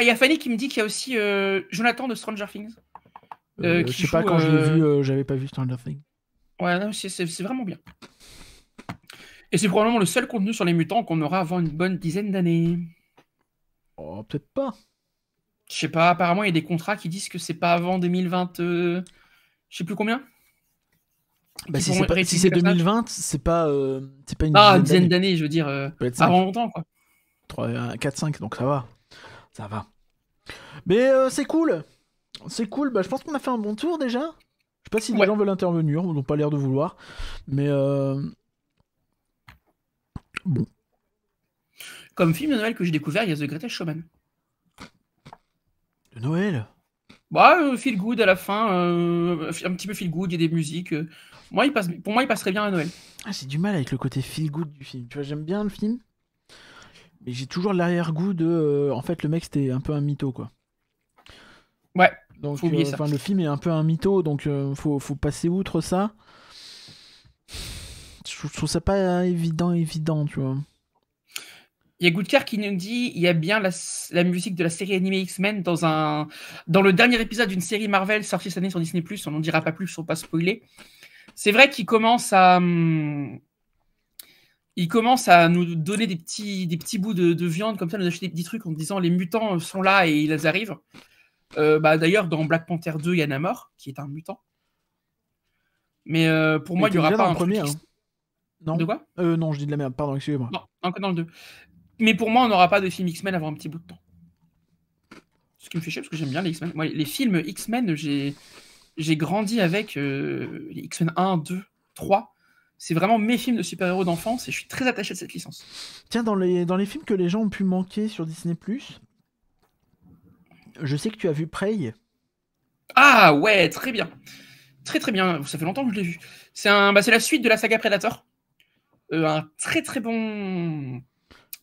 Il y a Fanny qui me dit qu'il y a aussi Jonathan de Stranger Things. je sais pas, quand je l'ai vu, j'avais pas vu Stranger Things. Ouais, c'est vraiment bien. Et c'est probablement le seul contenu sur les mutants qu'on aura avant une bonne dizaine d'années. Oh, peut-être pas. Je sais pas, apparemment il y a des contrats qui disent que c'est pas avant 2020. Euh, je sais plus combien. Bah, si c'est 2020, euh, c'est pas, une ah, dizaine d'années, je veux dire. Euh, avant longtemps, quoi. 3, 4, 5, donc ça va. Ça va. Mais c'est cool. C'est cool. Bah, je pense qu'on a fait un bon tour déjà. Je sais pas si les gens veulent intervenir, ils n'ont pas l'air de vouloir. Mais euh, comme film de Noël que j'ai découvert, il y a The Greatest Showman. De Noël Bah, euh, feel good à la fin, euh, un petit peu feel good, il y a des musiques. Euh. Moi, il passe, pour moi, il passerait bien à Noël. Ah, j'ai du mal avec le côté feel good du film. Tu vois, j'aime bien le film, mais j'ai toujours l'arrière-goût de. en fait, le mec, c'était un peu un mytho, quoi. Ouais. Donc, le film est un peu un mytho, donc faut, faut passer outre ça je trouve ça pas évident, évident, tu vois. Il y a Goodcar qui nous dit il y a bien la, musique de la série animée X-Men dans un dans le dernier épisode d'une série Marvel sortie cette année sur Disney+. On n'en dira pas plus pour pas spoiler. C'est vrai qu'il commence à hum, il commence à nous donner des petits des petits bouts de, viande comme ça, nous acheter des petits trucs en disant les mutants sont là et ils arrivent. Euh, bah, d'ailleurs dans Black Panther 2, il y a Namor qui est un mutant. Mais euh, pour moi, il n'y aura pas un premier. Non. De quoi euh, Non, je dis de la merde, pardon, excusez-moi. Non, encore dans le 2. Mais pour moi, on n'aura pas de film X-Men avant un petit bout de temps. Ce qui me fait chier parce que j'aime bien les X-Men. Moi, les films X-Men, j'ai, j'ai grandi avec euh, les X-Men 1, 2, 3. C'est vraiment mes films de super-héros d'enfance et je suis très attaché à cette licence. Tiens, dans les, dans les films que les gens ont pu manquer sur Disney, je sais que tu as vu Prey. Ah ouais, très bien. Très très bien, ça fait longtemps que je l'ai vu. C'est un, bah, c'est la suite de la saga Predator. Euh, un très très bon,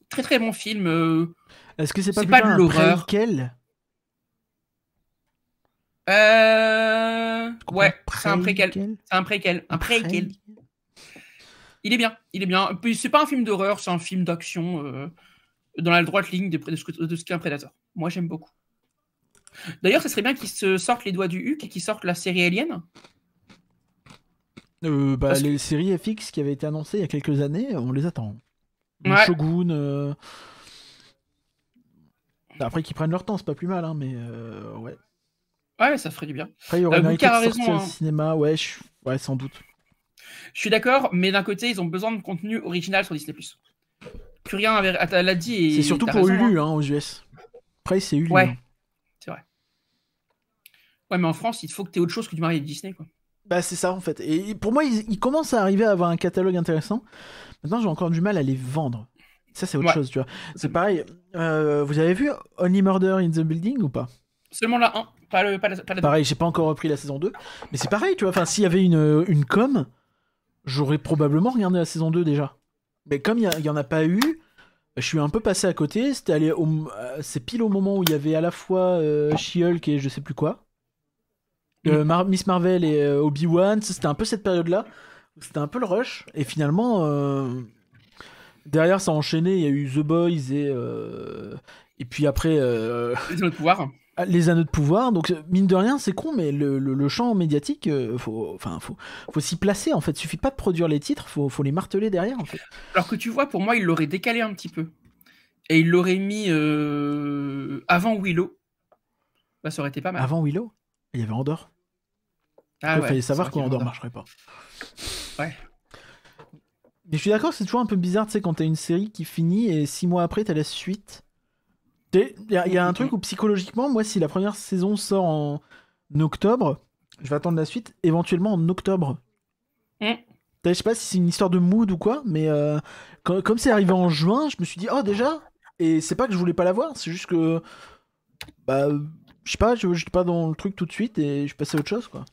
très très bon film. Euh, Est-ce que c'est pas, pas de l'horreur euh, Quel Ouais, c'est un préquel. C'est un préquel. Un préquel. Il est bien, il est bien. C'est pas un film d'horreur, c'est un film d'action dans la droite ligne de, de ce, qu'est un prédateur. Moi, j'aime beaucoup. D'ailleurs, ce serait bien qu'ils se sortent les doigts du Huc et qu'ils sortent la série Alien. Euh, bah, les séries FX qui avaient été annoncées il y a quelques années, on les attend. Shogun. Euh, Après qu'ils prennent leur temps, c'est pas plus mal, hein, mais euh, ouais. Ouais, ça ferait du bien. Après, il y bah, aurait une au hein. cinéma, ouais, ouais, sans doute. Je suis d'accord, mais d'un côté, ils ont besoin de contenu original sur Disney+. Curien avait... l'a dit C'est surtout pour ULU hein. Hein, aux US. Après, c'est ULU Ouais, c'est vrai. Ouais, mais en France, il faut que tu aies autre chose que du mariage Disney, quoi. Bah, c'est ça en fait. Et pour moi, ils, commencent à arriver à avoir un catalogue intéressant. Maintenant, j'ai encore du mal à les vendre. Ça, c'est autre chose, tu vois. C'est pareil. Euh, vous avez vu Only Murder in the Building ou pas Seulement la 1, pas, le, pas, la, Pareil, j'ai pas encore repris la saison 2. Mais c'est pareil, tu vois. Enfin, s'il y avait une, une com, j'aurais probablement regardé la saison 2 déjà. Mais comme il n'y en a pas eu, je suis un peu passé à côté. C'était euh, c'est pile au moment où il y avait à la fois euh, She-Hulk et je sais plus quoi. Euh, mm. Miss Marvel et euh, Obi-Wan, c'était un peu cette période-là. C'était un peu le rush. Et finalement, euh, derrière, ça a enchaîné. Il y a eu The Boys et. et puis après. les anneaux de pouvoir. Ah, les anneaux de pouvoir. Donc, mine de rien, c'est con, mais le, champ médiatique, faut, enfin, faut, s'y placer, en fait. Il suffit pas de produire les titres, faut, faut les marteler derrière, en fait. Alors que tu vois, pour moi, il l'aurait décalé un petit peu. Et il l'aurait mis avant Willow. Bah, ça aurait été pas mal. Avant Willow il y avait Andorre. Ah il fallait savoir qu'Andorre marcherait pas. Ouais. Mais je suis d'accord, c'est toujours un peu bizarre, tu sais, quand t'as une série qui finit et six mois après, t'as la suite. Il y, a un truc où psychologiquement, moi, si la première saison sort en octobre, je vais attendre la suite éventuellement en octobre. Eh. Je sais pas si c'est une histoire de mood ou quoi, mais euh, comme c'est arrivé en juin, je me suis dit, oh déjà Et c'est pas que je voulais pas la voir, c'est juste que. Bah, je sais pas, je suis pas dans le truc tout de suite et je passe à autre chose quoi.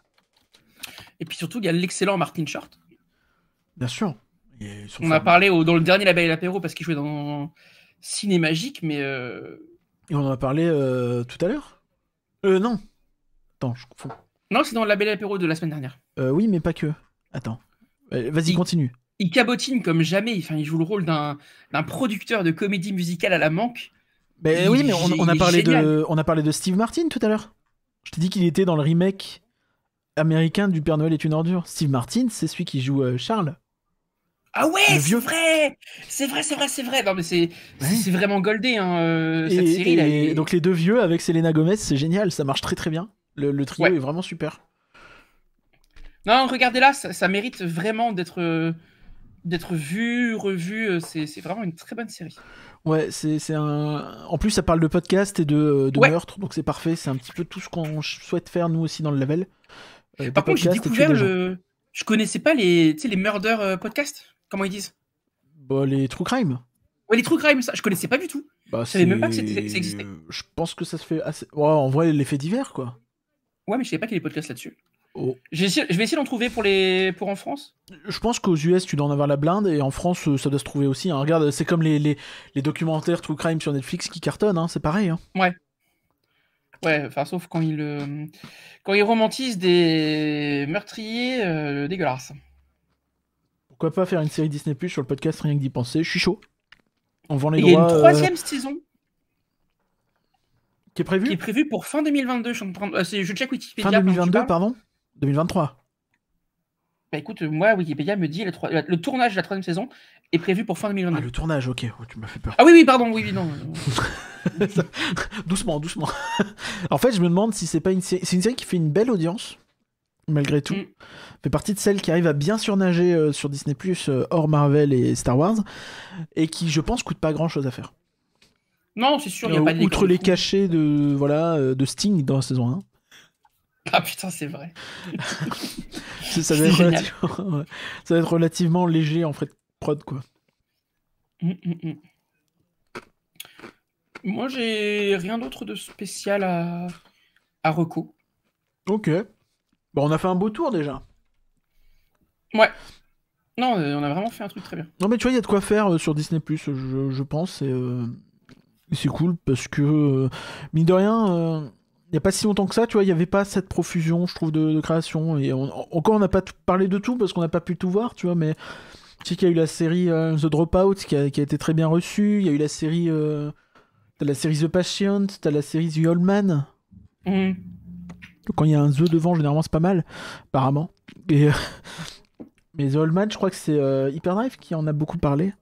Et puis surtout, il y a l'excellent Martin Short. Bien sûr. on a parlé dans le dernier Label et l'Apéro parce qu'il jouait dans Ciné Magique, mais. Euh, et on en a parlé euh, tout à l'heure Euh, non. Attends, je confonds. Non, c'est dans le label et l'Apéro de la semaine dernière. Euh, oui, mais pas que. Attends. Euh, vas-y, continue. Il cabotine comme jamais. Enfin, il joue le rôle d'un producteur de comédie musicale à la manque oui, mais on, a parlé de, on a parlé de Steve Martin tout à l'heure. Je t'ai dit qu'il était dans le remake américain du Père Noël est une ordure. Steve Martin, c'est celui qui joue euh, Charles. Ah ouais, c'est vrai, c'est vrai, c'est vrai, c'est vrai. Non mais c'est vraiment goldé hein, euh, cette série là. Donc les deux vieux avec Selena Gomez, c'est génial, ça marche très très bien. Le, trio est vraiment super. Non, regardez là, ça mérite vraiment d'être euh, d'être vu, revu. Euh, c'est vraiment une très bonne série. Ouais, c'est un. En plus, ça parle de podcast et de, euh, meurtre, donc c'est parfait. C'est un petit peu tout ce qu'on souhaite faire nous aussi dans le level. Euh, Par contre, j'ai découvert le. Je connaissais pas les, les murder podcast. Comment ils disent bah, les true crime. Ouais, les true crime, ça, je connaissais pas du tout. Bah, je savais même pas que ça existait. Je pense que ça se fait assez. Ouais, en vrai, l'effet divers, quoi. Ouais, mais je savais pas qu'il y avait des podcasts là-dessus. Oh. je vais essayer d'en trouver pour, les... pour en France. Je pense qu'aux US, tu dois en avoir la blinde, et en France, euh, ça doit se trouver aussi. Hein. Regarde, c'est comme les, documentaires True Crime sur Netflix qui cartonnent, hein, c'est pareil. Hein. Ouais. Ouais, sauf quand ils, quand ils romantisent des meurtriers euh, dégueulasses. Pourquoi pas faire une série Disney Plus sur le podcast Rien que d'y penser Je suis chaud. On vend les Il y a une euh, troisième saison. Qui est prévue Qui est prévu pour fin 2022. Je, Fin 2022, pardon 2023. Bah écoute, moi, Wikipédia me dit le, tournage de la troisième saison est prévu pour fin 2022. Ah, le tournage, ok, oh, tu m'as fait peur. Ah oui, oui, pardon, oui, non. doucement, doucement. en fait, je me demande si c'est pas une série. C'est une série qui fait une belle audience, malgré tout. Mm. Fait partie de celle qui arrive à bien surnager euh, sur Disney, Plus, euh, hors Marvel et Star Wars, et qui, je pense, coûte pas grand chose à faire. Non, c'est sûr, il n'y a euh, Outre les cachets de, voilà, de Sting dans la saison 1. Ah putain, c'est vrai. ça, va être relativement léger en fait prod quoi. Hum, hum, hum. Moi, j'ai rien d'autre de spécial à à reco. Ok. Bon, on a fait un beau tour déjà. Ouais. Non, euh, on a vraiment fait un truc très bien. Non, mais tu vois, il y a de quoi faire euh, sur Disney Plus, je, pense. Euh, c'est cool parce que, mine de rien n'y a pas si longtemps que ça, tu vois, il n'y avait pas cette profusion, je trouve, de, création. Et encore, on n'a pas parlé de tout parce qu'on n'a pas pu tout voir, tu vois, mais tu sais qu'il y a eu la série euh, The Dropout qui a, été très bien reçue, il y a eu la série. Euh, la série The Patient, t'as la série The Old Man. Mm. Quand il y a un The devant, généralement, c'est pas mal, apparemment. Euh, mais The Old Man, je crois que c'est Hyperdrive qui en a beaucoup parlé.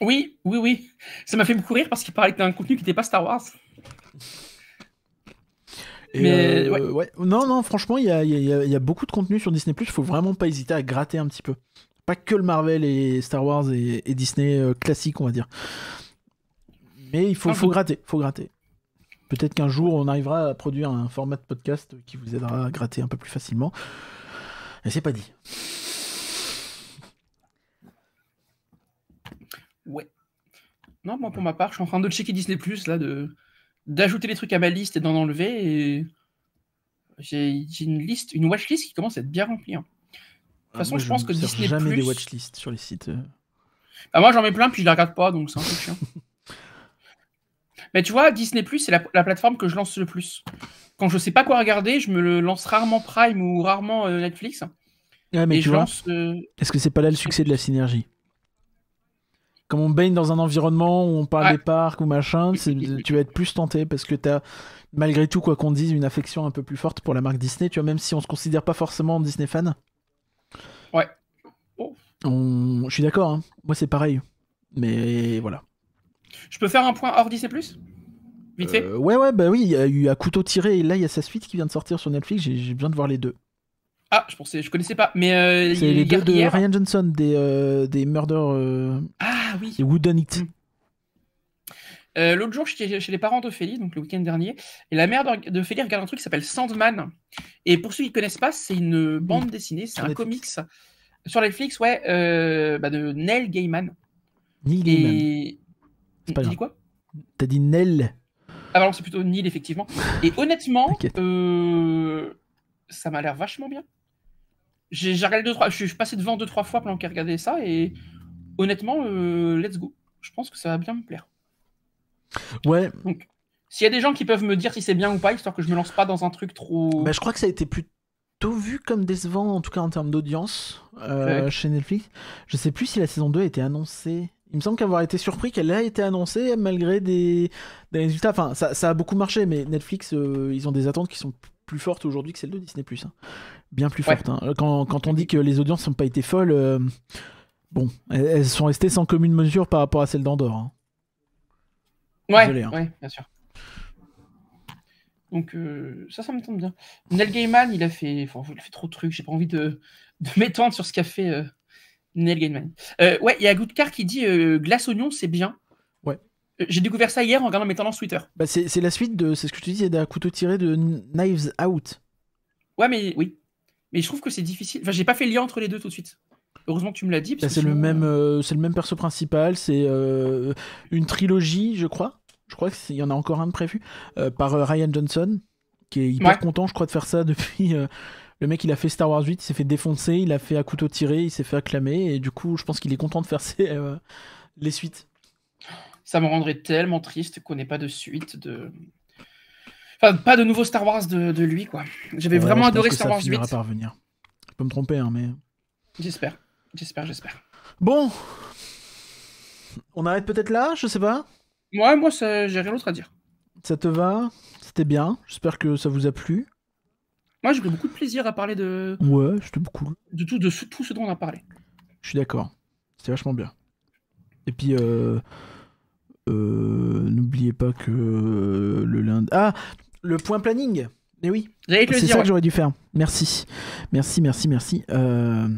Oui, oui, oui. Ça m'a fait beaucoup rire parce qu'il parlait un contenu qui n'était pas Star Wars. Euh, non, non, franchement, il y a, beaucoup de contenu sur Disney. Il faut vraiment pas hésiter à gratter un petit peu. Pas que le Marvel et Star Wars et, Disney euh, classique, on va dire. Mais il ah, faut, faut gratter, faut gratter. Peut-être qu'un jour, on arrivera à produire un format de podcast qui vous aidera à gratter un peu plus facilement. Mais c'est pas dit. Ouais. Non, moi, pour ma part, je suis en train de checker Disney, là, de d'ajouter les trucs à ma liste et d'en enlever. Et... J'ai une liste, une watchlist qui commence à être bien remplie. Hein. De toute ah, façon, je, pense que Disney. jamais Plus... des watchlists sur les sites. Euh. Bah, moi, j'en mets plein, puis je les regarde pas, donc c'est un peu chiant. Mais tu vois, Disney Plus, c'est la, plateforme que je lance le plus. Quand je sais pas quoi regarder, je me le lance rarement Prime ou rarement euh, Netflix. Ah, mais euh, Est-ce que c'est pas là le succès de la synergie comme on baigne dans un environnement où on parle des parcs ou machin, tu vas être plus tenté parce que tu as, malgré tout, quoi qu'on dise, une affection un peu plus forte pour la marque Disney. Tu vois, même si on se considère pas forcément Disney fan. Ouais. Je suis d'accord, hein. moi c'est pareil. Mais voilà. Je peux faire un point hors Disney Plus Vite fait euh, Ouais, ouais, bah oui, il y a eu à couteau tiré et là il y a sa suite qui vient de sortir sur Netflix. J'ai besoin de voir les deux. Ah, je pensais, je connaissais pas, mais euh, c'est les deux de Ryan Johnson des euh, des Murder. Euh, ah oui. Wooden It. Mm. L'autre jour, suis chez les parents d'Ophélie, donc le week-end dernier, et la mère d'Ophélie regarde un truc qui s'appelle Sandman. Et pour ceux qui ne connaissent pas, c'est une bande dessinée, c'est un comics sur Netflix, ouais, bah, de Neil Gaiman. Neil Et... Pas T'as dit quoi T'as dit Neil. Ah, bah non, c'est plutôt Neil, effectivement. Et honnêtement, ça m'a l'air vachement bien j'ai regardé deux, trois, je suis passé devant deux, trois fois pendant qu'il regardait ça, et honnêtement, euh, let's go. Je pense que ça va bien me plaire. Ouais. Donc, s'il y a des gens qui peuvent me dire si c'est bien ou pas, histoire que je me lance pas dans un truc trop. Bah, je crois que ça a été plutôt vu comme décevant, en tout cas en termes d'audience euh, chez Netflix. Je sais plus si la saison 2 a été annoncée. Il me semble qu'avoir été surpris qu'elle ait été annoncée malgré des, des résultats. Enfin, ça, ça, a beaucoup marché, mais Netflix, euh, ils ont des attentes qui sont plus forte aujourd'hui que celle de Disney+. Hein. Bien plus forte. Hein. Quand, on dit que les audiences n'ont pas été folles, euh, bon, elles, sont restées sans commune mesure par rapport à celle d'Andorre. Hein. Ouais, hein. ouais, bien sûr. Donc euh, ça, ça me tombe bien. Neil Gaiman, il a fait, fait trop de trucs. J'ai pas envie de, m'étendre sur ce qu'a fait euh, Neil Gaiman. ouais, il y a Goodcar qui dit glace oignon, c'est bien. Euh, j'ai découvert ça hier en regardant mes tendances Twitter. Bah, c'est la suite de, c'est ce que tu te disais, d'un couteau tiré de Knives Out. Ouais, mais oui. Mais je trouve que c'est difficile. Enfin, j'ai pas fait le lien entre les deux tout de suite. Heureusement que tu me l'as dit. Bah, c'est le même, euh, euh, c'est le même perso principal. C'est une trilogie, je crois. Je crois qu'il y en a encore un de prévu par Ryan Johnson, qui est hyper content, je crois, de faire ça depuis. Le mec, il a fait Star Wars 8, il s'est fait défoncer, il a fait à couteau tiré, il s'est fait acclamer, et du coup, je pense qu'il est content de faire les suites ça me rendrait tellement triste qu'on n'ait pas de suite de. Enfin, pas de nouveau Star Wars de, lui, quoi. J'avais vraiment adoré Star Wars 8. Par venir. Je peux me tromper, hein, mais. J'espère. J'espère, j'espère. Bon. On arrête peut-être là, je sais pas. Ouais, moi, j'ai rien d'autre à dire. Ça te va C'était bien. J'espère que ça vous a plu. Moi, j'ai eu beaucoup de plaisir à parler de. Ouais, j'étais beaucoup. De tout, de tout ce dont on a parlé. Je suis d'accord. C'était vachement bien. Et puis, euh, euh, n'oubliez pas que euh, le lundi. Ah Le point planning Eh oui C'est ça que j'aurais dû faire. Merci. Merci, merci, merci. Euh,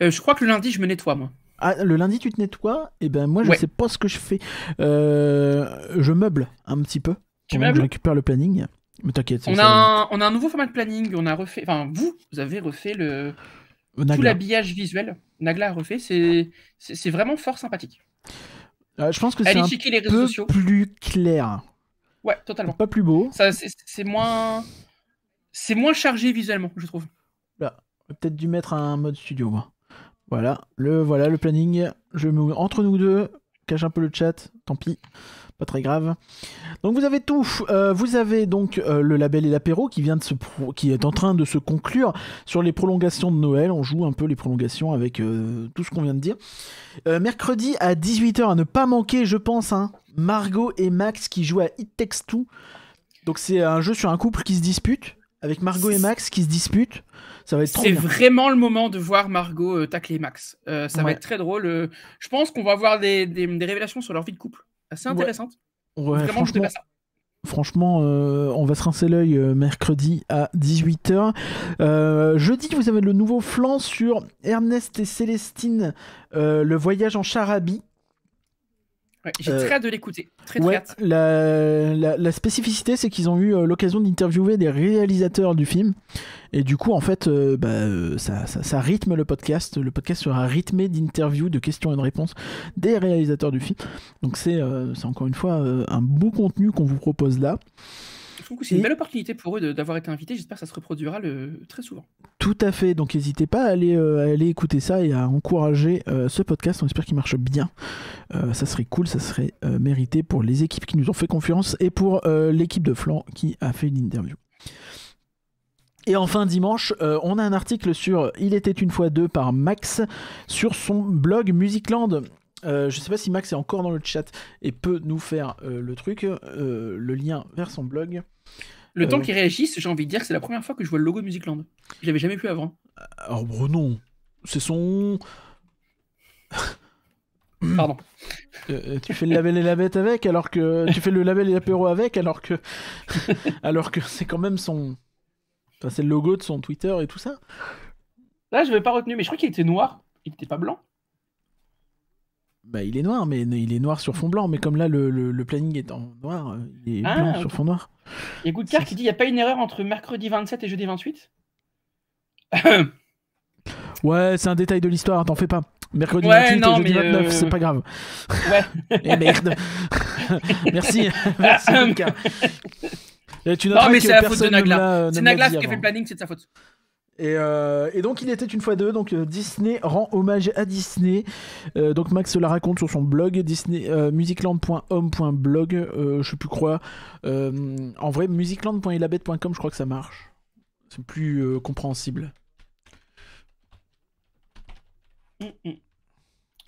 je crois que le lundi, je me nettoie, moi. Ah, le lundi, tu te nettoies eh ben moi, je ne sais pas ce que je fais. je meuble un petit peu. Tu Je récupère le planning. Mais t'inquiète. On, a on a un nouveau format de planning. On a refait. Enfin, vous, vous avez refait le tout l'habillage visuel. Nagla a refait. C'est vraiment fort sympathique. Euh, je pense que c'est un plus clair. Ouais, totalement. Pas plus beau. C'est moins... moins chargé visuellement, je trouve. Là, peut-être dû mettre un mode studio, moi. Voilà, le, voilà, le planning. Je me... Entre nous deux, cache un peu le chat, tant pis pas très grave. Donc vous avez tout. Euh, vous avez donc euh, le label et l'apéro qui vient de se qui est en train de se conclure sur les prolongations de Noël. On joue un peu les prolongations avec euh, tout ce qu'on vient de dire. mercredi à 18h à ne pas manquer, je pense, hein, Margot et Max qui jouent à It Takes Two. Donc c'est un jeu sur un couple qui se dispute avec Margot et Max qui se disputent. Ça va être C'est vraiment le moment de voir Margot tacler Max. ça va être très drôle. je pense qu'on va avoir des révélations sur leur vie de couple assez intéressante. franchement... Euh, on va se rincer l'œil euh, mercredi à 18h. Euh, jeudi, vous avez le nouveau flanc sur Ernest et Célestine, le voyage en charabie. J'ai très hâte de l'écouter. La, la, spécificité, c'est qu'ils ont eu l'occasion d'interviewer des réalisateurs du film. Et du coup, en fait, euh, bah, euh, ça, rythme le podcast. Le podcast sera rythmé d'interviews, de questions et de réponses des réalisateurs du film. Donc c'est euh, encore une fois un beau contenu qu'on vous propose là. c'est une belle opportunité pour eux d'avoir été invités. J'espère que ça se reproduira très souvent. Tout à fait. Donc n'hésitez pas à aller, aller, écouter ça et à encourager ce podcast. On espère qu'il marche bien. ça serait cool, ça serait mérité pour les équipes qui nous ont fait confiance et pour l'équipe de Flan qui a fait une interview et enfin dimanche, euh, on a un article sur Il était une fois deux par Max sur son blog Musicland. Euh, je ne sais pas si Max est encore dans le chat et peut nous faire euh, le truc, le lien vers son blog. Le temps qu'il réagisse, j'ai envie de dire que c'est la première fois que je vois le logo Musicland. Je l'avais jamais vu avant. Alors, Bruno, c'est son. Pardon. tu fais le label et la bête avec, alors que tu fais le label et l'apéro avec, alors que alors que c'est quand même son c'est le logo de son Twitter et tout ça. Là, je vais pas retenu, mais je crois qu'il était noir. Il n'était pas blanc. Bah, il est noir, mais il est noir sur fond blanc. Mais comme là, le, planning est en noir, il est ah, blanc sur fond noir. Et y a qui dit il n'y a pas une erreur entre mercredi 27 et jeudi 28 Ouais, c'est un détail de l'histoire, t'en fais pas. Mercredi 28 jeudi 29, euh, c'est pas grave. Ouais. Eh, merde. merci, merci mais c'est la de C'est Nagla qui a fait le planning, c'est de sa faute. Euh, et, donc il était une fois deux, donc euh, Disney rend hommage à Disney. Euh, donc Max la raconte sur son blog Disney je sais plus quoi. en vrai musicland.elabet.com, je crois que ça marche. C'est plus compréhensible.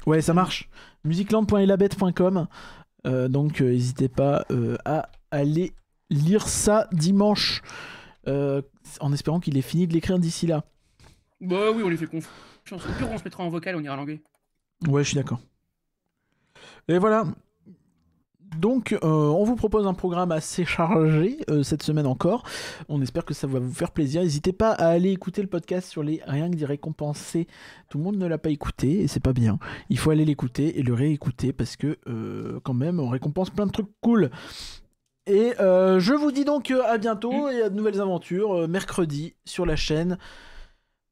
Ouais, ça marche. musicland.elabet.com. donc n'hésitez pas à aller lire ça dimanche, euh, en espérant qu'il ait fini de l'écrire d'ici là. Bah oui, on lui fait confiance. on se mettra en vocal, on ira l'anglais. Ouais, je suis d'accord. Et voilà. Donc, euh, on vous propose un programme assez chargé euh, cette semaine encore. On espère que ça va vous faire plaisir. N'hésitez pas à aller écouter le podcast sur les rien que des récompensés. Tout le monde ne l'a pas écouté et c'est pas bien. Il faut aller l'écouter et le réécouter parce que, quand même, on récompense plein de trucs cool. Et euh, je vous dis donc euh, à bientôt mm. et à de nouvelles aventures euh, mercredi sur la chaîne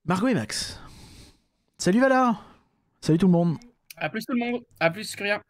Margot et Max. Salut Vala Salut tout le monde À plus tout le monde À plus Curia